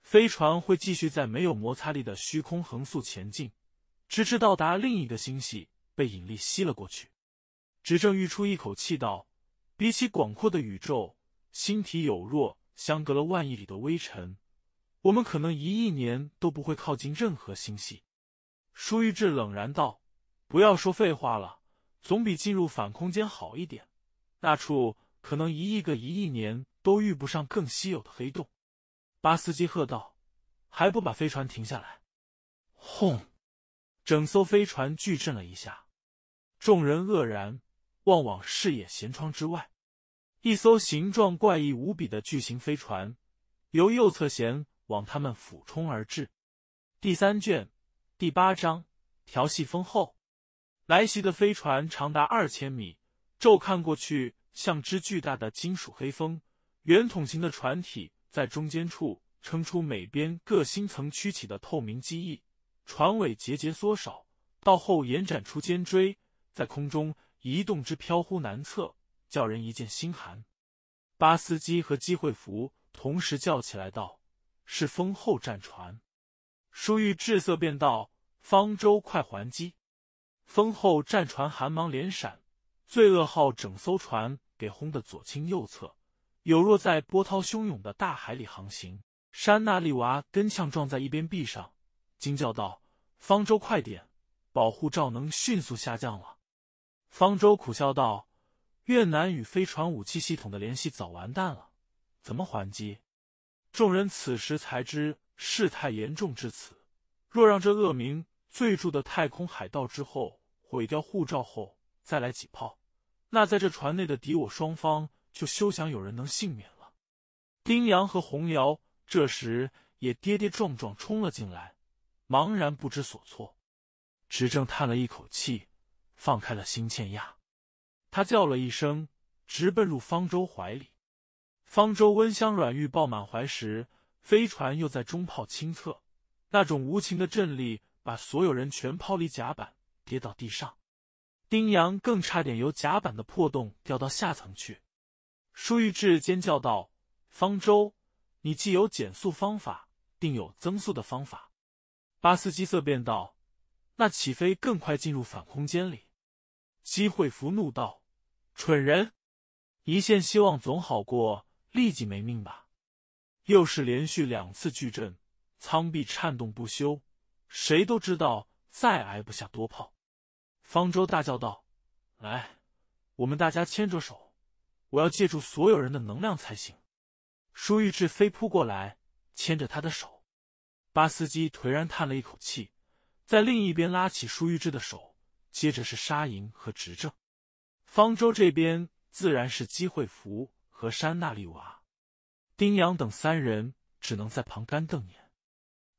飞船会继续在没有摩擦力的虚空横速前进，直至到达另一个星系，被引力吸了过去。”执政玉出一口气道：“比起广阔的宇宙，星体有若相隔了万亿里的微尘，我们可能一亿年都不会靠近任何星系。”舒玉志冷然道：“不要说废话了，总比进入反空间好一点。”那处可能一亿个一亿年都遇不上更稀有的黑洞，巴斯基喝道：“还不把飞船停下来！”轰！整艘飞船巨震了一下，众人愕然望往视野舷窗之外，一艘形状怪异无比的巨型飞船由右侧舷往他们俯冲而至。第三卷第八章调戏丰厚来袭的飞船长达二千米，骤看过去。像只巨大的金属黑蜂，圆筒形的船体在中间处撑出每边各新层曲起的透明机翼，船尾节节缩少，到后延展出尖锥，在空中移动之飘忽难测，叫人一见心寒。巴斯基和机会服同时叫起来道：“是风后战船。”舒玉滞色便道：“方舟，快还击！”风后战船寒芒连闪，罪恶号整艘船。给轰得左倾右侧，有若在波涛汹涌的大海里航行。山那利娃跟呛撞在一边壁上，惊叫道：“方舟，快点，保护罩能迅速下降了。”方舟苦笑道：“越南与飞船武器系统的联系早完蛋了，怎么还击？”众人此时才知事态严重至此，若让这恶名最著的太空海盗之后毁掉护照后再来几炮。那在这船内的敌我双方，就休想有人能幸免了。丁阳和洪瑶这时也跌跌撞撞冲了进来，茫然不知所措。执政叹了一口气，放开了辛倩亚。他叫了一声，直奔入方舟怀里。方舟温香软玉抱满怀时，飞船又在中炮倾侧，那种无情的震力把所有人全抛离甲板，跌到地上。丁阳更差点由甲板的破洞掉到下层去，舒玉志尖叫道：“方舟，你既有减速方法，定有增速的方法。”巴斯基色变道：“那岂非更快进入反空间里？”机会福怒道：“蠢人，一线希望总好过立即没命吧！”又是连续两次巨震，舱壁颤动不休，谁都知道再挨不下多炮。方舟大叫道：“来，我们大家牵着手，我要借助所有人的能量才行。”舒玉志飞扑过来，牵着他的手。巴斯基颓然叹了一口气，在另一边拉起舒玉志的手。接着是沙银和执政。方舟这边自然是机会福和山那丽娃。丁阳等三人只能在旁干瞪眼。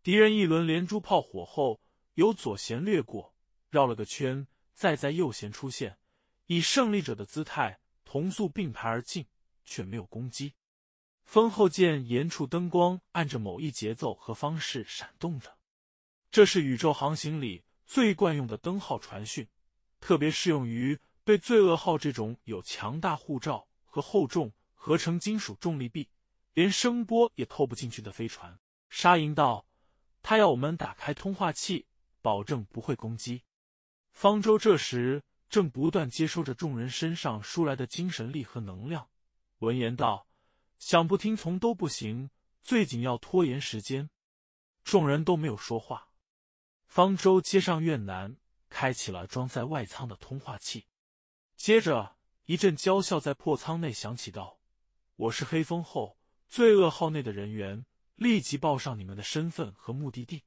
敌人一轮连珠炮火后，由左舷掠过，绕了个圈。再在右舷出现，以胜利者的姿态同速并排而进，却没有攻击。风后见沿处灯光按着某一节奏和方式闪动着，这是宇宙航行里最惯用的灯号传讯，特别适用于对罪恶号这种有强大护罩和厚重合成金属重力臂，连声波也透不进去的飞船。沙银道，他要我们打开通话器，保证不会攻击。方舟这时正不断接收着众人身上输来的精神力和能量，闻言道：“想不听从都不行，最紧要拖延时间。”众人都没有说话。方舟接上越南，开启了装在外舱的通话器，接着一阵娇笑在破舱内响起：“道，我是黑风后罪恶号内的人员，立即报上你们的身份和目的地。”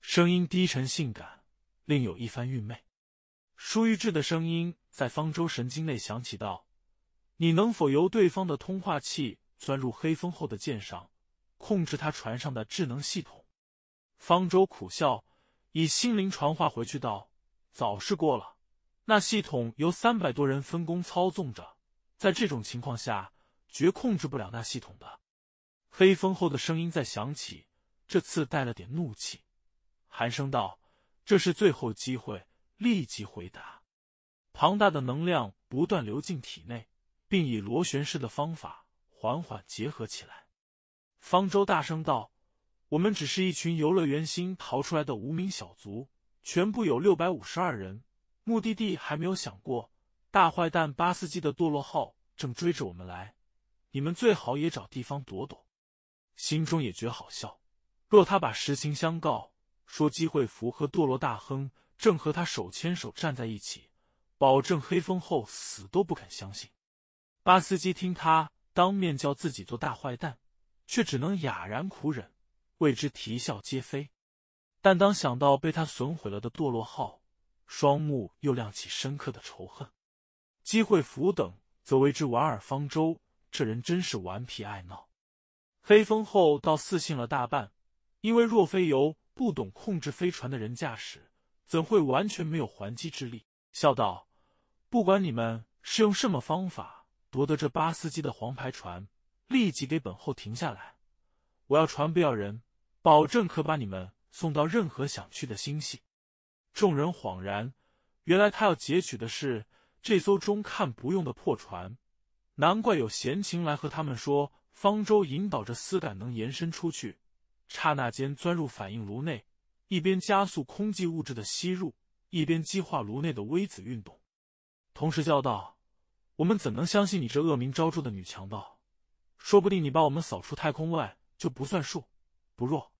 声音低沉性感，另有一番韵味。舒玉志的声音在方舟神经内响起，道：“你能否由对方的通话器钻入黑风后的舰上，控制他船上的智能系统？”方舟苦笑，以心灵传话回去道：“早试过了，那系统由三百多人分工操纵着，在这种情况下，绝控制不了那系统的。”黑风后的声音在响起，这次带了点怒气，寒声道：“这是最后机会。”立即回答，庞大的能量不断流进体内，并以螺旋式的方法缓缓结合起来。方舟大声道：“我们只是一群游乐园星逃出来的无名小卒，全部有六百五十二人，目的地还没有想过。大坏蛋巴斯基的堕落号正追着我们来，你们最好也找地方躲躲。”心中也觉好笑，若他把实情相告，说机会符合堕落大亨。正和他手牵手站在一起，保证黑风后死都不肯相信。巴斯基听他当面叫自己做大坏蛋，却只能哑然苦忍，为之啼笑皆非。但当想到被他损毁了的堕落号，双目又亮起深刻的仇恨。机会福等则为之莞尔方舟，这人真是顽皮爱闹。黑风后倒似信了大半，因为若非由不懂控制飞船的人驾驶。怎会完全没有还击之力？笑道：“不管你们是用什么方法夺得这巴斯基的黄牌船，立即给本后停下来！我要船不要人，保证可把你们送到任何想去的星系。”众人恍然，原来他要劫取的是这艘中看不用的破船，难怪有闲情来和他们说方舟引导着丝杆能延伸出去，刹那间钻入反应炉内。一边加速空气物质的吸入，一边激化炉内的微子运动，同时叫道：“我们怎能相信你这恶名昭著的女强盗？说不定你把我们扫出太空外就不算数。”不弱，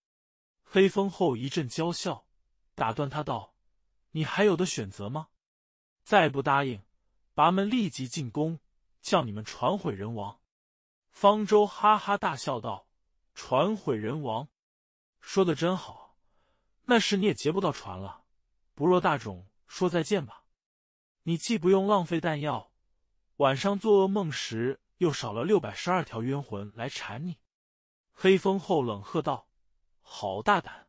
黑风后一阵娇笑，打断他道：“你还有的选择吗？再不答应，拔门立即进攻，叫你们船毁人亡。”方舟哈哈大笑道：“船毁人亡，说的真好。”那时你也劫不到船了，不若大冢说再见吧。你既不用浪费弹药，晚上做噩梦时又少了六百十二条冤魂来缠你。黑风后冷喝道：“好大胆！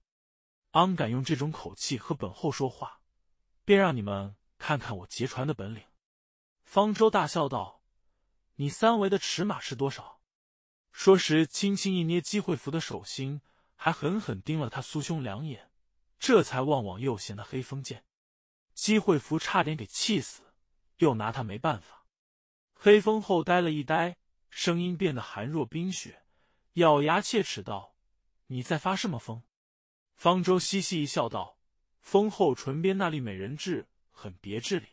昂敢用这种口气和本后说话，便让你们看看我劫船的本领。”方舟大笑道：“你三围的尺码是多少？”说时，轻轻一捏机会福的手心，还狠狠盯了他苏兄两眼。这才望望右舷的黑风剑，姬惠福差点给气死，又拿他没办法。黑风后呆了一呆，声音变得寒若冰雪，咬牙切齿道：“你在发什么疯？”方舟嘻嘻一笑，道：“风后唇边那粒美人痣很别致哩。”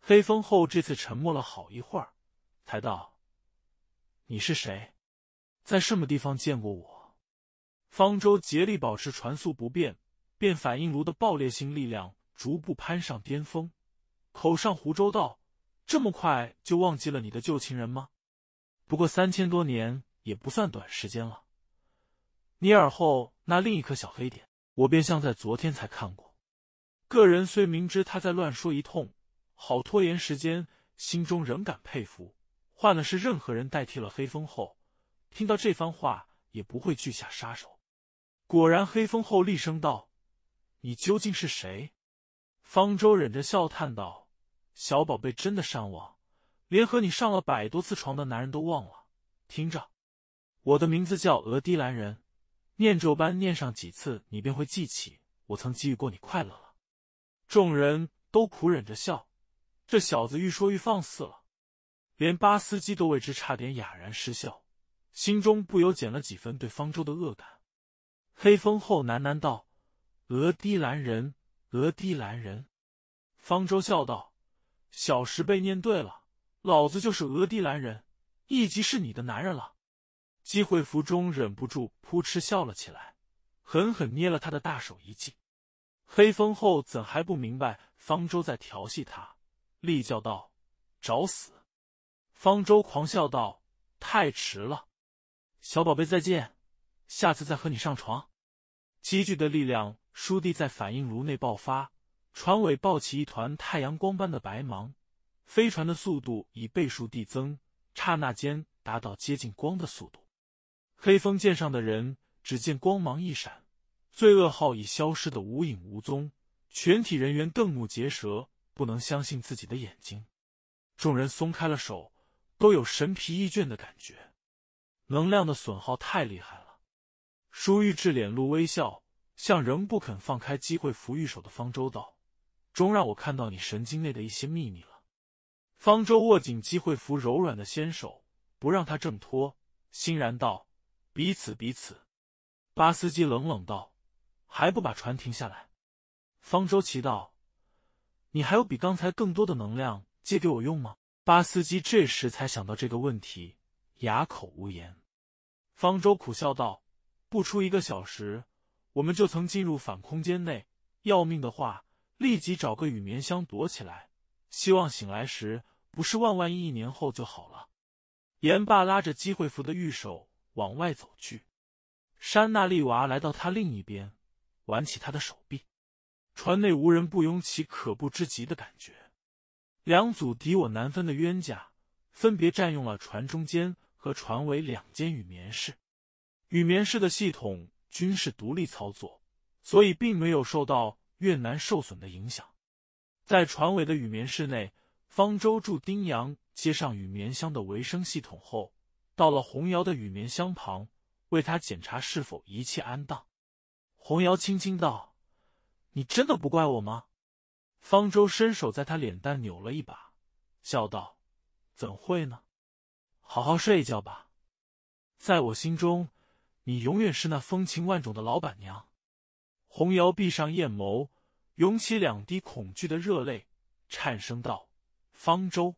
黑风后这次沉默了好一会儿，才道：“你是谁？在什么地方见过我？”方舟竭力保持船速不变。便反应炉的爆裂性力量逐步攀上巅峰，口上湖州道，这么快就忘记了你的旧情人吗？不过三千多年也不算短时间了。你耳后那另一颗小黑点，我便像在昨天才看过。个人虽明知他在乱说一通，好拖延时间，心中仍感佩服。换了是任何人代替了黑风后，听到这番话也不会去下杀手。果然，黑风后厉声道。你究竟是谁？方舟忍着笑叹道：“小宝贝真的善忘，连和你上了百多次床的男人都忘了。听着，我的名字叫俄狄兰人，念咒般念上几次，你便会记起我曾给予过你快乐了。”众人都苦忍着笑，这小子愈说愈放肆了，连巴斯基都为之差点哑然失笑，心中不由减了几分对方舟的恶感。黑风后喃喃道。俄狄兰人，俄狄兰人，方舟笑道：“小时被念对了，老子就是俄狄兰人，一级是你的男人了。”机会福中忍不住扑哧笑了起来，狠狠捏了他的大手一记。黑风后怎还不明白方舟在调戏他？厉叫道：“找死！”方舟狂笑道：“太迟了，小宝贝再见，下次再和你上床。”积聚的力量。书地在反应炉内爆发，船尾抱起一团太阳光般的白芒，飞船的速度以倍数递增，刹那间达到接近光的速度。黑风舰上的人只见光芒一闪，罪恶号已消失的无影无踪。全体人员瞪目结舌，不能相信自己的眼睛。众人松开了手，都有神疲意倦的感觉，能量的损耗太厉害了。舒玉志脸露微笑。向仍不肯放开机会符玉手的方舟道：“终让我看到你神经内的一些秘密了。”方舟握紧机会符柔软的纤手，不让他挣脱，欣然道：“彼此彼此。”巴斯基冷冷道：“还不把船停下来？”方舟奇道：“你还有比刚才更多的能量借给我用吗？”巴斯基这时才想到这个问题，哑口无言。方舟苦笑道：“不出一个小时。”我们就曾进入反空间内，要命的话，立即找个羽棉箱躲起来，希望醒来时不是万万亿年后就好了。严爸拉着机会服的玉手往外走去，山那丽娃来到他另一边，挽起他的手臂。船内无人不涌起可怖之极的感觉，两组敌我难分的冤家，分别占用了船中间和船尾两间羽棉室。羽棉室的系统。均是独立操作，所以并没有受到越南受损的影响。在船尾的雨棉室内，方舟助丁阳接上雨棉箱的维生系统后，到了红瑶的雨棉箱旁，为他检查是否一切安当。红瑶轻轻道：“你真的不怪我吗？”方舟伸手在他脸蛋扭了一把，笑道：“怎会呢？好好睡一觉吧，在我心中。”你永远是那风情万种的老板娘，红瑶闭上眼眸，涌起两滴恐惧的热泪，颤声道：“方舟，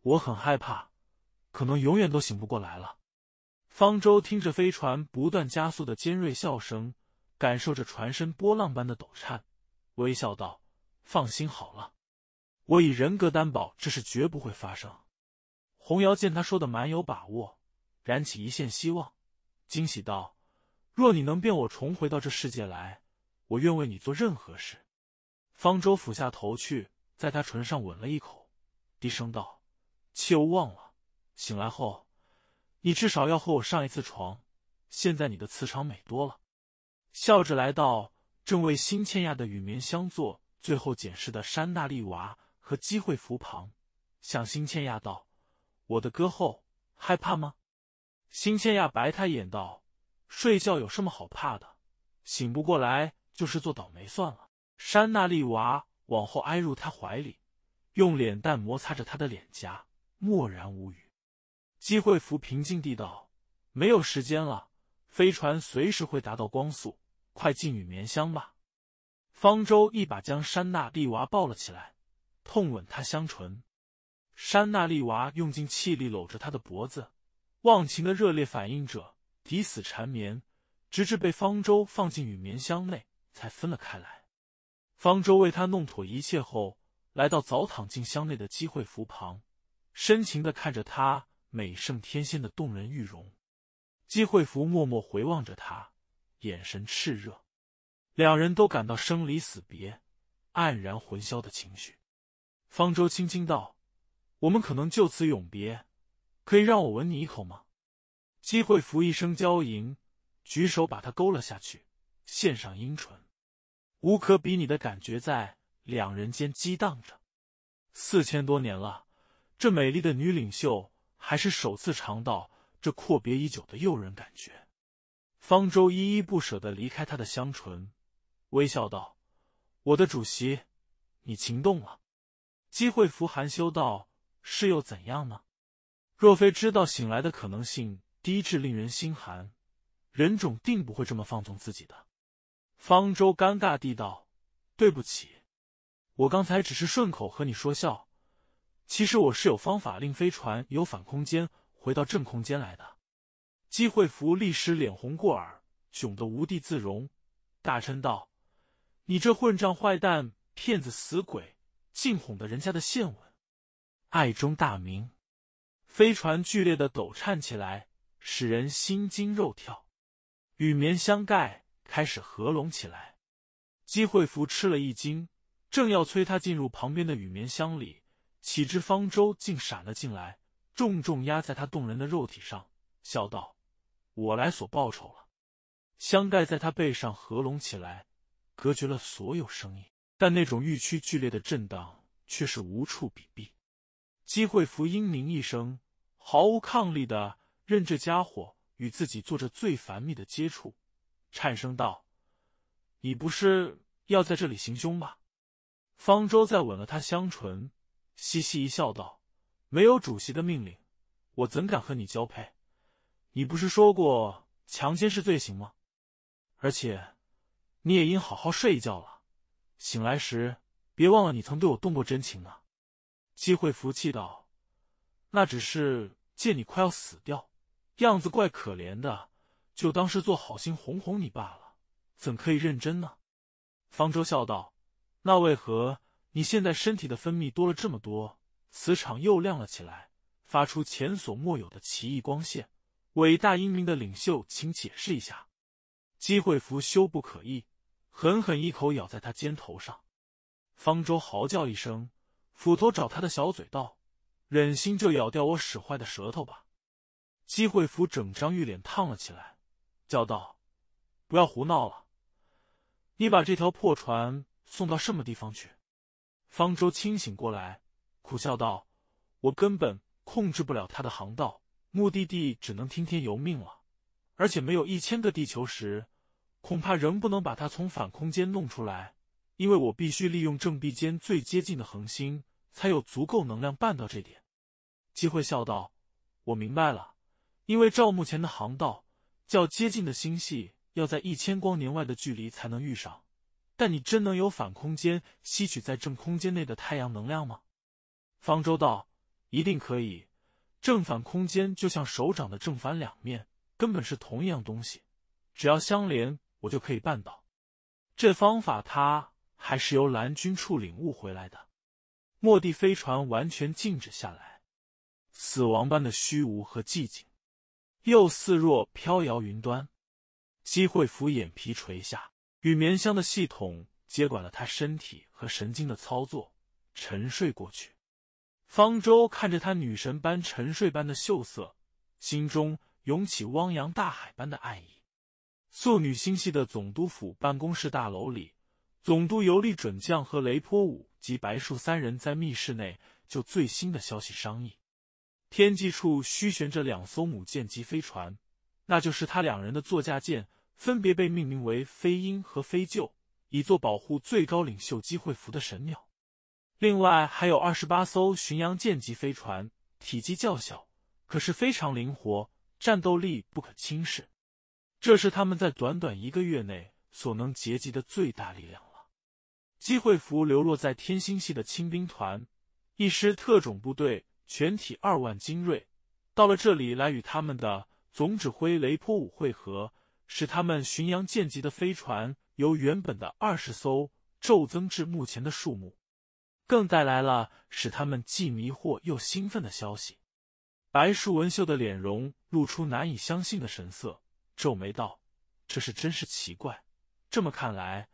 我很害怕，可能永远都醒不过来了。”方舟听着飞船不断加速的尖锐笑声，感受着船身波浪般的抖颤，微笑道：“放心好了，我以人格担保，这是绝不会发生。”红瑶见他说的蛮有把握，燃起一线希望。惊喜道：“若你能变我重回到这世界来，我愿为你做任何事。”方舟俯下头去，在他唇上吻了一口，低声道：“切勿忘了，醒来后你至少要和我上一次床。现在你的磁场美多了。”笑着来到正为新茜亚的羽棉相做最后检视的山大力娃和机会服旁，向新茜亚道：“我的歌后，害怕吗？”新千亚白他一眼道：“睡觉有什么好怕的？醒不过来就是做倒霉算了。”山娜丽娃往后挨入他怀里，用脸蛋摩擦着他的脸颊，默然无语。机惠福平静地道：“没有时间了，飞船随时会达到光速，快进雨绵香吧。”方舟一把将山娜丽娃抱了起来，痛吻她香唇。山娜丽娃用尽气力搂着他的脖子。忘情的热烈反应者抵死缠绵，直至被方舟放进羽棉箱内，才分了开来。方舟为他弄妥一切后，来到早躺进箱内的姬惠福旁，深情的看着他美胜天仙的动人玉容。姬惠福默默回望着他，眼神炽热。两人都感到生离死别、黯然魂消的情绪。方舟轻轻道：“我们可能就此永别。”可以让我吻你一口吗？姬会福一声娇吟，举手把他勾了下去，献上樱唇，无可比拟的感觉在两人间激荡着。四千多年了，这美丽的女领袖还是首次尝到这阔别已久的诱人感觉。方舟依依不舍的离开她的香唇，微笑道：“我的主席，你情动了。”姬会福含羞道：“是又怎样呢？”若非知道醒来的可能性低至令人心寒，人种定不会这么放纵自己的。方舟尴尬地道：“对不起，我刚才只是顺口和你说笑。其实我是有方法令飞船有反空间回到正空间来的。”机会福立时脸红过耳，窘得无地自容。大声道：“你这混账、坏蛋、骗子、死鬼，竟哄得人家的信闻，爱中大名。”飞船剧烈的抖颤起来，使人心惊肉跳。羽棉箱盖开始合拢起来，机会福吃了一惊，正要催他进入旁边的羽棉箱里，岂知方舟竟闪了进来，重重压在他动人的肉体上，笑道：“我来索报酬了。”箱盖在他背上合拢起来，隔绝了所有声音，但那种欲曲剧烈的震荡却是无处比避。机会福嘤咛一声。毫无抗力的任这家伙与自己做着最繁密的接触，颤声道：“你不是要在这里行凶吧？”方舟再吻了他香唇，嘻嘻一笑，道：“没有主席的命令，我怎敢和你交配？你不是说过强奸是罪行吗？而且你也应好好睡一觉了。醒来时别忘了你曾对我动过真情呢。”机会福气道：“那只是。”见你快要死掉，样子怪可怜的，就当是做好心哄哄你罢了，怎可以认真呢？方舟笑道：“那为何你现在身体的分泌多了这么多，磁场又亮了起来，发出前所未有的奇异光线？伟大英明的领袖，请解释一下。”机会福羞不可抑，狠狠一口咬在他肩头上。方舟嚎叫一声，斧头找他的小嘴道。忍心就咬掉我使坏的舌头吧！姬惠福整张玉脸烫了起来，叫道：“不要胡闹了！你把这条破船送到什么地方去？”方舟清醒过来，苦笑道：“我根本控制不了它的航道，目的地只能听天由命了。而且没有一千个地球时，恐怕仍不能把它从反空间弄出来，因为我必须利用正壁间最接近的恒星。”才有足够能量办到这点。机会笑道：“我明白了，因为照目前的航道，较接近的星系要在一千光年外的距离才能遇上。但你真能有反空间吸取在正空间内的太阳能量吗？”方舟道：“一定可以。正反空间就像手掌的正反两面，根本是同一样东西。只要相连，我就可以办到。这方法，他还是由蓝军处领悟回来的。”末地飞船完全静止下来，死亡般的虚无和寂静，又似若飘摇云端。机会服眼皮垂下，与绵香的系统接管了他身体和神经的操作，沉睡过去。方舟看着他女神般沉睡般的秀色，心中涌起汪洋大海般的爱意。素女心系的总督府办公室大楼里，总督尤利准将和雷波武。及白树三人，在密室内就最新的消息商议。天际处虚悬着两艘母舰及飞船，那就是他两人的座驾舰，分别被命名为“飞鹰”和“飞鹫”，以做保护最高领袖机会服的神鸟。另外还有二十八艘巡洋舰级飞船，体积较小，可是非常灵活，战斗力不可轻视。这是他们在短短一个月内所能集的最大力量。机会，服流落在天星系的清兵团一师特种部队全体二万精锐，到了这里来与他们的总指挥雷波武会合，使他们巡洋舰级的飞船由原本的二十艘骤增至目前的数目，更带来了使他们既迷惑又兴奋的消息。白树文秀的脸容露出难以相信的神色，皱眉道：“这事真是奇怪，这么看来。”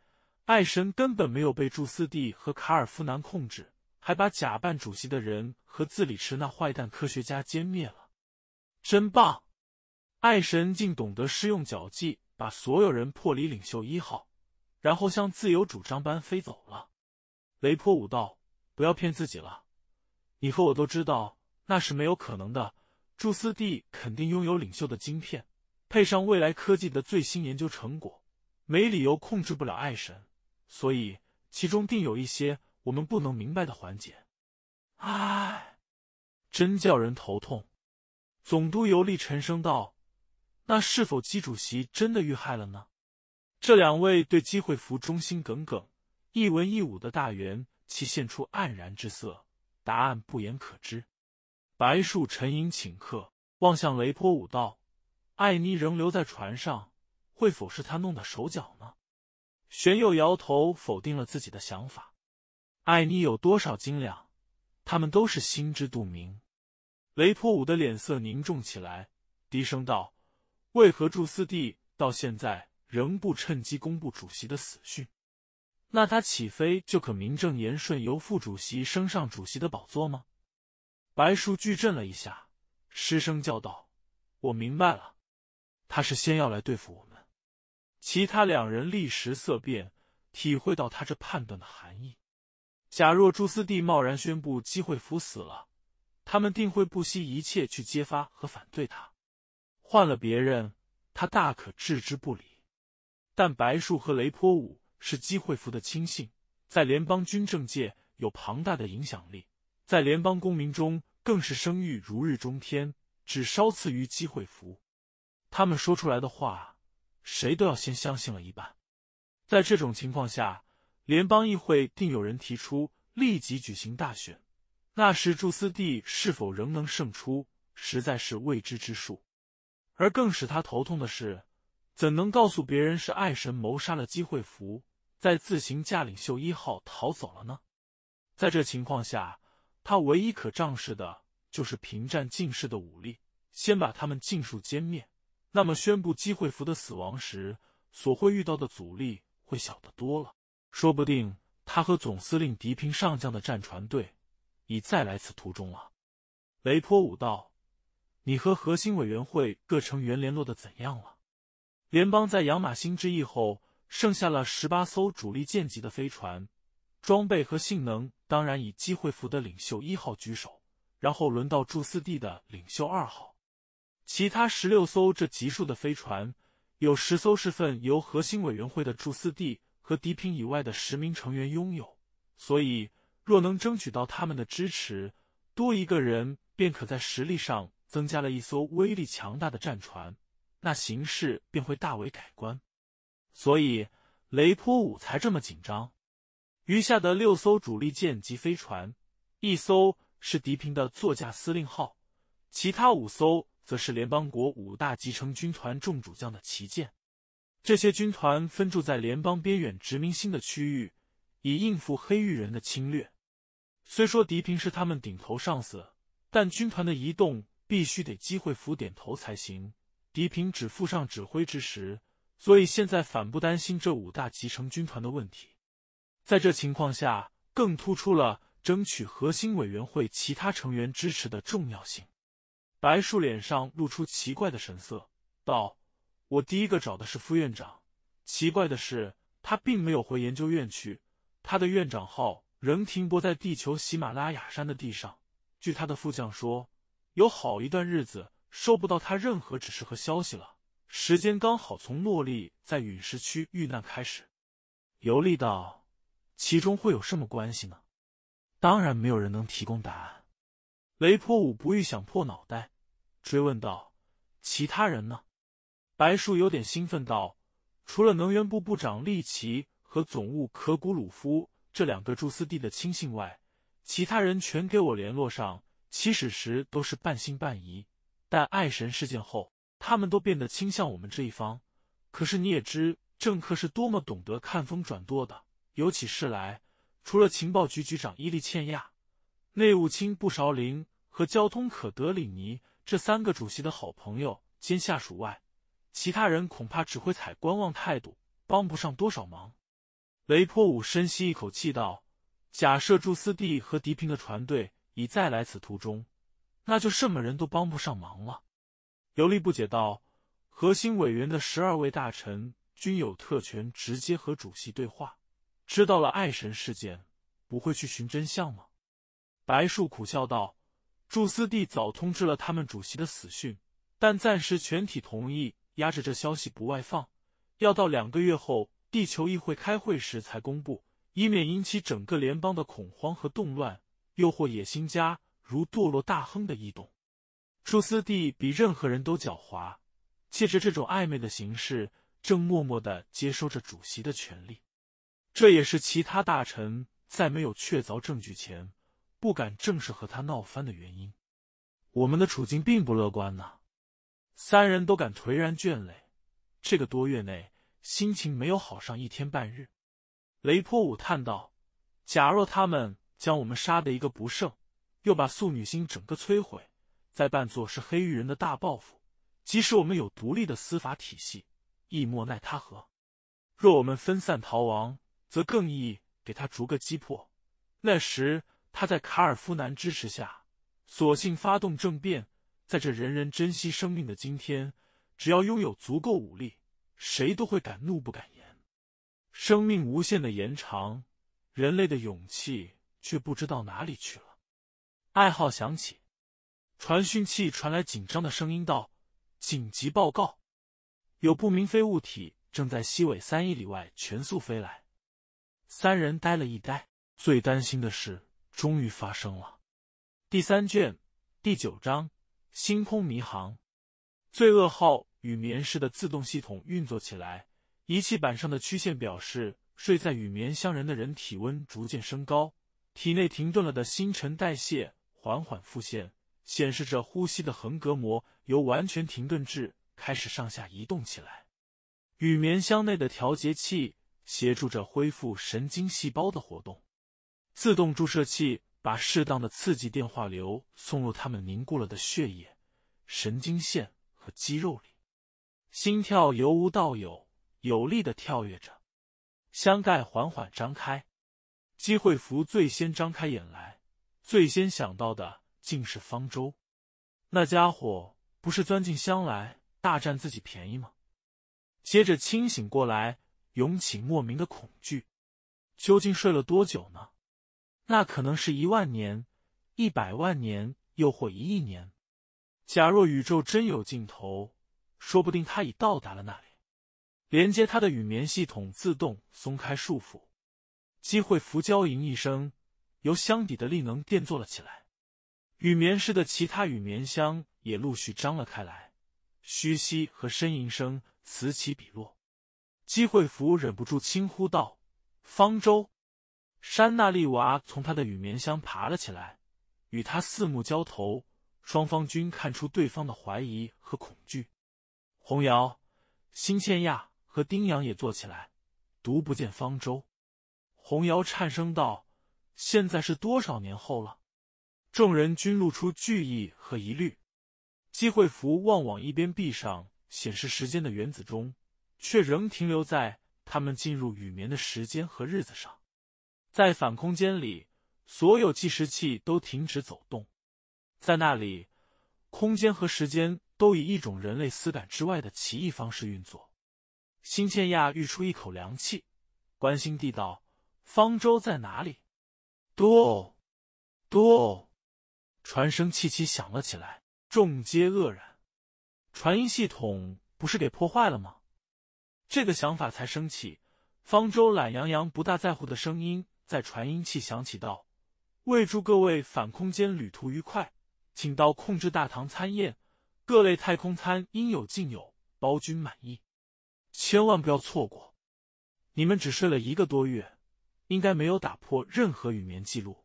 爱神根本没有被祝斯蒂和卡尔夫南控制，还把假扮主席的人和自里池那坏蛋科学家歼灭了，真棒！爱神竟懂得施用脚技，把所有人破离领袖一号，然后像自由主张般飞走了。雷波武道，不要骗自己了，你和我都知道那是没有可能的。祝斯蒂肯定拥有领袖的晶片，配上未来科技的最新研究成果，没理由控制不了爱神。所以，其中定有一些我们不能明白的环节。唉，真叫人头痛。总督尤历沉声道：“那是否姬主席真的遇害了呢？”这两位对姬会福忠心耿耿、一文一武的大员，其现出黯然之色。答案不言可知。白树沉吟，请客望向雷波武道。艾妮仍留在船上，会否是他弄的手脚呢？玄佑摇头，否定了自己的想法。艾妮有多少斤两，他们都是心知肚明。雷破武的脸色凝重起来，低声道：“为何祝四弟到现在仍不趁机公布主席的死讯？那他起飞就可名正言顺由副主席升上主席的宝座吗？”白树巨震了一下，失声叫道：“我明白了，他是先要来对付我们。”其他两人立时色变，体会到他这判断的含义。假若朱斯蒂贸然宣布机会服死了，他们定会不惜一切去揭发和反对他。换了别人，他大可置之不理。但白树和雷坡武是机会服的亲信，在联邦军政界有庞大的影响力，在联邦公民中更是声誉如日中天，只稍次于机会服。他们说出来的话。谁都要先相信了一半，在这种情况下，联邦议会定有人提出立即举行大选。那时，祝斯蒂是否仍能胜出，实在是未知之数。而更使他头痛的是，怎能告诉别人是爱神谋杀了机会服，在自行驾领袖一号逃走了呢？在这情况下，他唯一可仗势的就是凭占尽势的武力，先把他们尽数歼灭。那么宣布机会服的死亡时，所会遇到的阻力会小得多了。说不定他和总司令敌平上将的战船队已再来此途中了。雷坡武道，你和核心委员会各成员联络的怎样了？联邦在养马星之役后剩下了十八艘主力舰级的飞船，装备和性能当然以机会服的领袖一号居首，然后轮到驻斯地的领袖二号。其他十六艘这级数的飞船，有十艘是份由核心委员会的驻斯地和迪平以外的十名成员拥有，所以若能争取到他们的支持，多一个人便可在实力上增加了一艘威力强大的战船，那形势便会大为改观。所以雷波五才这么紧张。余下的六艘主力舰及飞船，一艘是迪平的座驾“司令号”，其他五艘。则是联邦国五大集成军团众主将的旗舰，这些军团分驻在联邦边远殖民新的区域，以应付黑域人的侵略。虽说敌平是他们顶头上司，但军团的移动必须得机会服点头才行。敌平只负上指挥之时，所以现在反不担心这五大集成军团的问题。在这情况下，更突出了争取核心委员会其他成员支持的重要性。白树脸上露出奇怪的神色，道：“我第一个找的是副院长。奇怪的是，他并没有回研究院去，他的院长号仍停泊在地球喜马拉雅山的地上。据他的副将说，有好一段日子收不到他任何指示和消息了。时间刚好从诺丽在陨石区遇难开始。”尤利道：“其中会有什么关系呢？当然，没有人能提供答案。”雷破五不欲想破脑袋。追问道：“其他人呢？”白树有点兴奋道：“除了能源部部长利奇和总务可古鲁夫这两个驻斯地的亲信外，其他人全给我联络上。起始时都是半信半疑，但爱神事件后，他们都变得倾向我们这一方。可是你也知，政客是多么懂得看风转舵的。尤其是来，除了情报局局长伊利倩亚、内务卿布绍林和交通可德里尼。”这三个主席的好朋友兼下属外，其他人恐怕只会采观望态度，帮不上多少忙。雷破武深吸一口气道：“假设祝斯蒂和迪平的船队已再来此途中，那就什么人都帮不上忙了。”尤利不解道：“核心委员的十二位大臣均有特权直接和主席对话，知道了爱神事件，不会去寻真相吗？”白树苦笑道。朱斯蒂早通知了他们主席的死讯，但暂时全体同意压着这消息不外放，要到两个月后地球议会开会时才公布，以免引起整个联邦的恐慌和动乱，诱或野心家如堕落大亨的异动。朱斯蒂比任何人都狡猾，借着这种暧昧的形式，正默默的接收着主席的权利。这也是其他大臣在没有确凿证据前。不敢正视和他闹翻的原因，我们的处境并不乐观呢。三人都感颓然倦累，这个多月内心情没有好上一天半日。雷波武叹道：“假若他们将我们杀的一个不剩，又把素女星整个摧毁，再扮作是黑玉人的大报复，即使我们有独立的司法体系，亦莫奈他何。若我们分散逃亡，则更易给他逐个击破。那时。”他在卡尔夫南支持下，索性发动政变。在这人人珍惜生命的今天，只要拥有足够武力，谁都会敢怒不敢言。生命无限的延长，人类的勇气却不知道哪里去了。爱好响起，传讯器传来紧张的声音道：“紧急报告，有不明飞物体正在西尾三亿里外全速飞来。”三人呆了一呆，最担心的是。终于发生了，第三卷第九章《星空迷航》，罪恶号与眠室的自动系统运作起来，仪器板上的曲线表示睡在与眠箱人的人体温逐渐升高，体内停顿了的新陈代谢缓缓复现，显示着呼吸的横膈膜由完全停顿至开始上下移动起来，与眠箱内的调节器协助着恢复神经细胞的活动。自动注射器把适当的刺激电话流送入他们凝固了的血液、神经线和肌肉里，心跳由无到有，有力的跳跃着。箱盖缓缓张开，机会福最先张开眼来，最先想到的竟是方舟，那家伙不是钻进箱来大占自己便宜吗？接着清醒过来，涌起莫名的恐惧。究竟睡了多久呢？那可能是一万年、一百万年，又或一亿年。假若宇宙真有尽头，说不定他已到达了那里。连接他的羽棉系统自动松开束缚，机会符交吟一声，由箱底的力能电作了起来。羽棉室的其他羽棉箱也陆续张了开来，嘘息和呻吟声此起彼落。机会符忍不住轻呼道：“方舟。”山那丽娃从他的羽棉箱爬了起来，与他四目交投，双方均看出对方的怀疑和恐惧。红瑶、辛倩亚和丁阳也坐起来。独不见方舟，红瑶颤声道：“现在是多少年后了？”众人均露出惧意和疑虑。机会符望往一边壁上显示时间的原子钟，却仍停留在他们进入雨棉的时间和日子上。在反空间里，所有计时器都停止走动。在那里，空间和时间都以一种人类思感之外的奇异方式运作。新倩亚吁出一口凉气，关心地道：“方舟在哪里？”“多多，传声器器响了起来，众皆愕然。传音系统不是给破坏了吗？这个想法才升起。方舟懒洋洋、不大在乎的声音。在传音器响起道：“为祝各位反空间旅途愉快，请到控制大堂参宴，各类太空餐应有尽有，包君满意。千万不要错过！你们只睡了一个多月，应该没有打破任何与眠记录。”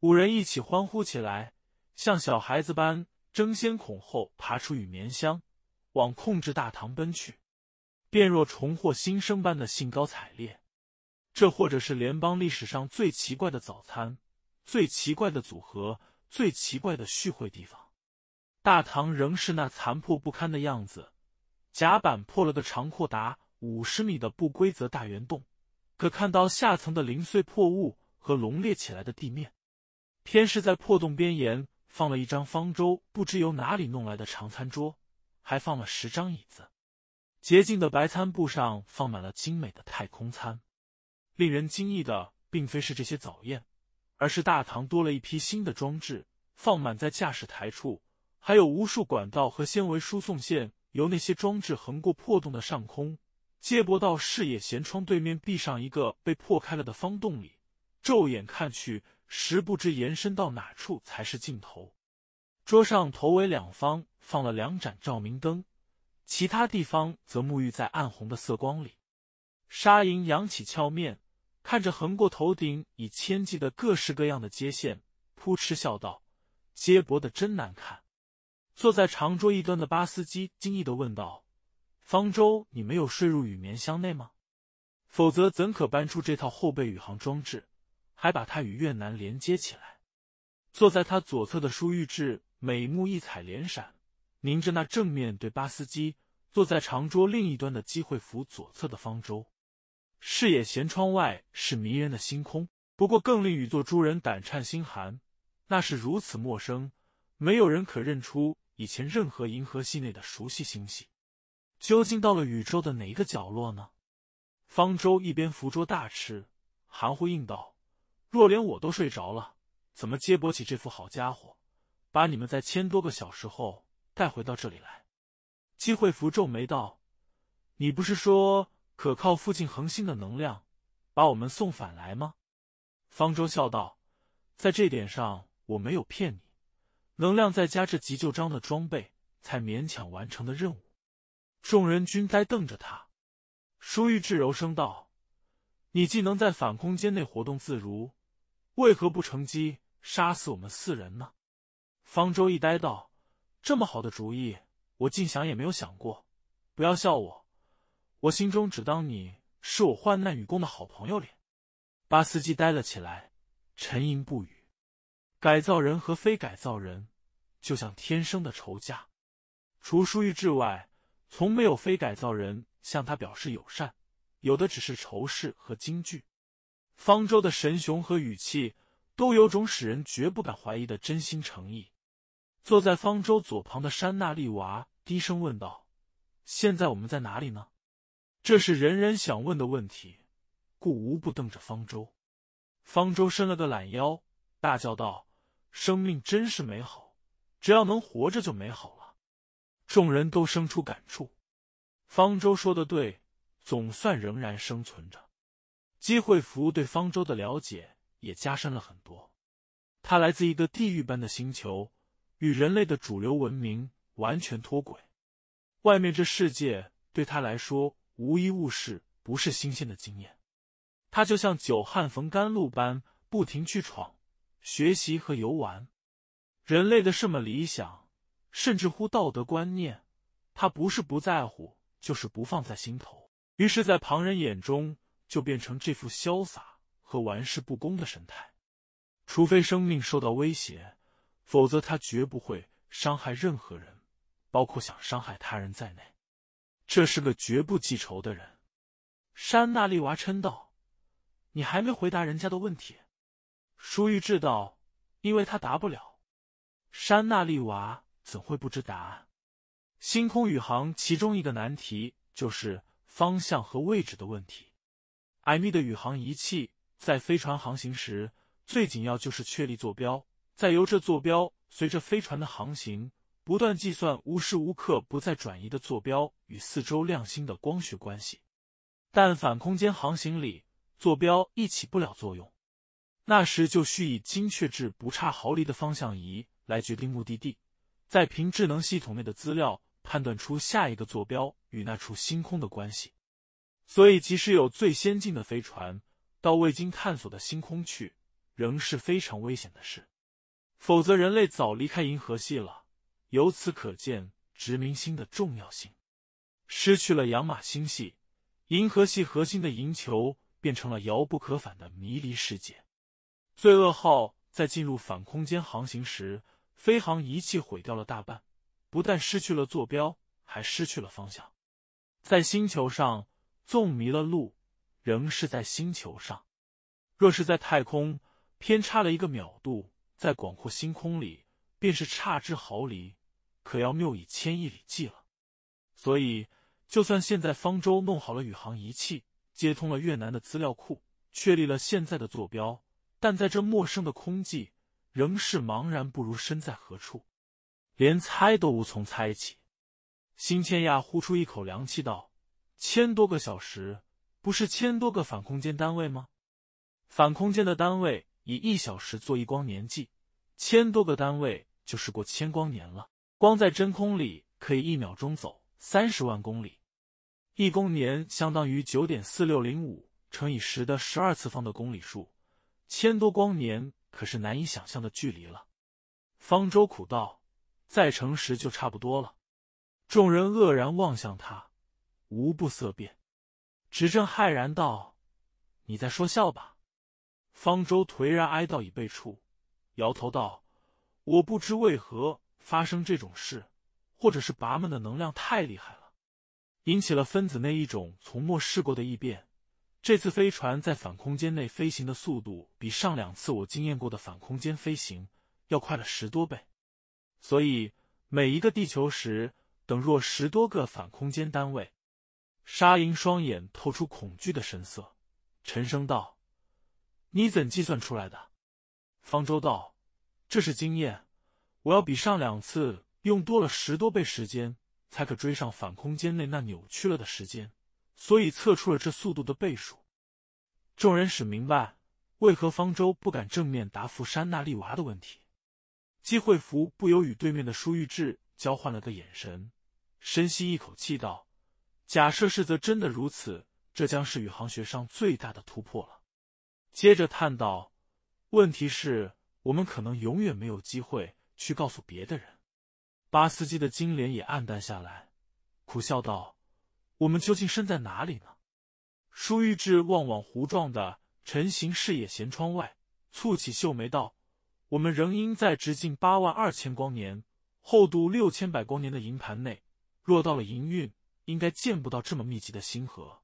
五人一起欢呼起来，像小孩子般争先恐后爬出与眠箱，往控制大堂奔去，便若重获新生般的兴高采烈。这或者是联邦历史上最奇怪的早餐，最奇怪的组合，最奇怪的聚会地方。大堂仍是那残破不堪的样子，甲板破了个长阔达五十米的不规则大圆洞，可看到下层的零碎破物和隆裂起来的地面。偏是在破洞边沿放了一张方舟不知由哪里弄来的长餐桌，还放了十张椅子。洁净的白餐布上放满了精美的太空餐。令人惊异的并非是这些早宴，而是大堂多了一批新的装置，放满在驾驶台处，还有无数管道和纤维输送线，由那些装置横过破洞的上空，接驳到视野舷窗对面壁上一个被破开了的方洞里。骤眼看去，实不知延伸到哪处才是尽头。桌上头尾两方放了两盏照明灯，其他地方则沐浴在暗红的色光里。沙银扬起翘面。看着横过头顶以千计的各式各样的接线，扑哧笑道：“接驳的真难看。”坐在长桌一端的巴斯基惊异的问道：“方舟，你没有睡入羽棉箱内吗？否则怎可搬出这套后备宇航装置，还把它与越南连接起来？”坐在他左侧的舒玉智美目异彩连闪，凝着那正面对巴斯基坐在长桌另一端的机会服左侧的方舟。视野舷窗外是迷人的星空，不过更令宇宙诸人胆颤心寒，那是如此陌生，没有人可认出以前任何银河系内的熟悉星系。究竟到了宇宙的哪一个角落呢？方舟一边扶着大池，含糊应道：“若连我都睡着了，怎么接驳起这副好家伙，把你们在千多个小时后带回到这里来？”机会符皱眉道：“你不是说……”可靠附近恒星的能量，把我们送返来吗？方舟笑道：“在这点上，我没有骗你。能量再加这急救章的装备，才勉强完成的任务。”众人均呆瞪着他。舒玉志柔声道：“你既能在反空间内活动自如，为何不乘机杀死我们四人呢？”方舟一呆道：“这么好的主意，我竟想也没有想过。不要笑我。”我心中只当你是我患难与共的好朋友哩。巴斯基呆了起来，沉吟不语。改造人和非改造人就像天生的仇家，除舒玉志外，从没有非改造人向他表示友善，有的只是仇视和惊惧。方舟的神雄和语气都有种使人绝不敢怀疑的真心诚意。坐在方舟左旁的山那丽娃低声问道：“现在我们在哪里呢？”这是人人想问的问题，故无不瞪着方舟。方舟伸了个懒腰，大叫道：“生命真是美好，只要能活着就美好了。”众人都生出感触。方舟说的对，总算仍然生存着。机会服对方舟的了解也加深了很多。他来自一个地狱般的星球，与人类的主流文明完全脱轨。外面这世界对他来说。无一物事不是新鲜的经验，他就像久旱逢甘露般不停去闯、学习和游玩。人类的什么理想，甚至乎道德观念，他不是不在乎，就是不放在心头。于是，在旁人眼中，就变成这副潇洒和玩世不恭的神态。除非生命受到威胁，否则他绝不会伤害任何人，包括想伤害他人在内。这是个绝不记仇的人，山娜丽娃嗔道：“你还没回答人家的问题。”舒玉知道，因为他答不了。山娜丽娃怎会不知答案？星空宇航其中一个难题就是方向和位置的问题。艾米的宇航仪器在飞船航行时，最紧要就是确立坐标，再由这坐标随着飞船的航行。不断计算无时无刻不在转移的坐标与四周亮星的光学关系，但反空间航行里，坐标亦起不了作用。那时就需以精确至不差毫厘的方向仪来决定目的地，再凭智能系统内的资料判断出下一个坐标与那处星空的关系。所以，即使有最先进的飞船，到未经探索的星空去，仍是非常危险的事。否则，人类早离开银河系了。由此可见，殖民星的重要性。失去了养马星系，银河系核心的银球变成了遥不可返的迷离世界。罪恶号在进入反空间航行时，飞行仪器毁掉了大半，不但失去了坐标，还失去了方向。在星球上，纵迷了路，仍是在星球上；若是在太空，偏差了一个秒度，在广阔星空里，便是差之毫厘。可要谬以千亿里计了，所以就算现在方舟弄好了宇航仪器，接通了越南的资料库，确立了现在的坐标，但在这陌生的空际，仍是茫然，不如身在何处，连猜都无从猜起。新千亚呼出一口凉气道：“千多个小时，不是千多个反空间单位吗？反空间的单位以一小时做一光年计，千多个单位就是过千光年了。”光在真空里可以一秒钟走三十万公里，一光年相当于九点四六零五乘以十的十二次方的公里数，千多光年可是难以想象的距离了。方舟苦道：“再乘十就差不多了。”众人愕然望向他，无不色变。执政骇然道：“你在说笑吧？”方舟颓然哀悼已备处，摇头道：“我不知为何。”发生这种事，或者是拔们的能量太厉害了，引起了分子内一种从没试过的异变。这次飞船在反空间内飞行的速度，比上两次我经验过的反空间飞行要快了十多倍。所以每一个地球时等若十多个反空间单位。沙银双眼透出恐惧的神色，沉声道：“你怎计算出来的？”方舟道：“这是经验。”我要比上两次用多了十多倍时间，才可追上反空间内那扭曲了的时间，所以测出了这速度的倍数。众人始明白为何方舟不敢正面答复山那利娃的问题。机会福不由与对面的舒玉志交换了个眼神，深吸一口气道：“假设是则真的如此，这将是宇航学上最大的突破了。”接着叹道：“问题是，我们可能永远没有机会。”去告诉别的人，巴斯基的金莲也暗淡下来，苦笑道：“我们究竟身在哪里呢？”舒玉志望往弧状的陈行视野舷窗外，蹙起秀眉道：“我们仍应在直径八万二千光年、厚度六千百光年的银盘内。若到了银运，应该见不到这么密集的星河。”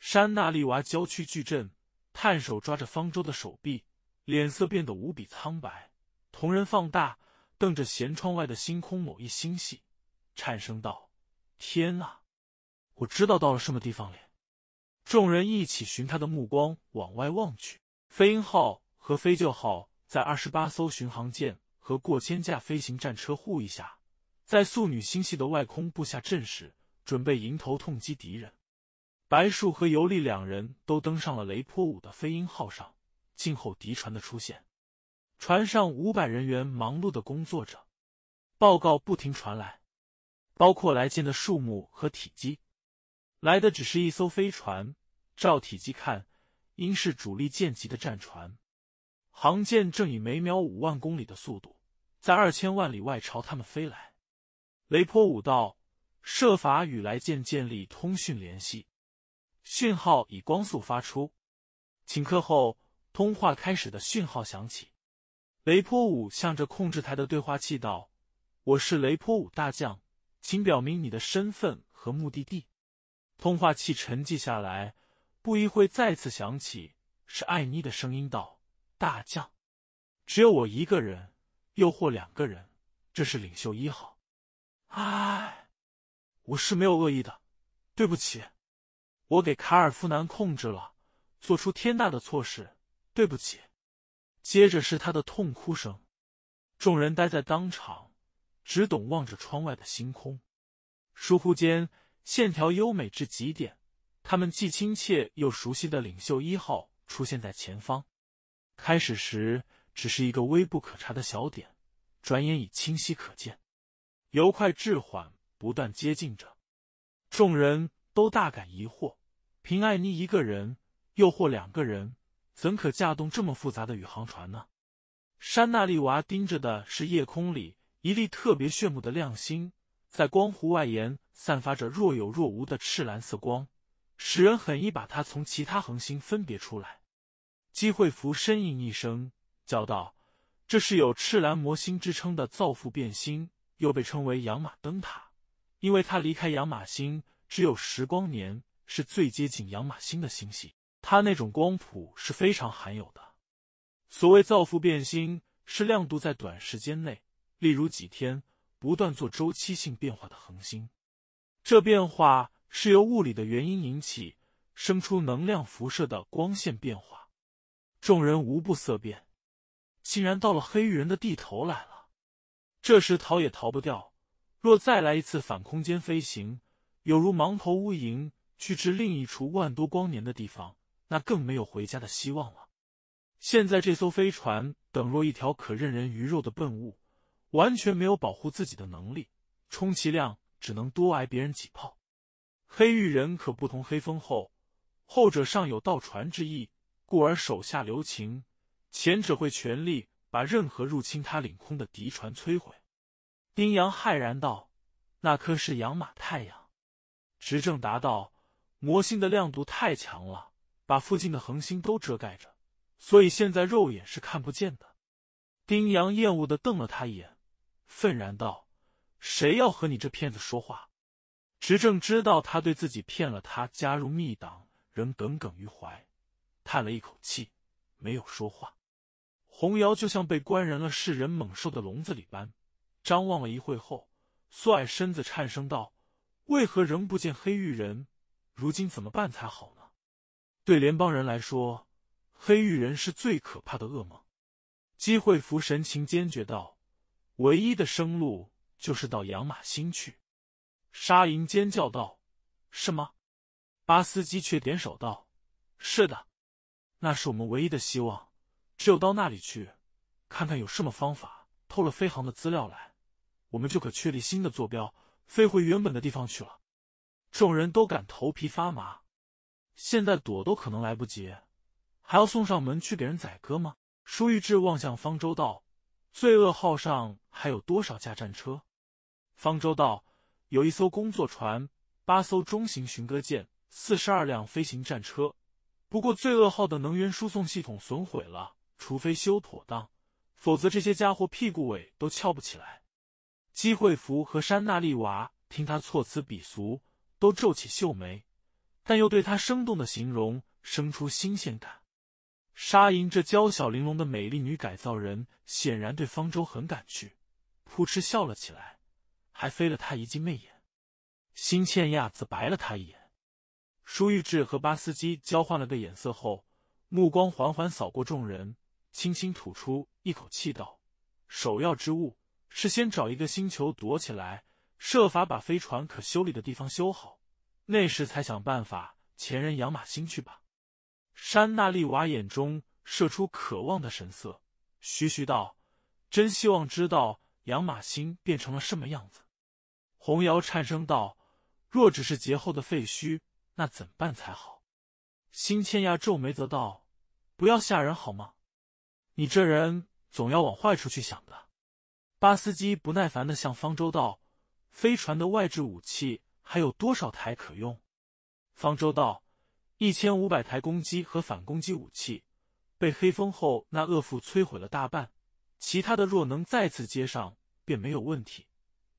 山那丽娃娇躯巨震，探手抓着方舟的手臂，脸色变得无比苍白，瞳仁放大。瞪着舷窗外的星空某一星系，颤声道：“天啊，我知道到了什么地方了！”众人一起寻他的目光往外望去。飞鹰号和飞鹫号在二十八艘巡航舰和过千架飞行战车护一下，在素女星系的外空布下阵势，准备迎头痛击敌人。白树和尤利两人都登上了雷波五的飞鹰号上，静候敌船的出现。船上五百人员忙碌的工作着，报告不停传来，包括来舰的数目和体积。来的只是一艘飞船，照体积看，应是主力舰级的战船。航舰正以每秒五万公里的速度，在二千万里外朝他们飞来。雷波五道设法与来舰建立通讯联系，讯号以光速发出。顷刻后，通话开始的讯号响起。雷波五向着控制台的对话器道：“我是雷波五大将，请表明你的身份和目的地。”通话器沉寂下来，不一会再次响起，是艾妮的声音道：“大将，只有我一个人，又或两个人，这是领袖一号。”“哎，我是没有恶意的，对不起，我给卡尔夫南控制了，做出天大的错事，对不起。”接着是他的痛哭声，众人呆在当场，只懂望着窗外的星空。疏忽间，线条优美至极点，他们既亲切又熟悉的领袖一号出现在前方。开始时只是一个微不可察的小点，转眼已清晰可见，由快至缓，不断接近着。众人都大感疑惑：凭艾妮一个人，又或两个人？怎可驾动这么复杂的宇航船呢？山那丽娃盯着的是夜空里一粒特别炫目的亮星，在光弧外沿散发着若有若无的赤蓝色光，使人很易把它从其他恒星分别出来。机会福呻吟一声，叫道：“这是有赤蓝魔星之称的造父变星，又被称为羊马灯塔，因为它离开羊马星只有十光年，是最接近羊马星的星系。”它那种光谱是非常罕有的。所谓造父变星，是亮度在短时间内，例如几天，不断做周期性变化的恒星。这变化是由物理的原因引起，生出能量辐射的光线变化。众人无不色变，竟然到了黑衣人的地头来了。这时逃也逃不掉。若再来一次反空间飞行，有如盲头乌蝇去至另一处万多光年的地方。那更没有回家的希望了。现在这艘飞船等若一条可任人鱼肉的笨物，完全没有保护自己的能力，充其量只能多挨别人几炮。黑玉人可不同黑风后，后者尚有盗船之意，故而手下留情；前者会全力把任何入侵他领空的敌船摧毁。丁阳骇然道：“那颗是养马太阳。”执政答道：“魔星的亮度太强了。”把附近的恒星都遮盖着，所以现在肉眼是看不见的。丁阳厌恶的瞪了他一眼，愤然道：“谁要和你这骗子说话？”执政知道他对自己骗了他加入密党仍耿耿于怀，叹了一口气，没有说话。红瑶就像被关人了世人猛兽的笼子里般，张望了一会后，苏矮身子，颤声道：“为何仍不见黑玉人？如今怎么办才好呢？”对联邦人来说，黑狱人是最可怕的噩梦。基惠福神情坚决道：“唯一的生路就是到养马星去。”沙银尖叫道：“是吗？”巴斯基却点手道：“是的，那是我们唯一的希望。只有到那里去，看看有什么方法偷了飞航的资料来，我们就可确立新的坐标，飞回原本的地方去了。”众人都感头皮发麻。现在躲都可能来不及，还要送上门去给人宰割吗？舒玉志望向方舟道：“罪恶号上还有多少架战车？”方舟道：“有一艘工作船，八艘中型巡歌舰，四十二辆飞行战车。不过罪恶号的能源输送系统损毁了，除非修妥当，否则这些家伙屁股尾都翘不起来。”姬惠福和山娜丽娃听他措辞鄙俗，都皱起秀眉。但又对她生动的形容生出新鲜感，沙银这娇小玲珑的美丽女改造人显然对方舟很感兴趣，扑哧笑了起来，还飞了他一记媚眼。新倩亚则白了他一眼。舒玉志和巴斯基交换了个眼色后，目光缓缓扫过众人，轻轻吐出一口气道：“首要之物是先找一个星球躲起来，设法把飞船可修理的地方修好。”那时才想办法前人养马星去吧。山那利娃眼中射出渴望的神色，徐徐道：“真希望知道养马星变成了什么样子。”红瑶颤声道：“若只是劫后的废墟，那怎办才好？”新千亚皱眉则道：“不要吓人好吗？你这人总要往坏处去想的。”巴斯基不耐烦的向方舟道：“飞船的外置武器。”还有多少台可用？方舟道：“一千五百台攻击和反攻击武器被黑风后那恶妇摧毁了大半，其他的若能再次接上，便没有问题。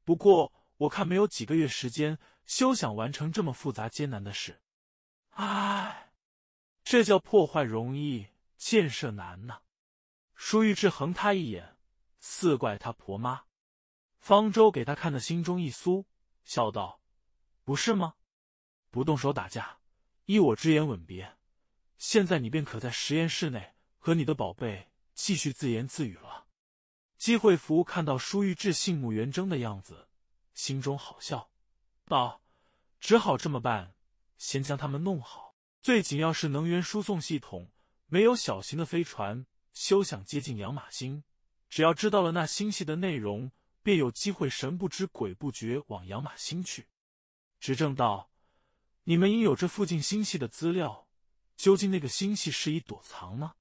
不过我看没有几个月时间，休想完成这么复杂艰难的事。唉，这叫破坏容易建设难呢。”舒玉志横他一眼，似怪他婆妈。方舟给他看的心中一酥，笑道。不是吗？不动手打架，依我之言吻别。现在你便可在实验室内和你的宝贝继续自言自语了。姬会福看到舒玉志信目圆睁的样子，心中好笑，道：“只好这么办，先将他们弄好。最紧要是能源输送系统，没有小型的飞船，休想接近养马星。只要知道了那星系的内容，便有机会神不知鬼不觉往养马星去。”执政道：“你们应有这附近星系的资料，究竟那个星系适宜躲藏呢？”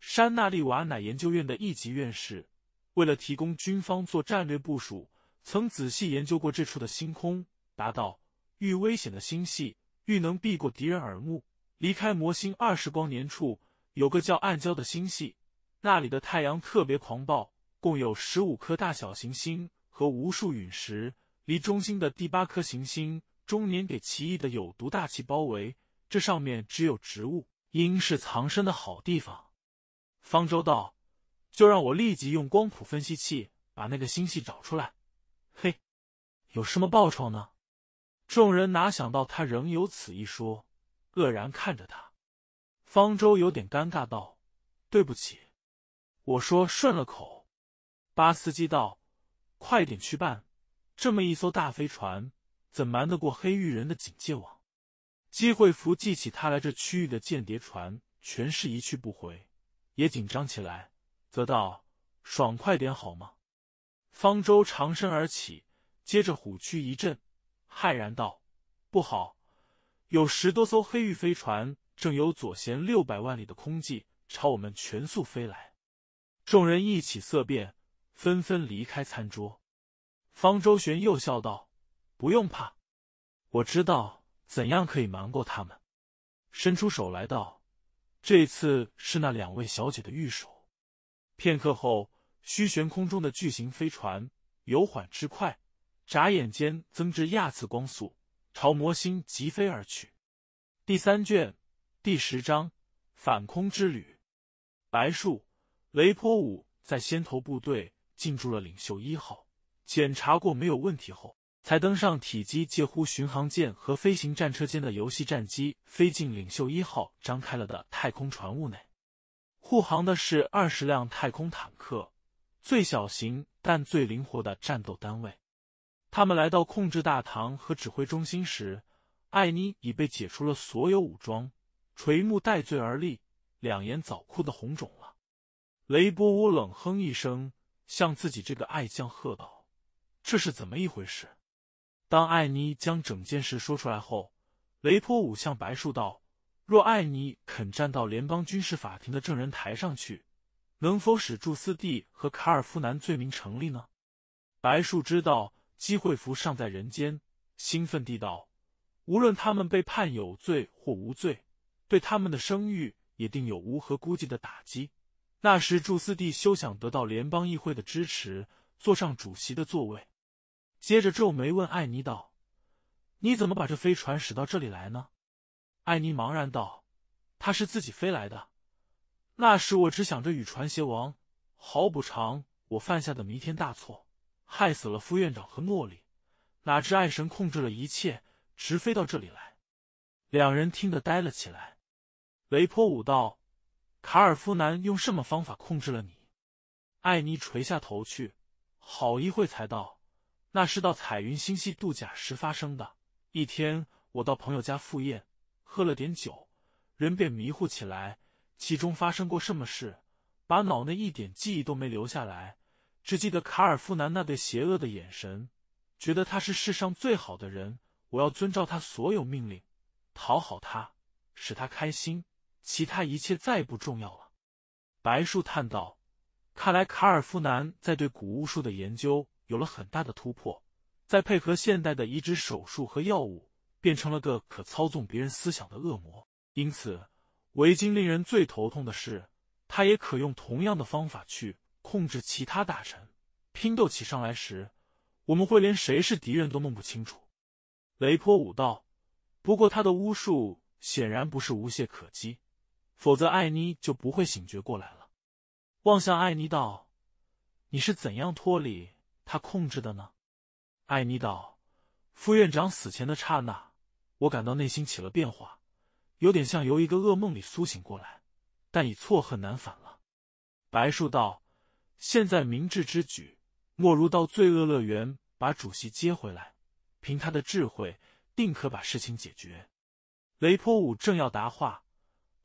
山纳利瓦乃研究院的一级院士，为了提供军方做战略部署，曾仔细研究过这处的星空。答道：“遇危险的星系，欲能避过敌人耳目，离开魔星二十光年处，有个叫暗礁的星系，那里的太阳特别狂暴，共有十五颗大小行星和无数陨石。”离中心的第八颗行星终年给奇异的有毒大气包围，这上面只有植物，应是藏身的好地方。方舟道：“就让我立即用光谱分析器把那个星系找出来。”嘿，有什么报酬呢？众人哪想到他仍有此一说，愕然看着他。方舟有点尴尬道：“对不起，我说顺了口。”巴斯基道：“快点去办。”这么一艘大飞船，怎瞒得过黑玉人的警戒网？机会福记起他来这区域的间谍船全是一去不回，也紧张起来，则道：“爽快点好吗？”方舟长身而起，接着虎躯一震，骇然道：“不好！有十多艘黑玉飞船正由左舷六百万里的空际朝我们全速飞来！”众人一起色变，纷纷离开餐桌。方舟玄又笑道：“不用怕，我知道怎样可以瞒过他们。”伸出手来道：“这次是那两位小姐的玉手。”片刻后，虚悬空中的巨型飞船由缓之快，眨眼间增至亚次光速，朝魔星疾飞而去。第三卷第十章反空之旅。白树雷波五在先头部队进驻了领袖一号。检查过没有问题后，才登上体积介乎巡航舰和飞行战车间的游戏战机，飞进领袖一号张开了的太空船坞内。护航的是二十辆太空坦克，最小型但最灵活的战斗单位。他们来到控制大堂和指挥中心时，艾妮已被解除了所有武装，垂目戴罪而立，两眼早哭得红肿了。雷波乌冷哼一声，向自己这个爱将喝道。这是怎么一回事？当艾妮将整件事说出来后，雷波五向白树道：“若艾妮肯站到联邦军事法庭的证人台上去，能否使祝斯蒂和卡尔夫南罪名成立呢？”白树知道机会福尚在人间，兴奋地道：“无论他们被判有罪或无罪，对他们的声誉也定有无和估计的打击。那时祝斯蒂休想得到联邦议会的支持，坐上主席的座位。”接着皱眉问艾尼道：“你怎么把这飞船驶到这里来呢？”艾尼茫然道：“他是自己飞来的。那时我只想着与船邪王好补偿我犯下的弥天大错，害死了副院长和诺丽。哪知爱神控制了一切，直飞到这里来。”两人听得呆了起来。雷波武道：“卡尔夫男用什么方法控制了你？”艾尼垂下头去，好一会才道。那是到彩云星系度假时发生的一天，我到朋友家赴宴，喝了点酒，人便迷糊起来。其中发生过什么事，把脑内一点记忆都没留下来，只记得卡尔夫南那对邪恶的眼神，觉得他是世上最好的人，我要遵照他所有命令，讨好他，使他开心，其他一切再不重要了。白树叹道：“看来卡尔夫南在对古巫术的研究。”有了很大的突破，再配合现代的移植手术和药物，变成了个可操纵别人思想的恶魔。因此，维京令人最头痛的是，他也可用同样的方法去控制其他大臣。拼斗起上来时，我们会连谁是敌人都弄不清楚。雷波武道，不过他的巫术显然不是无懈可击，否则艾妮就不会醒觉过来了。望向艾妮道：“你是怎样脱离？”他控制的呢？艾妮道：“副院长死前的刹那，我感到内心起了变化，有点像由一个噩梦里苏醒过来，但已错恨难返了。”白树道：“现在明智之举，莫如到罪恶乐园把主席接回来，凭他的智慧，定可把事情解决。”雷波五正要答话，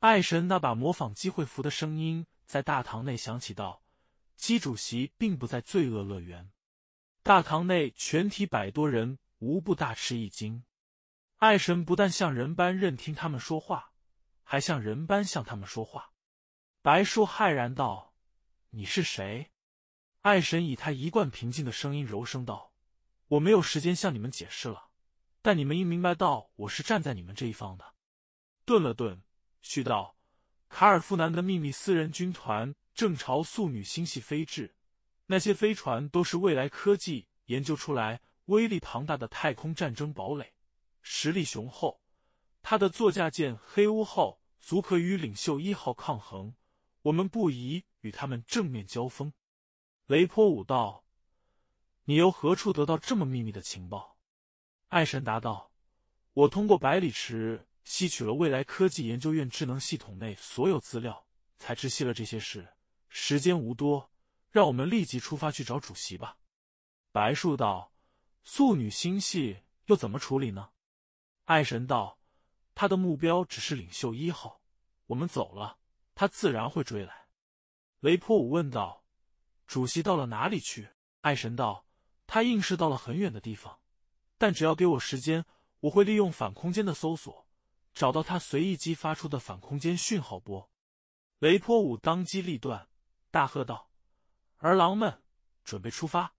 爱神那把模仿机会符的声音在大堂内响起道：“姬主席并不在罪恶乐园。”大堂内全体百多人无不大吃一惊，爱神不但像人般任听他们说话，还像人般向他们说话。白叔骇然道：“你是谁？”爱神以他一贯平静的声音柔声道：“我没有时间向你们解释了，但你们应明白到我是站在你们这一方的。”顿了顿，续道：“卡尔夫南的秘密私人军团正朝素女星系飞至。”那些飞船都是未来科技研究出来，威力庞大的太空战争堡垒，实力雄厚。他的座驾舰“黑乌号”足可与“领袖一号”抗衡。我们不宜与他们正面交锋。”雷波武道：“你由何处得到这么秘密的情报？”爱神答道：“我通过百里池吸取了未来科技研究院智能系统内所有资料，才知悉了这些事。时间无多。”让我们立即出发去找主席吧。”白树道，“素女心细，又怎么处理呢？”爱神道，“他的目标只是领袖一号，我们走了，他自然会追来。”雷破武问道，“主席到了哪里去？”爱神道，“他硬是到了很远的地方，但只要给我时间，我会利用反空间的搜索，找到他随意激发出的反空间讯号波。”雷破武当机立断，大喝道。儿郎们，准备出发！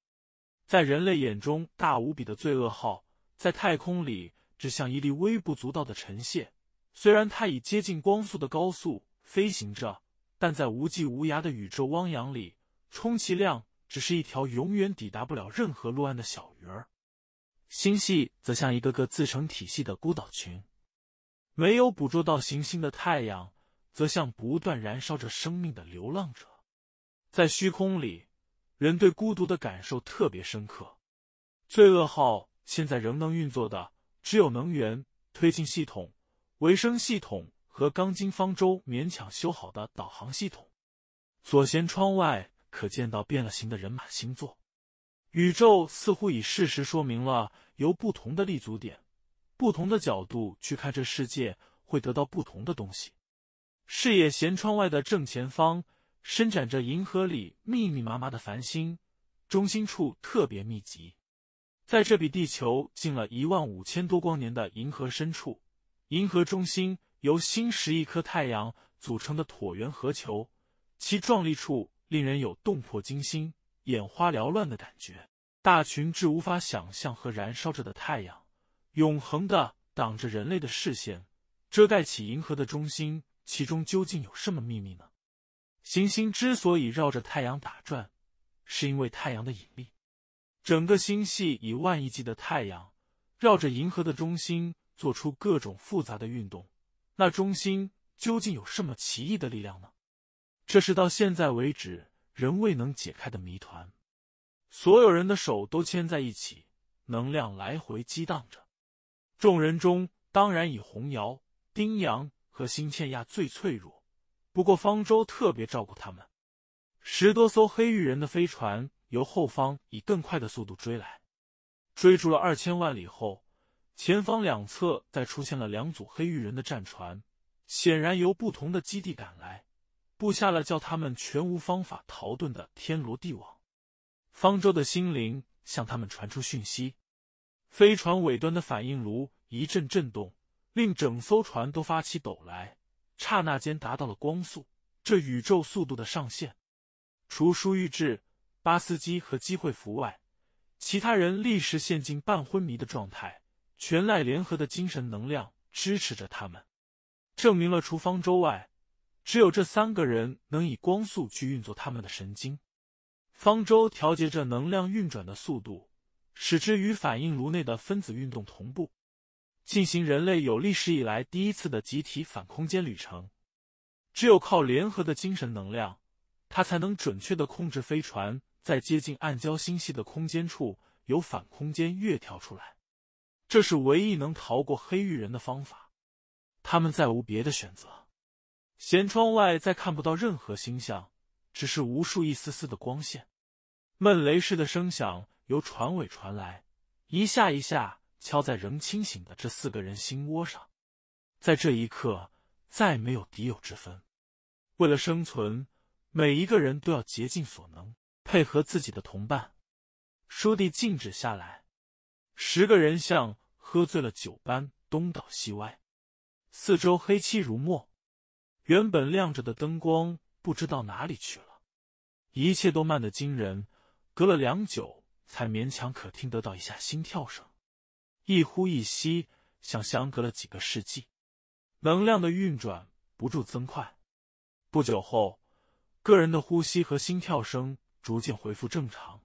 在人类眼中大无比的罪恶号，在太空里只像一粒微不足道的尘屑。虽然它以接近光速的高速飞行着，但在无际无涯的宇宙汪洋里，充其量只是一条永远抵达不了任何陆岸的小鱼儿。星系则像一个个自成体系的孤岛群，没有捕捉到行星的太阳，则像不断燃烧着生命的流浪者。在虚空里，人对孤独的感受特别深刻。罪恶号现在仍能运作的只有能源推进系统、维生系统和钢筋方舟勉强修好的导航系统。左舷窗外可见到变了形的人马星座。宇宙似乎以事实说明了，由不同的立足点、不同的角度去看这世界，会得到不同的东西。视野舷窗外的正前方。伸展着银河里密密麻麻的繁星，中心处特别密集。在这比地球近了一万五千多光年的银河深处，银河中心由星十亿颗太阳组成的椭圆核球，其壮丽处令人有动魄惊心、眼花缭乱的感觉。大群至无法想象和燃烧着的太阳，永恒的挡着人类的视线，遮盖起银河的中心。其中究竟有什么秘密呢？行星之所以绕着太阳打转，是因为太阳的引力。整个星系以万亿计的太阳，绕着银河的中心做出各种复杂的运动。那中心究竟有什么奇异的力量呢？这是到现在为止仍未能解开的谜团。所有人的手都牵在一起，能量来回激荡着。众人中，当然以红瑶、丁阳和辛倩亚最脆弱。不过，方舟特别照顾他们。十多艘黑玉人的飞船由后方以更快的速度追来，追逐了二千万里后，前方两侧再出现了两组黑玉人的战船，显然由不同的基地赶来，布下了叫他们全无方法逃遁的天罗地网。方舟的心灵向他们传出讯息，飞船尾端的反应炉一阵震动，令整艘船都发起抖来。刹那间达到了光速，这宇宙速度的上限。除舒玉志、巴斯基和机会福外，其他人立时陷进半昏迷的状态，全赖联合的精神能量支持着他们。证明了除方舟外，只有这三个人能以光速去运作他们的神经。方舟调节着能量运转的速度，使之与反应炉内的分子运动同步。进行人类有历史以来第一次的集体反空间旅程，只有靠联合的精神能量，他才能准确的控制飞船在接近暗礁星系的空间处有反空间跃跳出来。这是唯一能逃过黑域人的方法，他们再无别的选择。舷窗外再看不到任何星象，只是无数一丝丝的光线。闷雷似的声响由船尾传来，一下一下。敲在仍清醒的这四个人心窝上，在这一刻，再没有敌友之分。为了生存，每一个人都要竭尽所能，配合自己的同伴。舒地静止下来，十个人像喝醉了酒般东倒西歪。四周黑漆如墨，原本亮着的灯光不知道哪里去了，一切都慢得惊人。隔了良久，才勉强可听得到一下心跳声。一呼一吸，像相隔了几个世纪。能量的运转不住增快。不久后，个人的呼吸和心跳声逐渐恢复正常。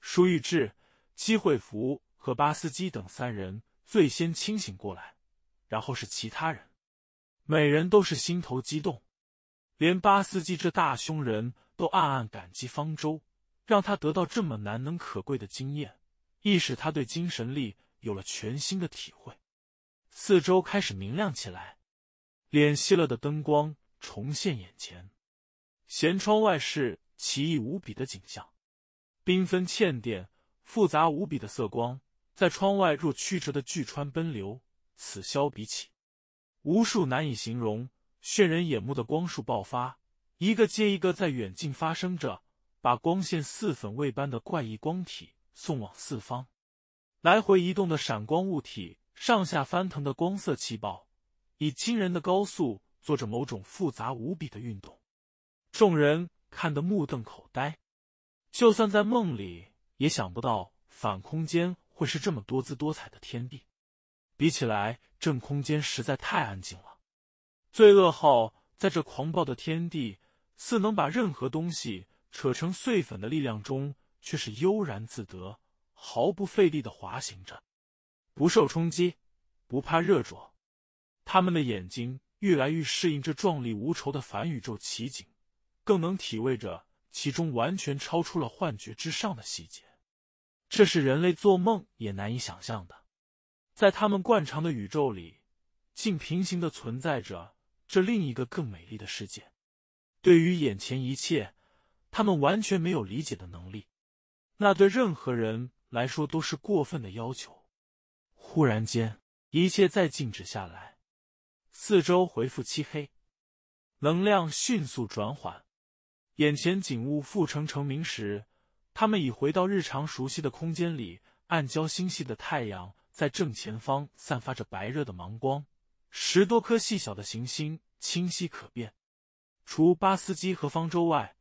舒玉志、姬惠福和巴斯基等三人最先清醒过来，然后是其他人。每人都是心头激动，连巴斯基这大凶人都暗暗感激方舟，让他得到这么难能可贵的经验，亦使他对精神力。有了全新的体会，四周开始明亮起来，脸熄了的灯光重现眼前。舷窗外是奇异无比的景象，缤纷嵌殿、复杂无比的色光，在窗外若曲折的巨川奔流，此消彼起，无数难以形容、渲人眼目的光束爆发，一个接一个在远近发生着，把光线似粉未般的怪异光体送往四方。来回移动的闪光物体，上下翻腾的光色气泡，以惊人的高速做着某种复杂无比的运动，众人看得目瞪口呆。就算在梦里，也想不到反空间会是这么多姿多彩的天地。比起来，正空间实在太安静了。罪恶号在这狂暴的天地，似能把任何东西扯成碎粉的力量中，却是悠然自得。毫不费力的滑行着，不受冲击，不怕热灼。他们的眼睛愈来愈适应这壮丽无愁的反宇宙奇景，更能体味着其中完全超出了幻觉之上的细节。这是人类做梦也难以想象的。在他们惯常的宇宙里，竟平行的存在着这另一个更美丽的世界。对于眼前一切，他们完全没有理解的能力。那对任何人。来说都是过分的要求。忽然间，一切再静止下来，四周回复漆黑，能量迅速转缓。眼前景物复成成明时，他们已回到日常熟悉的空间里。暗礁星系的太阳在正前方散发着白热的芒光，十多颗细小的行星清晰可辨。除巴斯基和方舟外，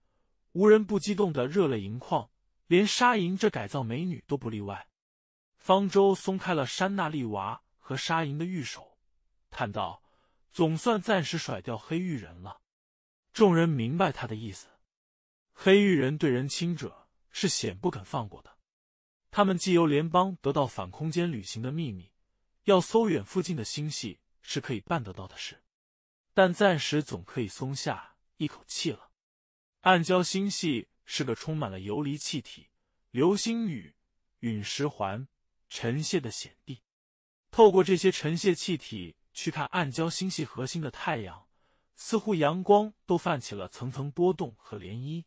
无人不激动的热泪盈眶。连沙银这改造美女都不例外。方舟松开了山娜丽娃和沙银的玉手，叹道：“总算暂时甩掉黑玉人了。”众人明白他的意思。黑玉人对人亲者是险不肯放过的。他们既由联邦得到反空间旅行的秘密，要搜远附近的星系是可以办得到的事。但暂时总可以松下一口气了。暗礁星系。是个充满了游离气体、流星雨、陨石环、沉屑的险地。透过这些沉屑气体去看暗礁星系核心的太阳，似乎阳光都泛起了层层波动和涟漪。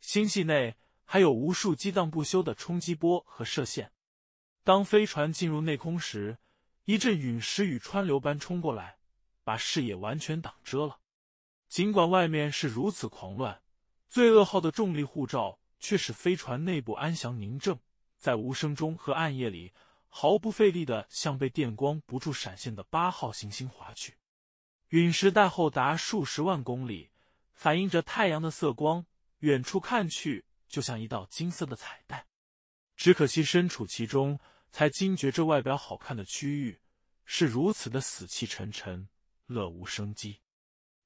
星系内还有无数激荡不休的冲击波和射线。当飞船进入内空时，一阵陨石雨穿流般冲过来，把视野完全挡遮了。尽管外面是如此狂乱。罪恶号的重力护罩却使飞船内部安详宁静，在无声中和暗夜里，毫不费力的向被电光不住闪现的八号行星划去。陨石带厚达数十万公里，反映着太阳的色光，远处看去就像一道金色的彩带。只可惜身处其中，才惊觉这外表好看的区域是如此的死气沉沉，乐无生机。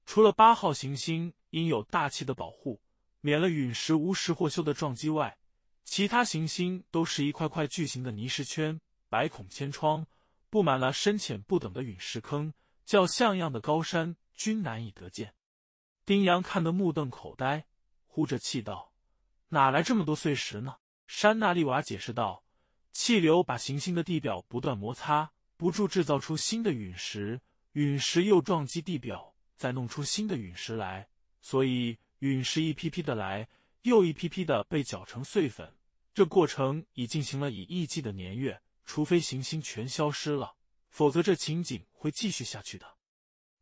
除了八号行星因有大气的保护，免了陨石无时或休的撞击外，其他行星都是一块块巨型的泥石圈，百孔千疮，布满了深浅不等的陨石坑，叫像样的高山均难以得见。丁阳看得目瞪口呆，呼着气道：“哪来这么多碎石呢？”山那利瓦解释道：“气流把行星的地表不断摩擦，不住制造出新的陨石，陨石又撞击地表，再弄出新的陨石来，所以。”陨石一批批的来，又一批批的被搅成碎粉。这过程已进行了以亿计的年月，除非行星全消失了，否则这情景会继续下去的。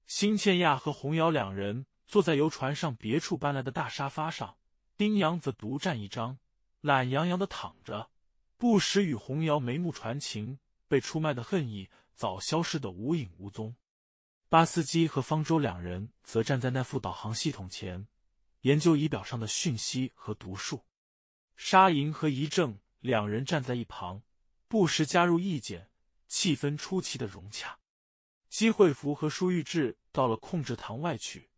辛倩亚和红瑶两人坐在游船上别处搬来的大沙发上，丁洋则独占一张，懒洋洋的躺着，不时与红瑶眉目传情。被出卖的恨意早消失的无影无踪。巴斯基和方舟两人则站在那副导航系统前。研究仪表上的讯息和读数，沙银和仪正两人站在一旁，不时加入意见，气氛出奇的融洽。姬惠福和舒玉志到了控制堂外去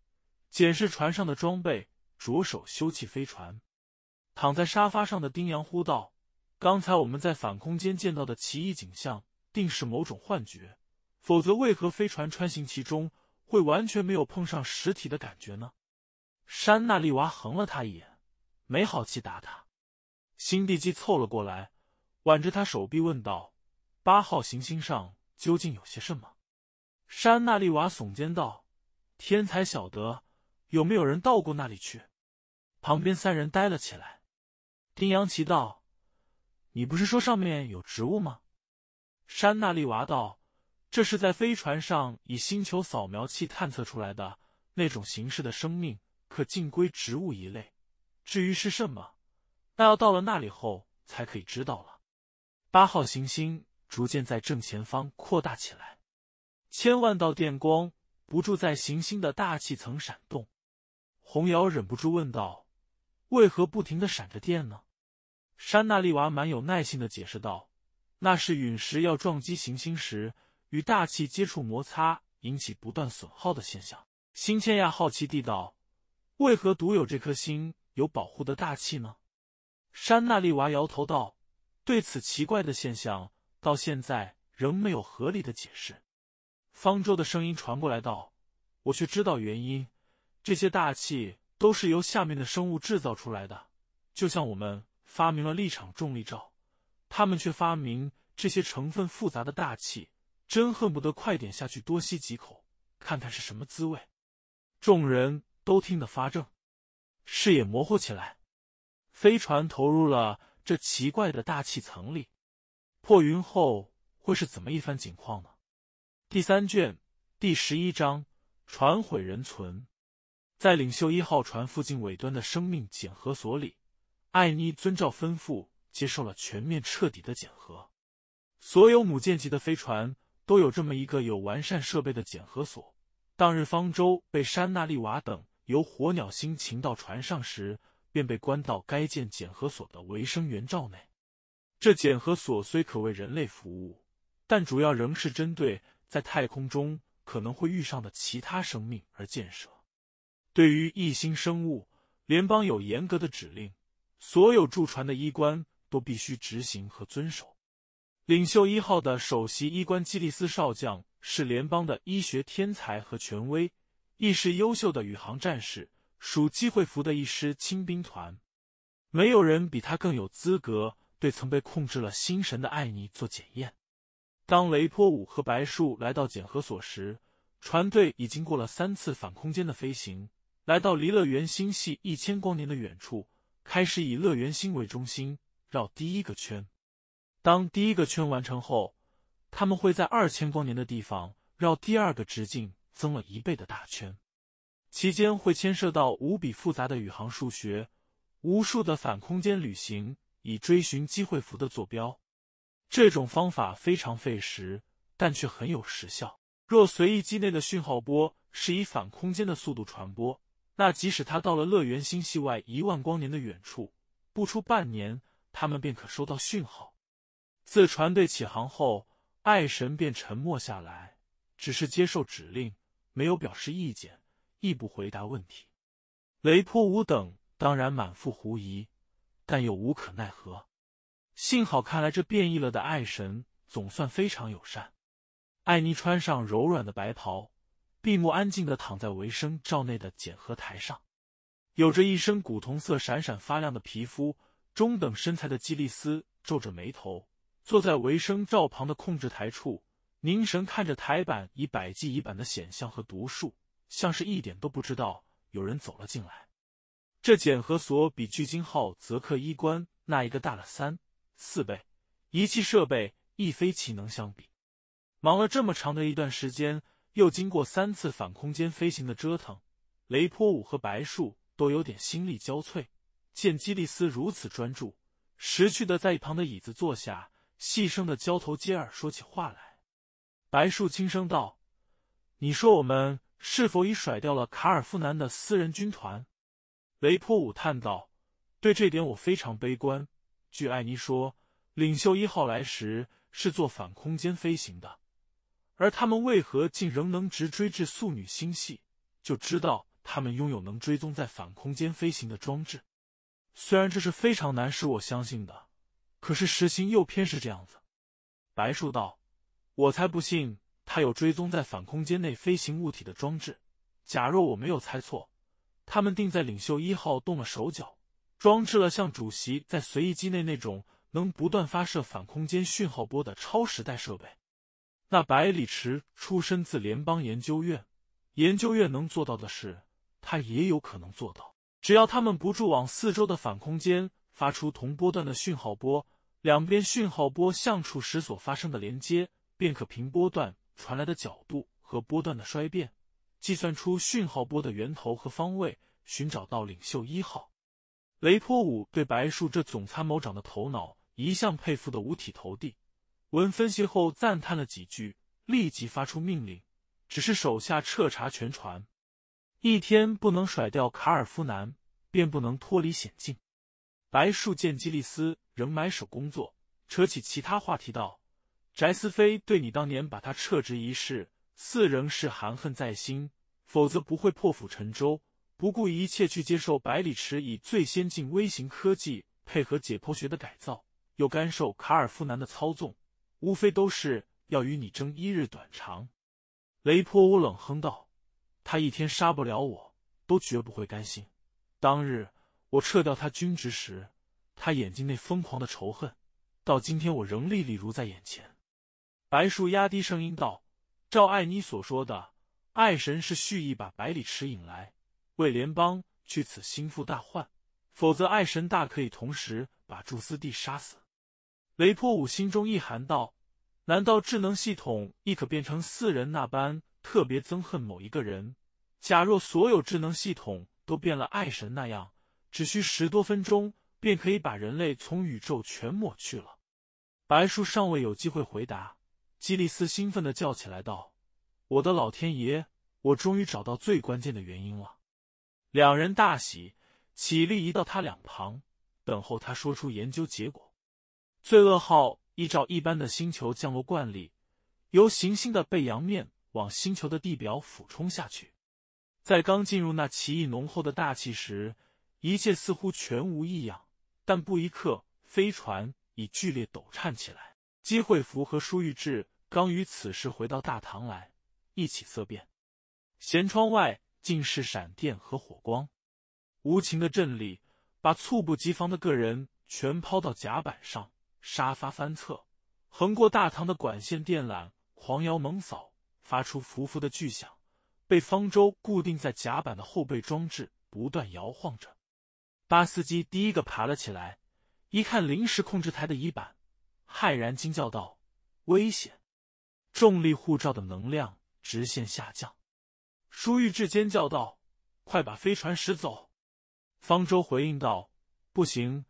检视船上的装备，着手修起飞船。躺在沙发上的丁阳呼道：“刚才我们在反空间见到的奇异景象，定是某种幻觉，否则为何飞船穿行其中，会完全没有碰上实体的感觉呢？”山那丽娃横了他一眼，没好气答他。辛蒂基凑了过来，挽着他手臂问道：“八号行星上究竟有些什么？”山那丽娃耸肩道：“天才晓得，有没有人到过那里去？”旁边三人呆了起来。丁阳奇道：“你不是说上面有植物吗？”山那丽娃道：“这是在飞船上以星球扫描器探测出来的那种形式的生命。”可尽归植物一类，至于是什么，那要到了那里后才可以知道了。八号行星逐渐在正前方扩大起来，千万道电光不住在行星的大气层闪动。红瑶忍不住问道：“为何不停的闪着电呢？”山娜丽娃蛮有耐心的解释道：“那是陨石要撞击行星时，与大气接触摩擦引起不断损耗的现象。”新千亚好奇地道。为何独有这颗星有保护的大气呢？山那利娃摇头道：“对此奇怪的现象，到现在仍没有合理的解释。”方舟的声音传过来道：“我却知道原因，这些大气都是由下面的生物制造出来的，就像我们发明了立场重力罩，他们却发明这些成分复杂的大气，真恨不得快点下去多吸几口，看看是什么滋味。”众人。都听得发怔，视野模糊起来。飞船投入了这奇怪的大气层里，破云后会是怎么一番景况呢？第三卷第十一章：船毁人存。在领袖一号船附近尾端的生命检核所里，艾妮遵照吩咐接受了全面彻底的检核。所有母舰级的飞船都有这么一个有完善设备的检核所。当日，方舟被山那利瓦等。由火鸟星擒到船上时，便被关到该舰检核所的维生员罩内。这检核所虽可为人类服务，但主要仍是针对在太空中可能会遇上的其他生命而建设。对于异星生物，联邦有严格的指令，所有驻船的医官都必须执行和遵守。领袖一号的首席医官基利斯少将是联邦的医学天才和权威。亦是优秀的宇航战士，属机会服的一师轻兵团。没有人比他更有资格对曾被控制了心神的艾尼做检验。当雷波五和白树来到检核所时，船队已经过了三次反空间的飞行，来到离乐园星系一千光年的远处，开始以乐园星为中心绕第一个圈。当第一个圈完成后，他们会在二千光年的地方绕第二个直径。增了一倍的大圈，期间会牵涉到无比复杂的宇航数学，无数的反空间旅行以追寻机会符的坐标。这种方法非常费时，但却很有实效。若随意机内的讯号波是以反空间的速度传播，那即使它到了乐园星系外一万光年的远处，不出半年，他们便可收到讯号。自船队起航后，爱神便沉默下来，只是接受指令。没有表示意见，亦不回答问题。雷坡五等当然满腹狐疑，但又无可奈何。幸好，看来这变异了的爱神总算非常友善。艾妮穿上柔软的白袍，闭目安静的躺在维生罩内的检核台上，有着一身古铜色、闪闪发亮的皮肤。中等身材的基利斯皱着眉头，坐在维生罩旁的控制台处。凝神看着台板以百计以板的显像和读数，像是一点都不知道有人走了进来。这检核所比巨鲸号泽克一关那一个大了三四倍，仪器设备亦非其能相比。忙了这么长的一段时间，又经过三次反空间飞行的折腾，雷波五和白树都有点心力交瘁。见基利斯如此专注，识趣的在一旁的椅子坐下，细声的交头接耳说起话来。白树轻声道：“你说我们是否已甩掉了卡尔夫南的私人军团？”雷破武叹道：“对这点我非常悲观。据艾尼说，领袖一号来时是做反空间飞行的，而他们为何竟仍能直追至素女星系，就知道他们拥有能追踪在反空间飞行的装置。虽然这是非常难使我相信的，可是实情又偏是这样子。”白树道。我才不信他有追踪在反空间内飞行物体的装置。假若我没有猜错，他们定在领袖一号动了手脚，装置了像主席在随意机内那种能不断发射反空间讯号波的超时代设备。那百里迟出身自联邦研究院，研究院能做到的事，他也有可能做到。只要他们不住往四周的反空间发出同波段的讯号波，两边讯号波相触时所发生的连接。便可凭波段传来的角度和波段的衰变，计算出讯号波的源头和方位，寻找到领袖一号。雷波五对白树这总参谋长的头脑一向佩服的五体投地，闻分析后赞叹了几句，立即发出命令，只是手下彻查全船，一天不能甩掉卡尔夫男，便不能脱离险境。白树见基利斯仍埋首工作，扯起其他话题道。翟思飞对你当年把他撤职一事，似仍是含恨在心，否则不会破釜沉舟，不顾一切去接受百里池以最先进微型科技配合解剖学的改造，又甘受卡尔夫南的操纵，无非都是要与你争一日短长。雷波屋冷哼道：“他一天杀不了我，都绝不会甘心。当日我撤掉他军职时，他眼睛内疯狂的仇恨，到今天我仍历历如在眼前。”白树压低声音道：“照艾妮所说的，爱神是蓄意把百里池引来，为联邦去此心腹大患。否则，爱神大可以同时把祝斯蒂杀死。”雷破五心中一寒道：“难道智能系统亦可变成四人那般，特别憎恨某一个人？假若所有智能系统都变了爱神那样，只需十多分钟，便可以把人类从宇宙全抹去了。”白树尚未有机会回答。基利斯兴奋地叫起来道：“我的老天爷！我终于找到最关键的原因了！”两人大喜，起立移到他两旁，等候他说出研究结果。罪恶号依照一般的星球降落惯例，由行星的背阳面往星球的地表俯冲下去。在刚进入那奇异浓厚的大气时，一切似乎全无异样，但不一刻，飞船已剧烈抖颤起来。机会符和舒玉志。刚于此时回到大堂来，一起色变。舷窗外尽是闪电和火光，无情的阵力把猝不及防的个人全抛到甲板上，沙发翻侧，横过大堂的管线电缆狂摇猛扫，发出浮浮的巨响。被方舟固定在甲板的后备装置不断摇晃着。巴斯基第一个爬了起来，一看临时控制台的乙板，骇然惊叫道：“危险！”重力护罩的能量直线下降，舒玉志尖叫道：“快把飞船驶走！”方舟回应道：“不行，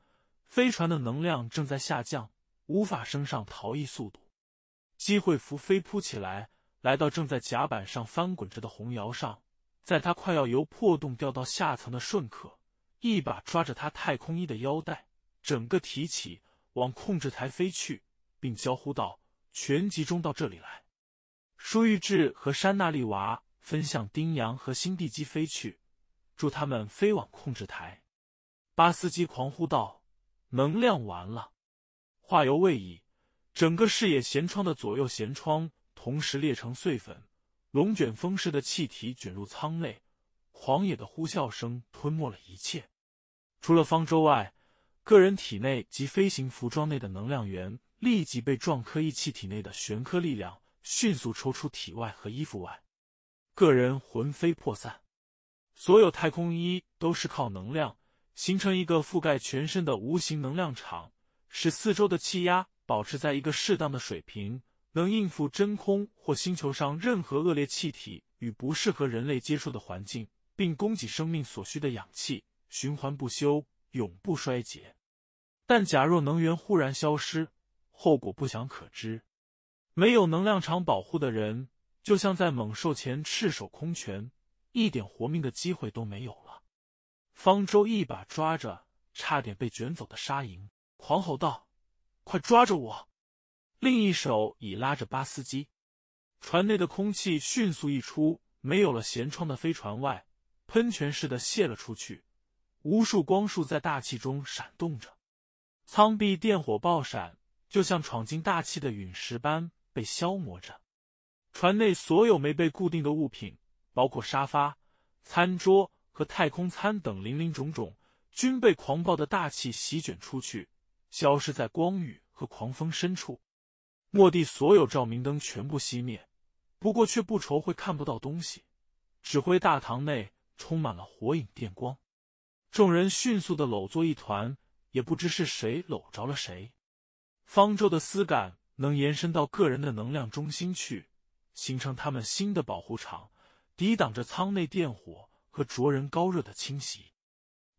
飞船的能量正在下降，无法升上逃逸速度。”机会符飞扑起来，来到正在甲板上翻滚着的红瑶上，在他快要由破洞掉到下层的瞬刻，一把抓着他太空衣的腰带，整个提起往控制台飞去，并交呼道。全集中到这里来，舒玉志和山那丽娃分向丁阳和新地基飞去，助他们飞往控制台。巴斯基狂呼道：“能量完了！”话犹未已，整个视野舷窗的左右舷窗同时裂成碎粉，龙卷风似的气体卷入舱内，狂野的呼啸声吞没了一切，除了方舟外，个人体内及飞行服装内的能量源。立即被撞，科一气体内的玄科力量迅速抽出体外和衣服外，个人魂飞魄散。所有太空衣都是靠能量形成一个覆盖全身的无形能量场，使四周的气压保持在一个适当的水平，能应付真空或星球上任何恶劣气体与不适合人类接触的环境，并供给生命所需的氧气，循环不休，永不衰竭。但假若能源忽然消失，后果不详可知，没有能量场保护的人，就像在猛兽前赤手空拳，一点活命的机会都没有了。方舟一把抓着差点被卷走的沙莹，狂吼道：“快抓着我！”另一手已拉着巴斯基。船内的空气迅速溢出，没有了舷窗的飞船外，喷泉似的泄了出去，无数光束在大气中闪动着，舱壁电火爆闪。就像闯进大气的陨石般被消磨着，船内所有没被固定的物品，包括沙发、餐桌和太空餐等，林林种种均被狂暴的大气席卷出去，消失在光雨和狂风深处。末地所有照明灯全部熄灭，不过却不愁会看不到东西。指挥大堂内充满了火影电光，众人迅速的搂作一团，也不知是谁搂着了谁。方舟的丝感能延伸到个人的能量中心去，形成他们新的保护场，抵挡着舱内电火和灼人高热的侵袭。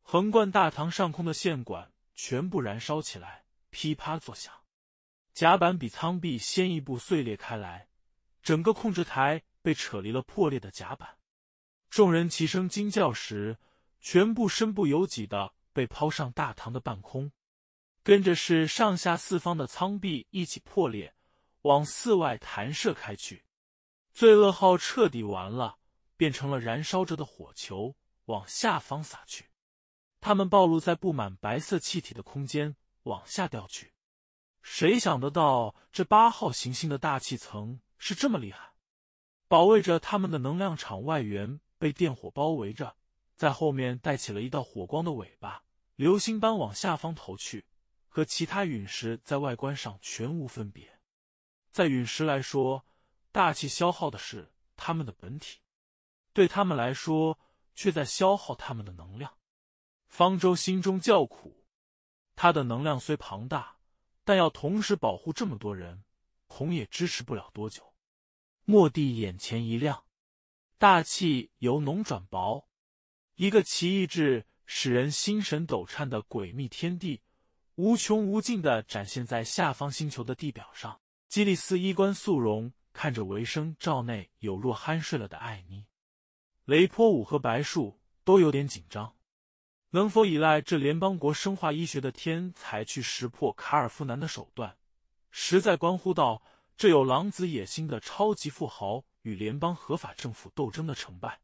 横贯大堂上空的线管全部燃烧起来，噼啪作响。甲板比舱壁先一步碎裂开来，整个控制台被扯离了破裂的甲板。众人齐声惊叫时，全部身不由己的被抛上大堂的半空。跟着是上下四方的舱壁一起破裂，往四外弹射开去。罪恶号彻底完了，变成了燃烧着的火球，往下方撒去。他们暴露在布满白色气体的空间，往下掉去。谁想得到，这八号行星的大气层是这么厉害？保卫着他们的能量场外缘被电火包围着，在后面带起了一道火光的尾巴，流星般往下方投去。和其他陨石在外观上全无分别，在陨石来说，大气消耗的是他们的本体；对他们来说，却在消耗他们的能量。方舟心中叫苦，他的能量虽庞大，但要同时保护这么多人，恐也支持不了多久。莫地眼前一亮，大气由浓转薄，一个奇异至使人心神抖颤的诡秘天地。无穷无尽的展现在下方星球的地表上。基利斯衣冠素容，看着维生罩内有若酣睡了的艾妮。雷波五和白树都有点紧张。能否依赖这联邦国生化医学的天才去识破卡尔夫南的手段，实在关乎到这有狼子野心的超级富豪与联邦合法政府斗争的成败。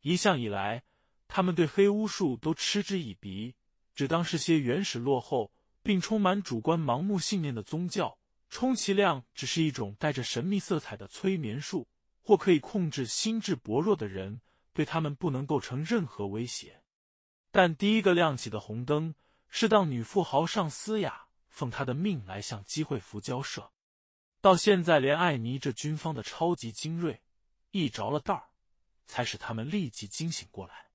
一向以来，他们对黑巫术都嗤之以鼻。只当是些原始落后并充满主观盲目信念的宗教，充其量只是一种带着神秘色彩的催眠术，或可以控制心智薄弱的人，对他们不能构成任何威胁。但第一个亮起的红灯是当女富豪尚思雅奉他的命来向机会服交涉，到现在连艾尼这军方的超级精锐一着了道儿，才使他们立即惊醒过来。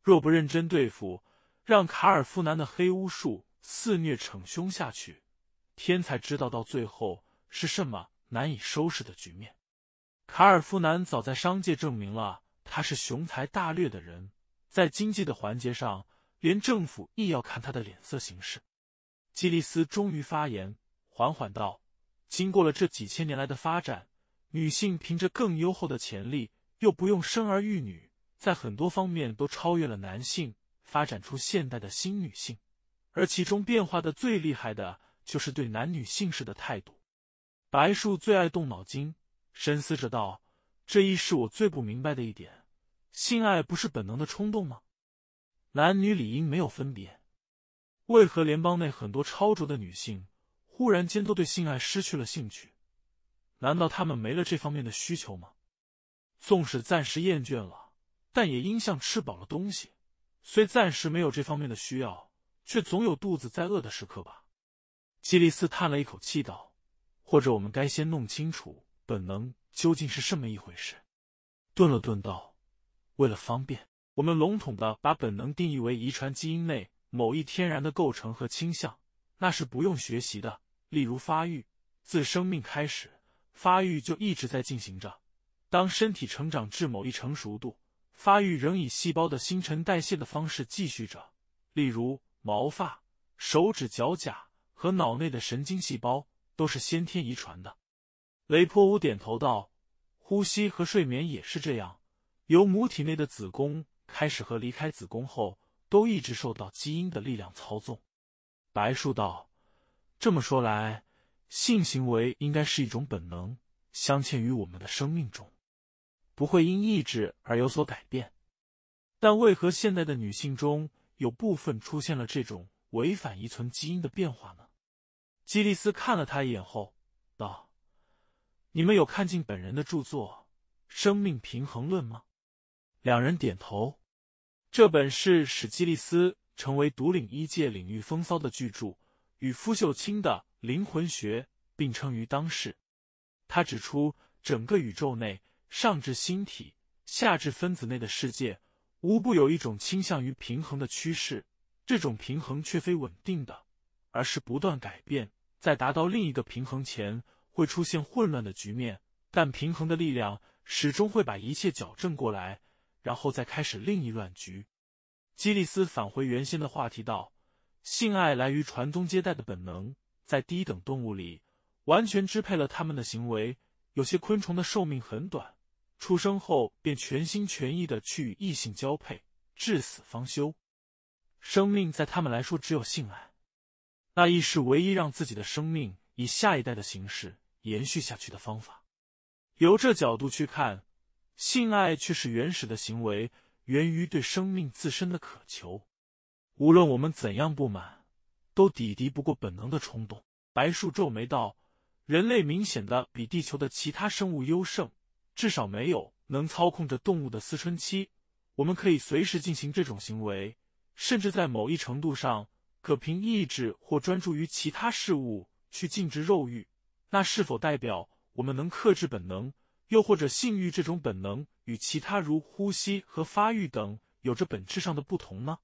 若不认真对付。让卡尔夫南的黑巫术肆虐逞凶下去，天才知道到最后是什么难以收拾的局面。卡尔夫南早在商界证明了他是雄才大略的人，在经济的环节上，连政府亦要看他的脸色行事。基利斯终于发言，缓缓道：“经过了这几千年来的发展，女性凭着更优厚的潜力，又不用生儿育女，在很多方面都超越了男性。”发展出现代的新女性，而其中变化的最厉害的就是对男女性事的态度。白树最爱动脑筋，深思着道：“这亦是我最不明白的一点。性爱不是本能的冲动吗？男女理应没有分别，为何联邦内很多超卓的女性忽然间都对性爱失去了兴趣？难道他们没了这方面的需求吗？纵使暂时厌倦了，但也应像吃饱了东西。”虽暂时没有这方面的需要，却总有肚子在饿的时刻吧。基利斯叹了一口气道：“或者我们该先弄清楚本能究竟是什么一回事。”顿了顿道：“为了方便，我们笼统的把本能定义为遗传基因内某一天然的构成和倾向，那是不用学习的。例如发育，自生命开始，发育就一直在进行着。当身体成长至某一成熟度。”发育仍以细胞的新陈代谢的方式继续着，例如毛发、手指、脚甲和脑内的神经细胞都是先天遗传的。雷破五点头道：“呼吸和睡眠也是这样，由母体内的子宫开始，和离开子宫后，都一直受到基因的力量操纵。”白树道：“这么说来，性行为应该是一种本能，镶嵌于我们的生命中。”不会因意志而有所改变，但为何现代的女性中有部分出现了这种违反遗存基因的变化呢？基利斯看了他一眼后道：“你们有看尽本人的著作《生命平衡论》吗？”两人点头。这本是使基利斯成为独领一界领域风骚的巨著，与夫秀清的《灵魂学》并称于当世。他指出，整个宇宙内。上至星体，下至分子内的世界，无不有一种倾向于平衡的趋势。这种平衡却非稳定的，而是不断改变。在达到另一个平衡前，会出现混乱的局面。但平衡的力量始终会把一切矫正过来，然后再开始另一乱局。基利斯返回原先的话题道：“性爱来于传宗接代的本能，在低等动物里完全支配了它们的行为。有些昆虫的寿命很短。”出生后便全心全意的去与异性交配，至死方休。生命在他们来说只有性爱，那亦是唯一让自己的生命以下一代的形式延续下去的方法。由这角度去看，性爱却是原始的行为，源于对生命自身的渴求。无论我们怎样不满，都抵敌不过本能的冲动。白树皱眉道：“人类明显的比地球的其他生物优胜。”至少没有能操控着动物的思春期，我们可以随时进行这种行为，甚至在某一程度上，可凭意志或专注于其他事物去禁止肉欲。那是否代表我们能克制本能，又或者性欲这种本能与其他如呼吸和发育等有着本质上的不同呢？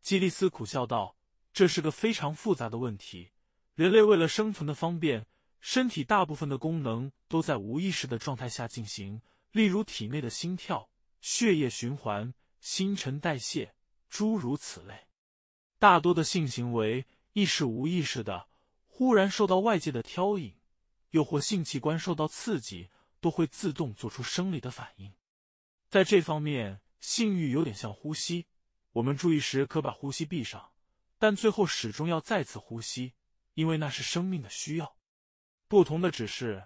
基利斯苦笑道：“这是个非常复杂的问题。人类为了生存的方便。”身体大部分的功能都在无意识的状态下进行，例如体内的心跳、血液循环、新陈代谢，诸如此类。大多的性行为亦是无意识的。忽然受到外界的挑引，又或性器官受到刺激，都会自动做出生理的反应。在这方面，性欲有点像呼吸。我们注意时可把呼吸闭上，但最后始终要再次呼吸，因为那是生命的需要。不同的只是，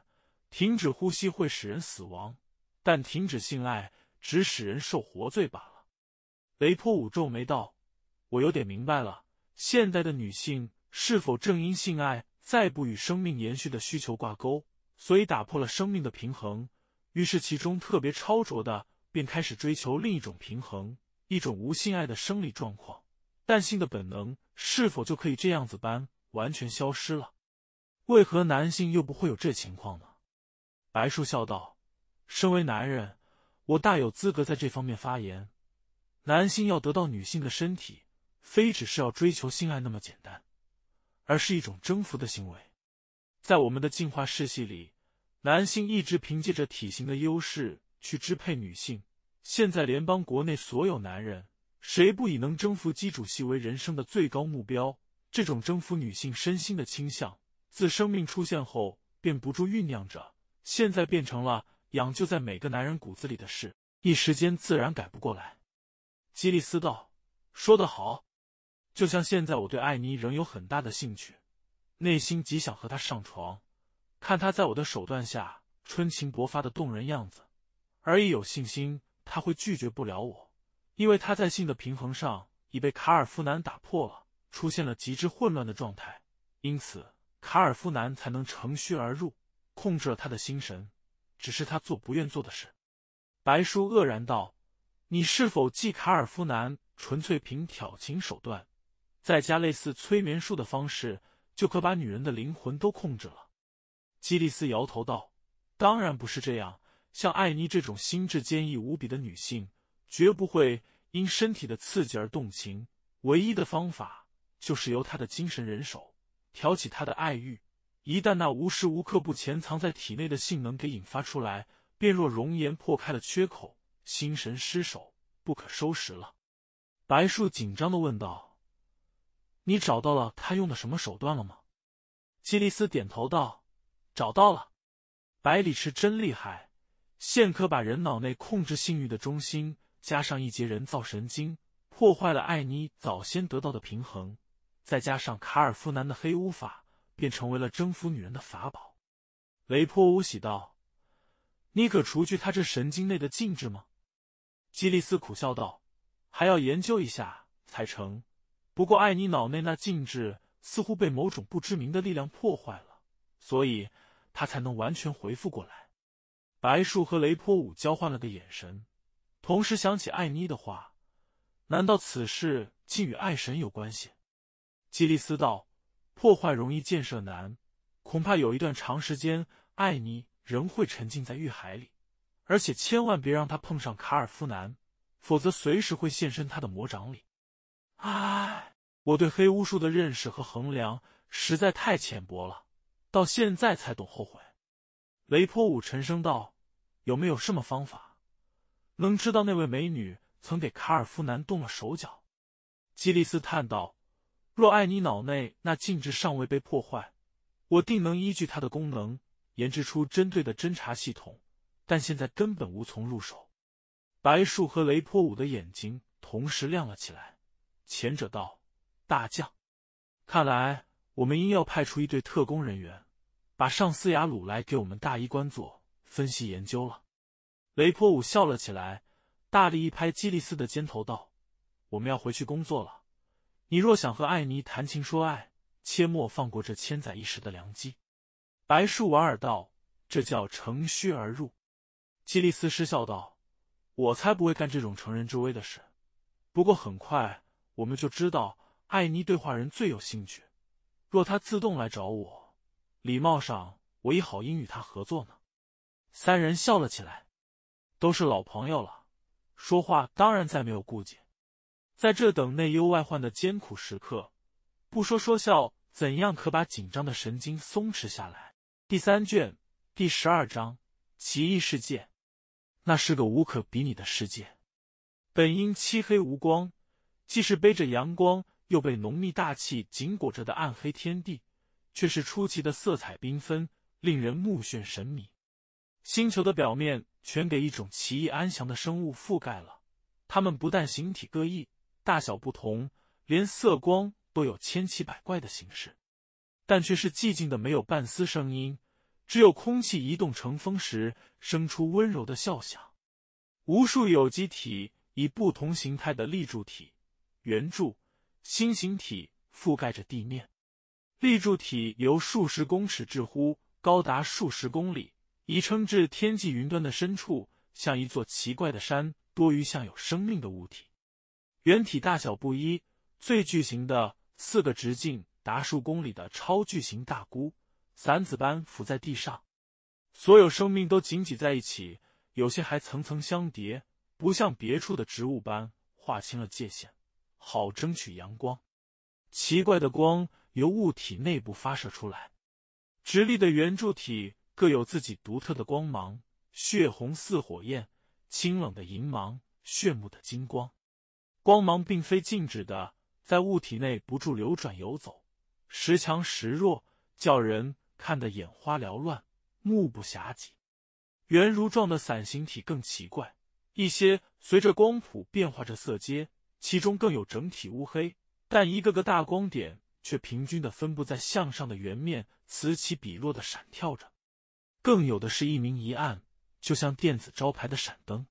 停止呼吸会使人死亡，但停止性爱只使人受活罪罢了。雷波武皱眉道：“我有点明白了，现代的女性是否正因性爱再不与生命延续的需求挂钩，所以打破了生命的平衡？于是其中特别超卓的，便开始追求另一种平衡，一种无性爱的生理状况。但性的本能是否就可以这样子般完全消失了？”为何男性又不会有这情况呢？白树笑道：“身为男人，我大有资格在这方面发言。男性要得到女性的身体，非只是要追求性爱那么简单，而是一种征服的行为。在我们的进化世系里，男性一直凭借着体型的优势去支配女性。现在联邦国内所有男人，谁不以能征服基主系为人生的最高目标？这种征服女性身心的倾向。”自生命出现后，便不住酝酿着，现在变成了养就在每个男人骨子里的事，一时间自然改不过来。基利斯道：“说得好，就像现在我对艾妮仍有很大的兴趣，内心极想和她上床，看她在我的手段下春情勃发的动人样子，而一有信心他会拒绝不了我，因为他在性的平衡上已被卡尔夫男打破了，出现了极致混乱的状态，因此。”卡尔夫男才能乘虚而入，控制了他的心神。只是他做不愿做的事。白叔愕然道：“你是否记卡尔夫男纯粹凭挑情手段，再加类似催眠术的方式，就可把女人的灵魂都控制了？”基利斯摇头道：“当然不是这样。像艾妮这种心智坚毅无比的女性，绝不会因身体的刺激而动情。唯一的方法，就是由他的精神人手。”挑起他的爱欲，一旦那无时无刻不潜藏在体内的性能给引发出来，便若熔岩破开了缺口，心神失守，不可收拾了。白树紧张的问道：“你找到了他用的什么手段了吗？”基利斯点头道：“找到了。”百里池真厉害，现可把人脑内控制性欲的中心加上一节人造神经，破坏了艾妮早先得到的平衡。再加上卡尔夫南的黑巫法，便成为了征服女人的法宝。雷波五喜道：“你可除去他这神经内的禁制吗？”基利斯苦笑道：“还要研究一下才成。不过艾尼脑内那禁制似乎被某种不知名的力量破坏了，所以他才能完全恢复过来。”白树和雷波武交换了个眼神，同时想起艾妮的话：“难道此事竟与爱神有关系？”基利斯道：“破坏容易，建设难，恐怕有一段长时间，艾尼仍会沉浸在欲海里。而且千万别让他碰上卡尔夫男，否则随时会现身他的魔掌里。”唉，我对黑巫术的认识和衡量实在太浅薄了，到现在才懂后悔。雷波五沉声道：“有没有什么方法，能知道那位美女曾给卡尔夫男动了手脚？”基利斯叹道。若爱你脑内那静置尚未被破坏，我定能依据它的功能研制出针对的侦察系统。但现在根本无从入手。白树和雷破五的眼睛同时亮了起来。前者道：“大将，看来我们应要派出一队特工人员，把上司雅鲁来给我们大衣官做分析研究了。”雷破五笑了起来，大力一拍基利斯的肩头，道：“我们要回去工作了。”你若想和艾妮谈情说爱，切莫放过这千载一时的良机。”白树莞尔道，“这叫乘虚而入。”基利斯失笑道：“我才不会干这种乘人之危的事。不过很快我们就知道艾妮对画人最有兴趣。若他自动来找我，礼貌上我也好应与他合作呢。”三人笑了起来，都是老朋友了，说话当然再没有顾忌。在这等内忧外患的艰苦时刻，不说说笑，怎样可把紧张的神经松弛下来？第三卷第十二章：奇异世界。那是个无可比拟的世界。本应漆黑无光，既是背着阳光，又被浓密大气紧裹着的暗黑天地，却是出奇的色彩缤纷，令人目眩神迷。星球的表面全给一种奇异安详的生物覆盖了。它们不但形体各异，大小不同，连色光都有千奇百怪的形式，但却是寂静的，没有半丝声音，只有空气移动成风时，生出温柔的笑响。无数有机体以不同形态的立柱体、圆柱、星形体覆盖着地面。立柱体由数十公尺至乎高达数十公里，已称至天际云端的深处，像一座奇怪的山，多于像有生命的物体。圆体大小不一，最巨型的四个直径达数公里的超巨型大菇，散子般浮在地上。所有生命都紧挤在一起，有些还层层相叠，不像别处的植物般划清了界限，好争取阳光。奇怪的光由物体内部发射出来，直立的圆柱体各有自己独特的光芒：血红似火焰，清冷的银芒，炫目的金光。光芒并非静止的，在物体内不住流转游走，时强时弱，叫人看得眼花缭乱，目不暇及。圆如状的伞形体更奇怪，一些随着光谱变化着色阶，其中更有整体乌黑，但一个个大光点却平均的分布在向上的圆面，此起彼落的闪跳着。更有的是一明一暗，就像电子招牌的闪灯。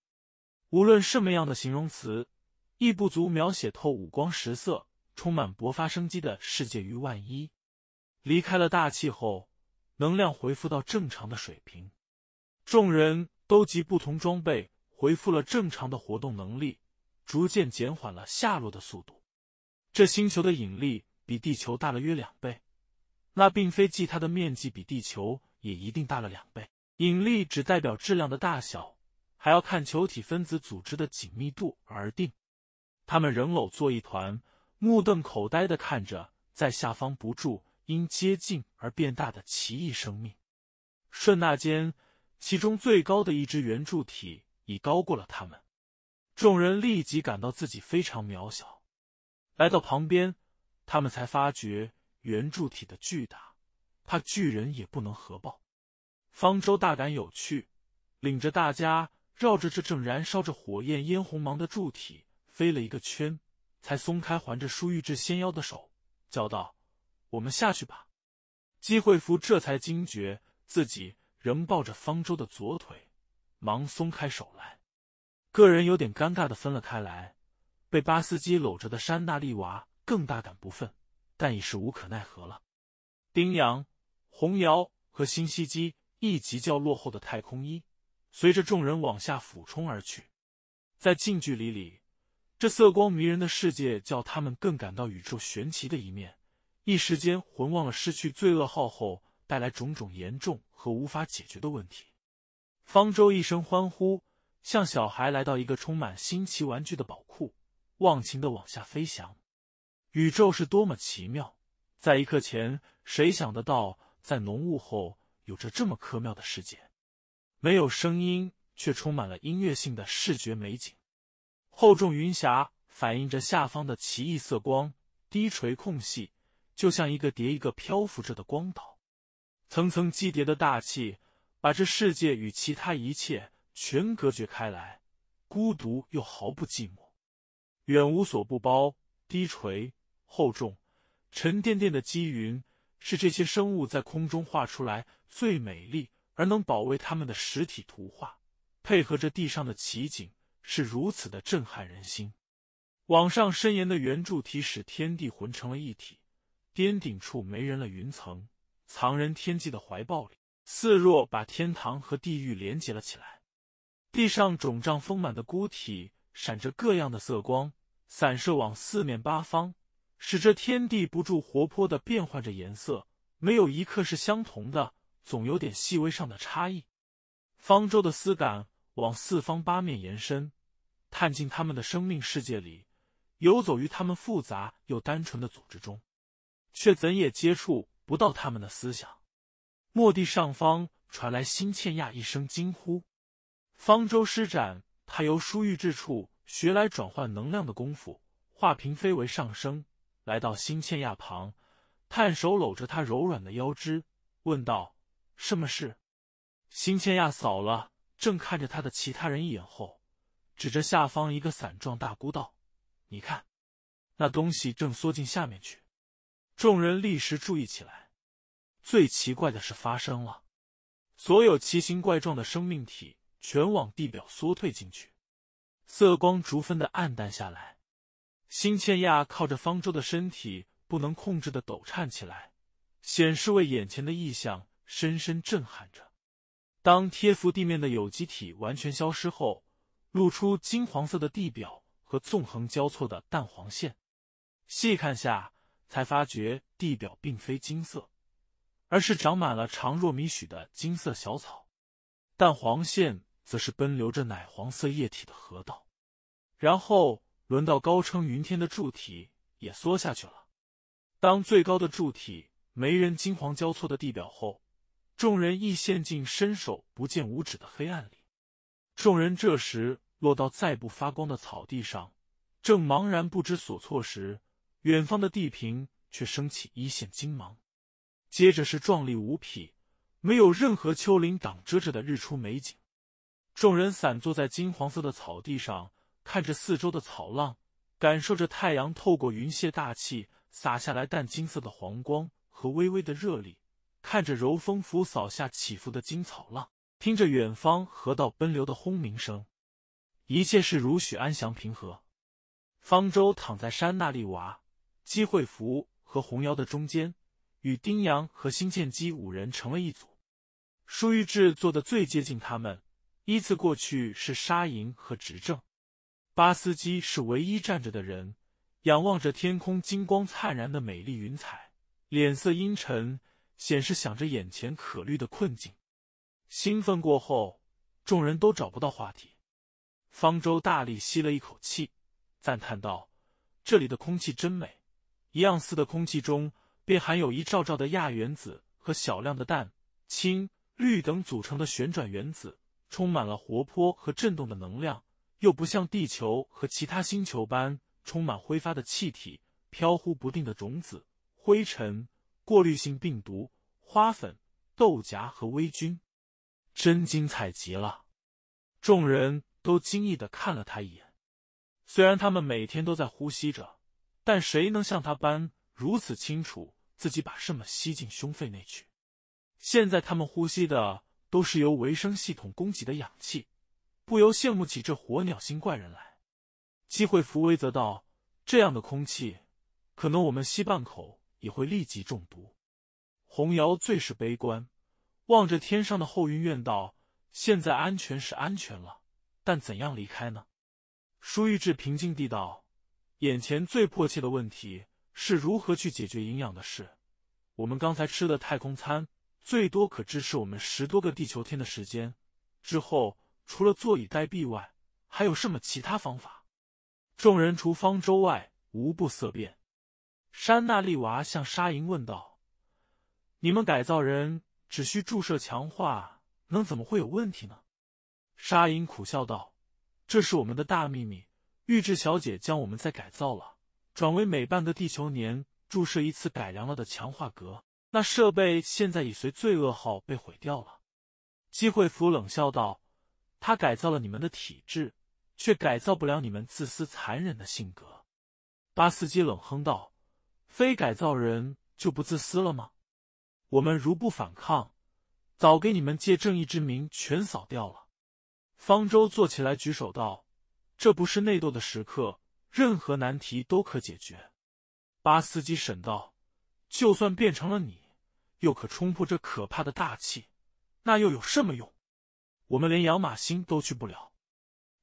无论什么样的形容词。亦不足描写透五光十色、充满勃发生机的世界于万一。离开了大气后，能量恢复到正常的水平，众人都集不同装备，恢复了正常的活动能力，逐渐减缓了下落的速度。这星球的引力比地球大了约两倍，那并非即它的面积比地球也一定大了两倍。引力只代表质量的大小，还要看球体分子组织的紧密度而定。他们仍搂作一团，目瞪口呆的看着在下方不住因接近而变大的奇异生命。瞬那间，其中最高的一只圆柱体已高过了他们。众人立即感到自己非常渺小。来到旁边，他们才发觉圆柱体的巨大，怕巨人也不能合抱。方舟大感有趣，领着大家绕着这正燃烧着火焰、烟红芒的柱体。飞了一个圈，才松开环着舒玉志纤腰的手，叫道：“我们下去吧。”姬惠福这才惊觉自己仍抱着方舟的左腿，忙松开手来。个人有点尴尬的分了开来。被巴斯基搂着的山娜丽娃更大感不忿，但已是无可奈何了。丁阳、洪瑶和新西基一及较落后的太空衣，随着众人往下俯冲而去，在近距离里。这色光迷人的世界，叫他们更感到宇宙玄奇的一面。一时间，魂忘了失去罪恶号后带来种种严重和无法解决的问题。方舟一声欢呼，像小孩来到一个充满新奇玩具的宝库，忘情的往下飞翔。宇宙是多么奇妙！在一刻前，谁想得到，在浓雾后有着这么科妙的世界？没有声音，却充满了音乐性的视觉美景。厚重云霞反映着下方的奇异色光，低垂空隙就像一个叠一个漂浮着的光岛，层层积叠的大气把这世界与其他一切全隔绝开来，孤独又毫不寂寞。远无所不包，低垂厚重、沉甸甸的积云，是这些生物在空中画出来最美丽而能保卫他们的实体图画，配合着地上的奇景。是如此的震撼人心，往上伸延的圆柱体使天地混成了一体，巅顶处没人了，云层藏人天际的怀抱里，似若把天堂和地狱连接了起来。地上肿胀丰满的孤体闪着各样的色光，散射往四面八方，使这天地不住活泼的变换着颜色，没有一刻是相同的，总有点细微上的差异。方舟的丝感。往四方八面延伸，探进他们的生命世界里，游走于他们复杂又单纯的组织中，却怎也接触不到他们的思想。末地上方传来辛倩亚一声惊呼，方舟施展他由疏欲之处学来转换能量的功夫，化平飞为上升，来到辛倩亚旁，探手搂着她柔软的腰肢，问道：“什么事？”辛倩亚扫了。正看着他的其他人一眼后，指着下方一个伞状大孤道：“你看，那东西正缩进下面去。”众人立时注意起来。最奇怪的事发生了：所有奇形怪状的生命体全往地表缩退进去，色光逐分的暗淡下来。新倩亚靠着方舟的身体，不能控制的抖颤起来，显示为眼前的异象深深震撼着。当贴附地面的有机体完全消失后，露出金黄色的地表和纵横交错的淡黄线。细看下，才发觉地表并非金色，而是长满了长若米许的金色小草。淡黄线则是奔流着奶黄色液体的河道。然后，轮到高撑云天的柱体也缩下去了。当最高的柱体没人金黄交错的地表后。众人亦陷进伸手不见五指的黑暗里。众人这时落到再不发光的草地上，正茫然不知所措时，远方的地平却升起一线金芒，接着是壮丽无匹、没有任何丘陵挡遮着的日出美景。众人散坐在金黄色的草地上，看着四周的草浪，感受着太阳透过云屑大气洒下来淡金色的黄光和微微的热力。看着柔风拂扫下起伏的金草浪，听着远方河道奔流的轰鸣声，一切是如许安详平和。方舟躺在山那利娃、机会福和红瑶的中间，与丁阳和辛倩姬五人成了一组。舒玉志坐的最接近他们，依次过去是沙银和执政。巴斯基是唯一站着的人，仰望着天空金光灿然的美丽云彩，脸色阴沉。显示想着眼前可虑的困境，兴奋过后，众人都找不到话题。方舟大力吸了一口气，赞叹道：“这里的空气真美！一样似的空气中便含有一兆兆的亚原子和小量的氮、氢、氯等组成的旋转原子，充满了活泼和震动的能量，又不像地球和其他星球般充满挥发的气体、飘忽不定的种子、灰尘。”过滤性病毒、花粉、豆荚和微菌，真精彩极了！众人都惊异的看了他一眼。虽然他们每天都在呼吸着，但谁能像他般如此清楚自己把什么吸进胸肺内去？现在他们呼吸的都是由维生系统供给的氧气，不由羡慕起这火鸟星怪人来。机会福威则道：“这样的空气，可能我们吸半口。”也会立即中毒。红瑶最是悲观，望着天上的后云，怨道：“现在安全是安全了，但怎样离开呢？”舒玉志平静地道：“眼前最迫切的问题是如何去解决营养的事。我们刚才吃的太空餐，最多可支持我们十多个地球天的时间。之后除了坐以待毙外，还有什么其他方法？”众人除方舟外，无不色变。山那丽娃向沙营问道：“你们改造人只需注射强化能，怎么会有问题呢？”沙营苦笑道：“这是我们的大秘密。玉智小姐将我们再改造了，转为每半个地球年注射一次改良了的强化格。那设备现在已随罪恶号被毁掉了。”机会服冷笑道：“他改造了你们的体质，却改造不了你们自私残忍的性格。”巴斯基冷哼道。非改造人就不自私了吗？我们如不反抗，早给你们借正义之名全扫掉了。方舟坐起来举手道：“这不是内斗的时刻，任何难题都可解决。”巴斯基沈道：“就算变成了你，又可冲破这可怕的大气，那又有什么用？我们连养马星都去不了。”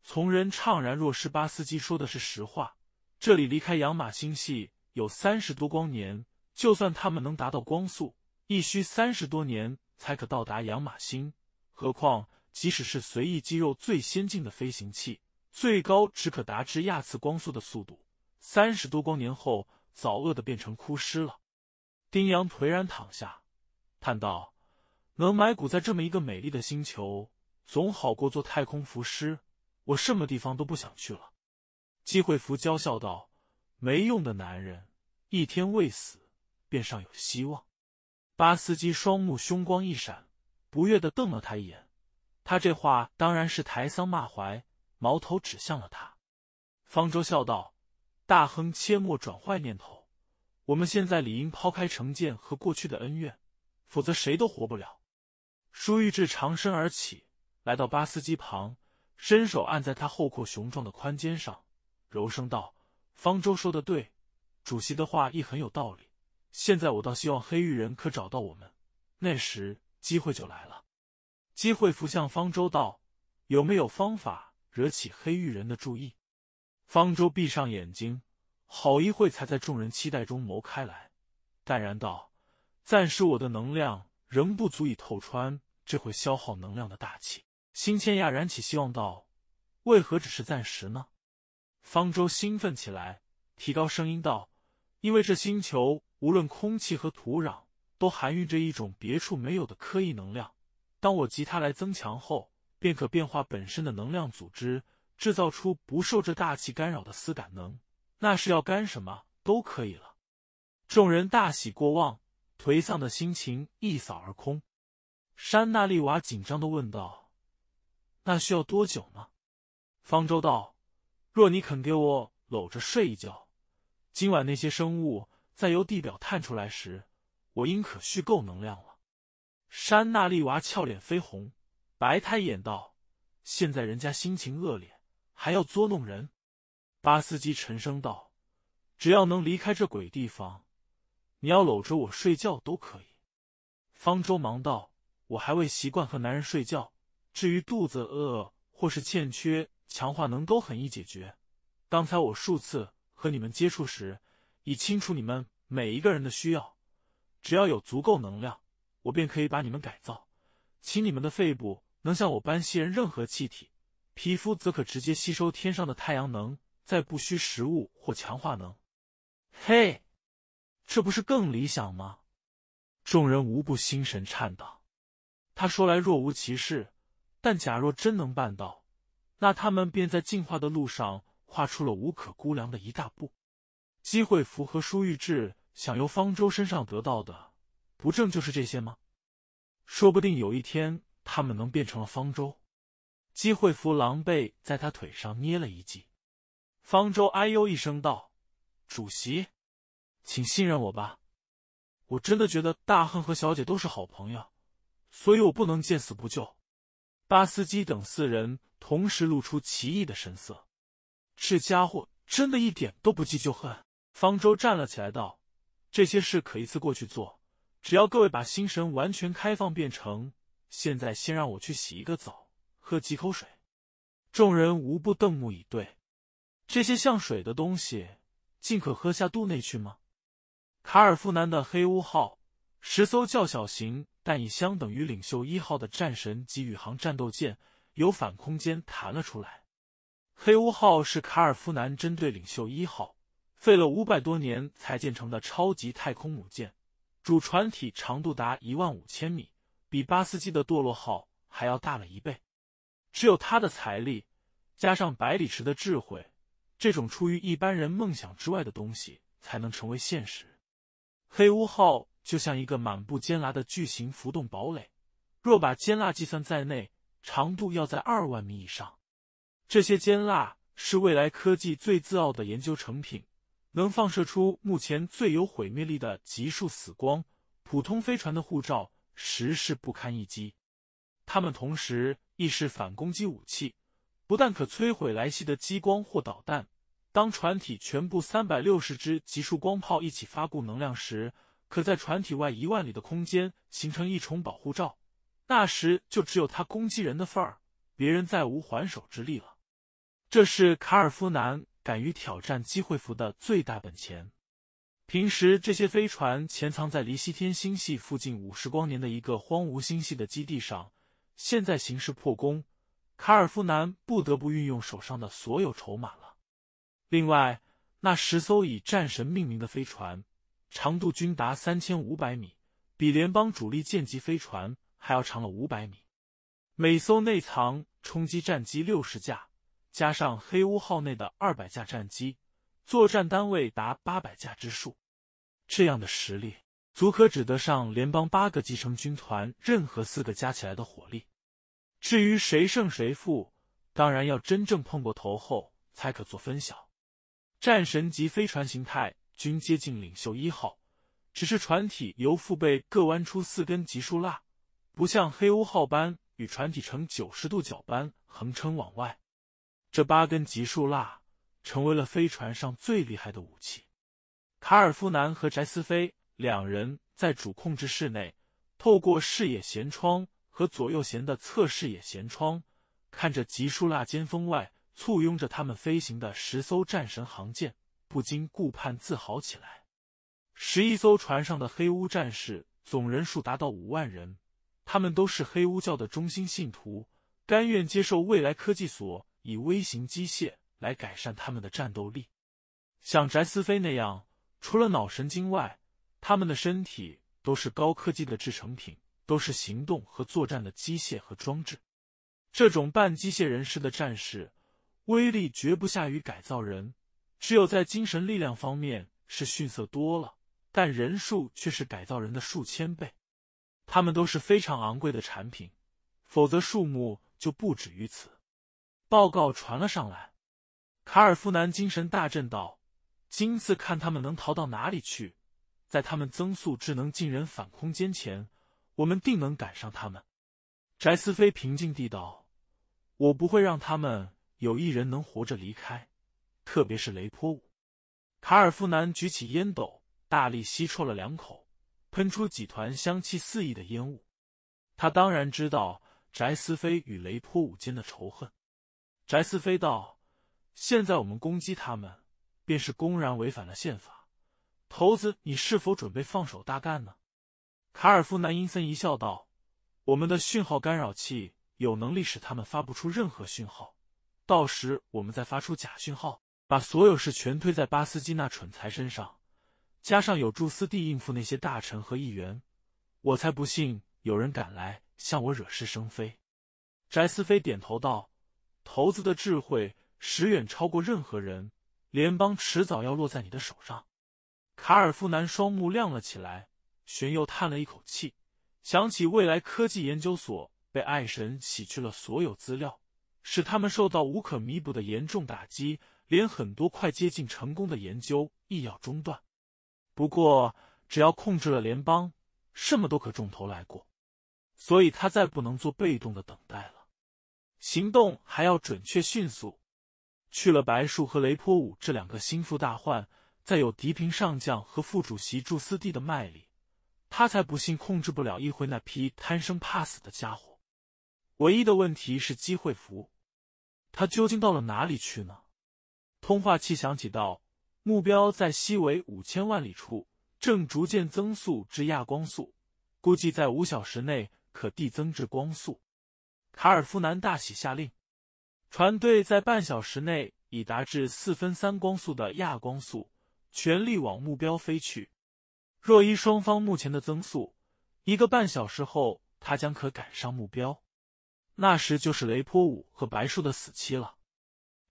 从人怅然若失。巴斯基说的是实话，这里离开养马星系。有三十多光年，就算他们能达到光速，亦需三十多年才可到达养马星。何况，即使是随意肌肉最先进的飞行器，最高只可达至亚次光速的速度，三十多光年后，早饿得变成枯尸了。丁阳颓然躺下，叹道：“能埋骨在这么一个美丽的星球，总好过做太空浮尸。我什么地方都不想去了。”机会福娇笑道。没用的男人，一天未死，便尚有希望。巴斯基双目凶光一闪，不悦的瞪了他一眼。他这话当然是抬桑骂槐，矛头指向了他。方舟笑道：“大亨，切莫转坏念头。我们现在理应抛开成见和过去的恩怨，否则谁都活不了。”舒玉志长身而起，来到巴斯基旁，伸手按在他后阔雄壮的宽肩上，柔声道。方舟说的对，主席的话亦很有道理。现在我倒希望黑玉人可找到我们，那时机会就来了。机会拂向方舟道：“有没有方法惹起黑玉人的注意？”方舟闭上眼睛，好一会才在众人期待中谋开来，淡然道：“暂时我的能量仍不足以透穿这会消耗能量的大气。”新千亚燃起希望道：“为何只是暂时呢？”方舟兴奋起来，提高声音道：“因为这星球无论空气和土壤都含蕴着一种别处没有的科技能量，当我集它来增强后，便可变化本身的能量组织，制造出不受这大气干扰的思感能。那是要干什么都可以了。”众人大喜过望，颓丧的心情一扫而空。山娜丽娃紧张的问道：“那需要多久呢？”方舟道。若你肯给我搂着睡一觉，今晚那些生物再由地表探出来时，我应可蓄够能量了。山那丽娃俏脸绯红，白抬眼道：“现在人家心情恶劣，还要捉弄人。”巴斯基沉声道：“只要能离开这鬼地方，你要搂着我睡觉都可以。”方舟忙道：“我还未习惯和男人睡觉，至于肚子饿或是欠缺。”强化能都很易解决。刚才我数次和你们接触时，已清楚你们每一个人的需要。只要有足够能量，我便可以把你们改造。请你们的肺部能像我般吸人任何气体，皮肤则可直接吸收天上的太阳能，再不需食物或强化能。嘿，这不是更理想吗？众人无不心神颤荡。他说来若无其事，但假若真能办到。那他们便在进化的路上跨出了无可估量的一大步。机会符和舒玉志想由方舟身上得到的，不正就是这些吗？说不定有一天他们能变成了方舟。机会符狼狈在他腿上捏了一记，方舟哎呦一声道：“主席，请信任我吧！我真的觉得大亨和小姐都是好朋友，所以我不能见死不救。”巴斯基等四人。同时露出奇异的神色，这家伙真的一点都不记旧恨。方舟站了起来，道：“这些事可一次过去做，只要各位把心神完全开放，变成……现在先让我去洗一个澡，喝几口水。”众人无不瞪目以对，这些像水的东西，尽可喝下肚内去吗？卡尔夫南的黑乌号，十艘较小型但已相等于领袖一号的战神及宇航战斗舰。有反空间弹了出来。黑屋号是卡尔夫南针对领袖一号费了五百多年才建成的超级太空母舰，主船体长度达一万五千米，比巴斯基的堕落号还要大了一倍。只有他的财力，加上百里池的智慧，这种出于一般人梦想之外的东西才能成为现实。黑屋号就像一个满布尖剌的巨型浮动堡垒，若把尖剌计算在内。长度要在二万米以上，这些尖蜡是未来科技最自傲的研究成品，能放射出目前最有毁灭力的极速死光，普通飞船的护照实是不堪一击。它们同时亦是反攻击武器，不但可摧毁来袭的激光或导弹，当船体全部三百六十支极速光炮一起发布能量时，可在船体外一万里的空间形成一重保护罩。那时就只有他攻击人的份儿，别人再无还手之力了。这是卡尔夫南敢于挑战机会服的最大本钱。平时这些飞船潜藏在离西天星系附近五十光年的一个荒芜星系的基地上，现在形势破功，卡尔夫南不得不运用手上的所有筹码了。另外，那十艘以战神命名的飞船，长度均达三千五百米，比联邦主力舰级飞船。还要长了五百米，每艘内藏冲击战机六十架，加上黑屋号内的二百架战机，作战单位达八百架之数。这样的实力，足可指得上联邦八个继承军团任何四个加起来的火力。至于谁胜谁负，当然要真正碰过头后才可做分晓。战神级飞船形态均接近领袖一号，只是船体由腹背各弯出四根棘束蜡。不像黑乌号般与船体呈九十度角般横撑往外，这八根集束蜡成为了飞船上最厉害的武器。卡尔夫南和翟斯飞两人在主控制室内，透过视野舷窗和左右舷的侧视野舷窗，看着集束蜡尖峰外簇拥着他们飞行的十艘战神航舰，不禁顾盼自豪起来。十一艘船上的黑乌战士总人数达到五万人。他们都是黑巫教的忠心信徒，甘愿接受未来科技所以微型机械来改善他们的战斗力。像翟思飞那样，除了脑神经外，他们的身体都是高科技的制成品，都是行动和作战的机械和装置。这种半机械人士的战士，威力绝不下于改造人，只有在精神力量方面是逊色多了，但人数却是改造人的数千倍。他们都是非常昂贵的产品，否则数目就不止于此。报告传了上来，卡尔夫南精神大振道：“今次看他们能逃到哪里去，在他们增速智能进人反空间前，我们定能赶上他们。”翟思飞平静地道：“我不会让他们有一人能活着离开，特别是雷坡武。”卡尔夫南举起烟斗，大力吸啜了两口。喷出几团香气四溢的烟雾，他当然知道翟思飞与雷泼舞间的仇恨。翟思飞道：“现在我们攻击他们，便是公然违反了宪法。头子，你是否准备放手大干呢？”卡尔夫南阴森一笑，道：“我们的讯号干扰器有能力使他们发不出任何讯号，到时我们再发出假讯号，把所有事全推在巴斯基那蠢才身上。”加上有驻斯蒂应付那些大臣和议员，我才不信有人敢来向我惹是生非。翟思飞点头道：“头子的智慧实远超过任何人，联邦迟早要落在你的手上。”卡尔夫南双目亮了起来，玄又叹了一口气，想起未来科技研究所被爱神洗去了所有资料，使他们受到无可弥补的严重打击，连很多快接近成功的研究亦要中断。不过，只要控制了联邦，什么都可重头来过。所以他再不能做被动的等待了，行动还要准确迅速。去了白树和雷坡武这两个心腹大患，再有敌平上将和副主席祝斯蒂的卖力，他才不信控制不了议会那批贪生怕死的家伙。唯一的问题是机会服，他究竟到了哪里去呢？通话器响起，道。目标在西纬五千万里处，正逐渐增速至亚光速，估计在五小时内可递增至光速。卡尔夫南大喜，下令船队在半小时内已达至四分三光速的亚光速，全力往目标飞去。若依双方目前的增速，一个半小时后他将可赶上目标，那时就是雷坡舞和白树的死期了。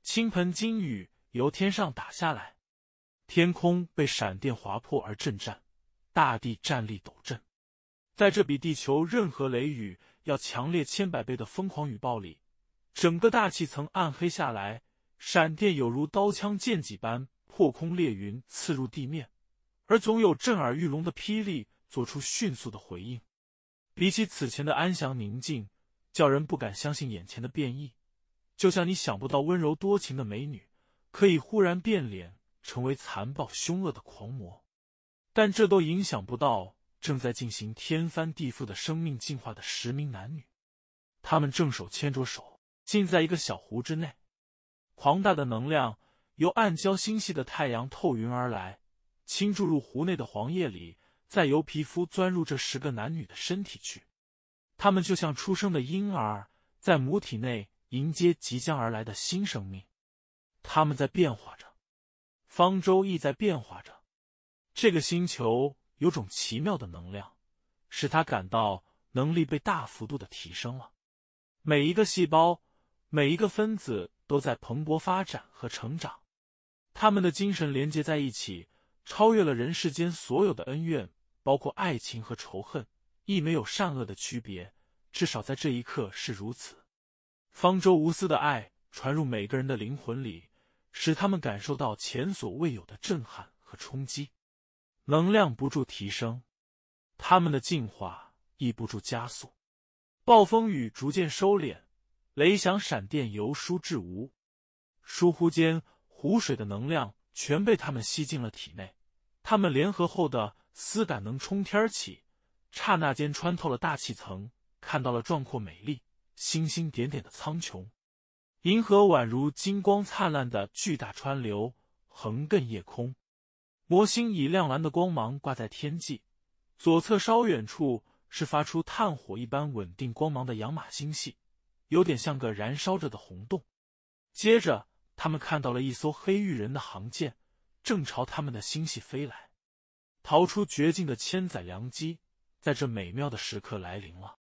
倾盆金雨由天上打下来。天空被闪电划破而震颤，大地站立抖震。在这比地球任何雷雨要强烈千百倍的疯狂雨暴里，整个大气层暗黑下来，闪电犹如刀枪剑戟般破空裂云，刺入地面；而总有震耳欲聋的霹雳做出迅速的回应。比起此前的安详宁静，叫人不敢相信眼前的变异，就像你想不到温柔多情的美女可以忽然变脸。成为残暴凶恶的狂魔，但这都影响不到正在进行天翻地覆的生命进化的十名男女。他们正手牵着手，浸在一个小湖之内。狂大的能量由暗礁星系的太阳透云而来，倾注入湖内的黄液里，再由皮肤钻入这十个男女的身体去。他们就像出生的婴儿，在母体内迎接即将而来的新生命。他们在变化着。方舟亦在变化着，这个星球有种奇妙的能量，使他感到能力被大幅度的提升了。每一个细胞，每一个分子都在蓬勃发展和成长，他们的精神连接在一起，超越了人世间所有的恩怨，包括爱情和仇恨，亦没有善恶的区别，至少在这一刻是如此。方舟无私的爱传入每个人的灵魂里。使他们感受到前所未有的震撼和冲击，能量不住提升，他们的进化亦不住加速。暴风雨逐渐收敛，雷响闪电由疏至无，倏忽间，湖水的能量全被他们吸进了体内。他们联合后的丝感能冲天起，刹那间穿透了大气层，看到了壮阔美丽、星星点点的苍穹。银河宛如金光灿烂的巨大川流，横亘夜空。魔星以亮蓝的光芒挂在天际，左侧稍远处是发出炭火一般稳定光芒的羊马星系，有点像个燃烧着的红洞。接着，他们看到了一艘黑玉人的航舰，正朝他们的星系飞来。逃出绝境的千载良机，在这美妙的时刻来临了。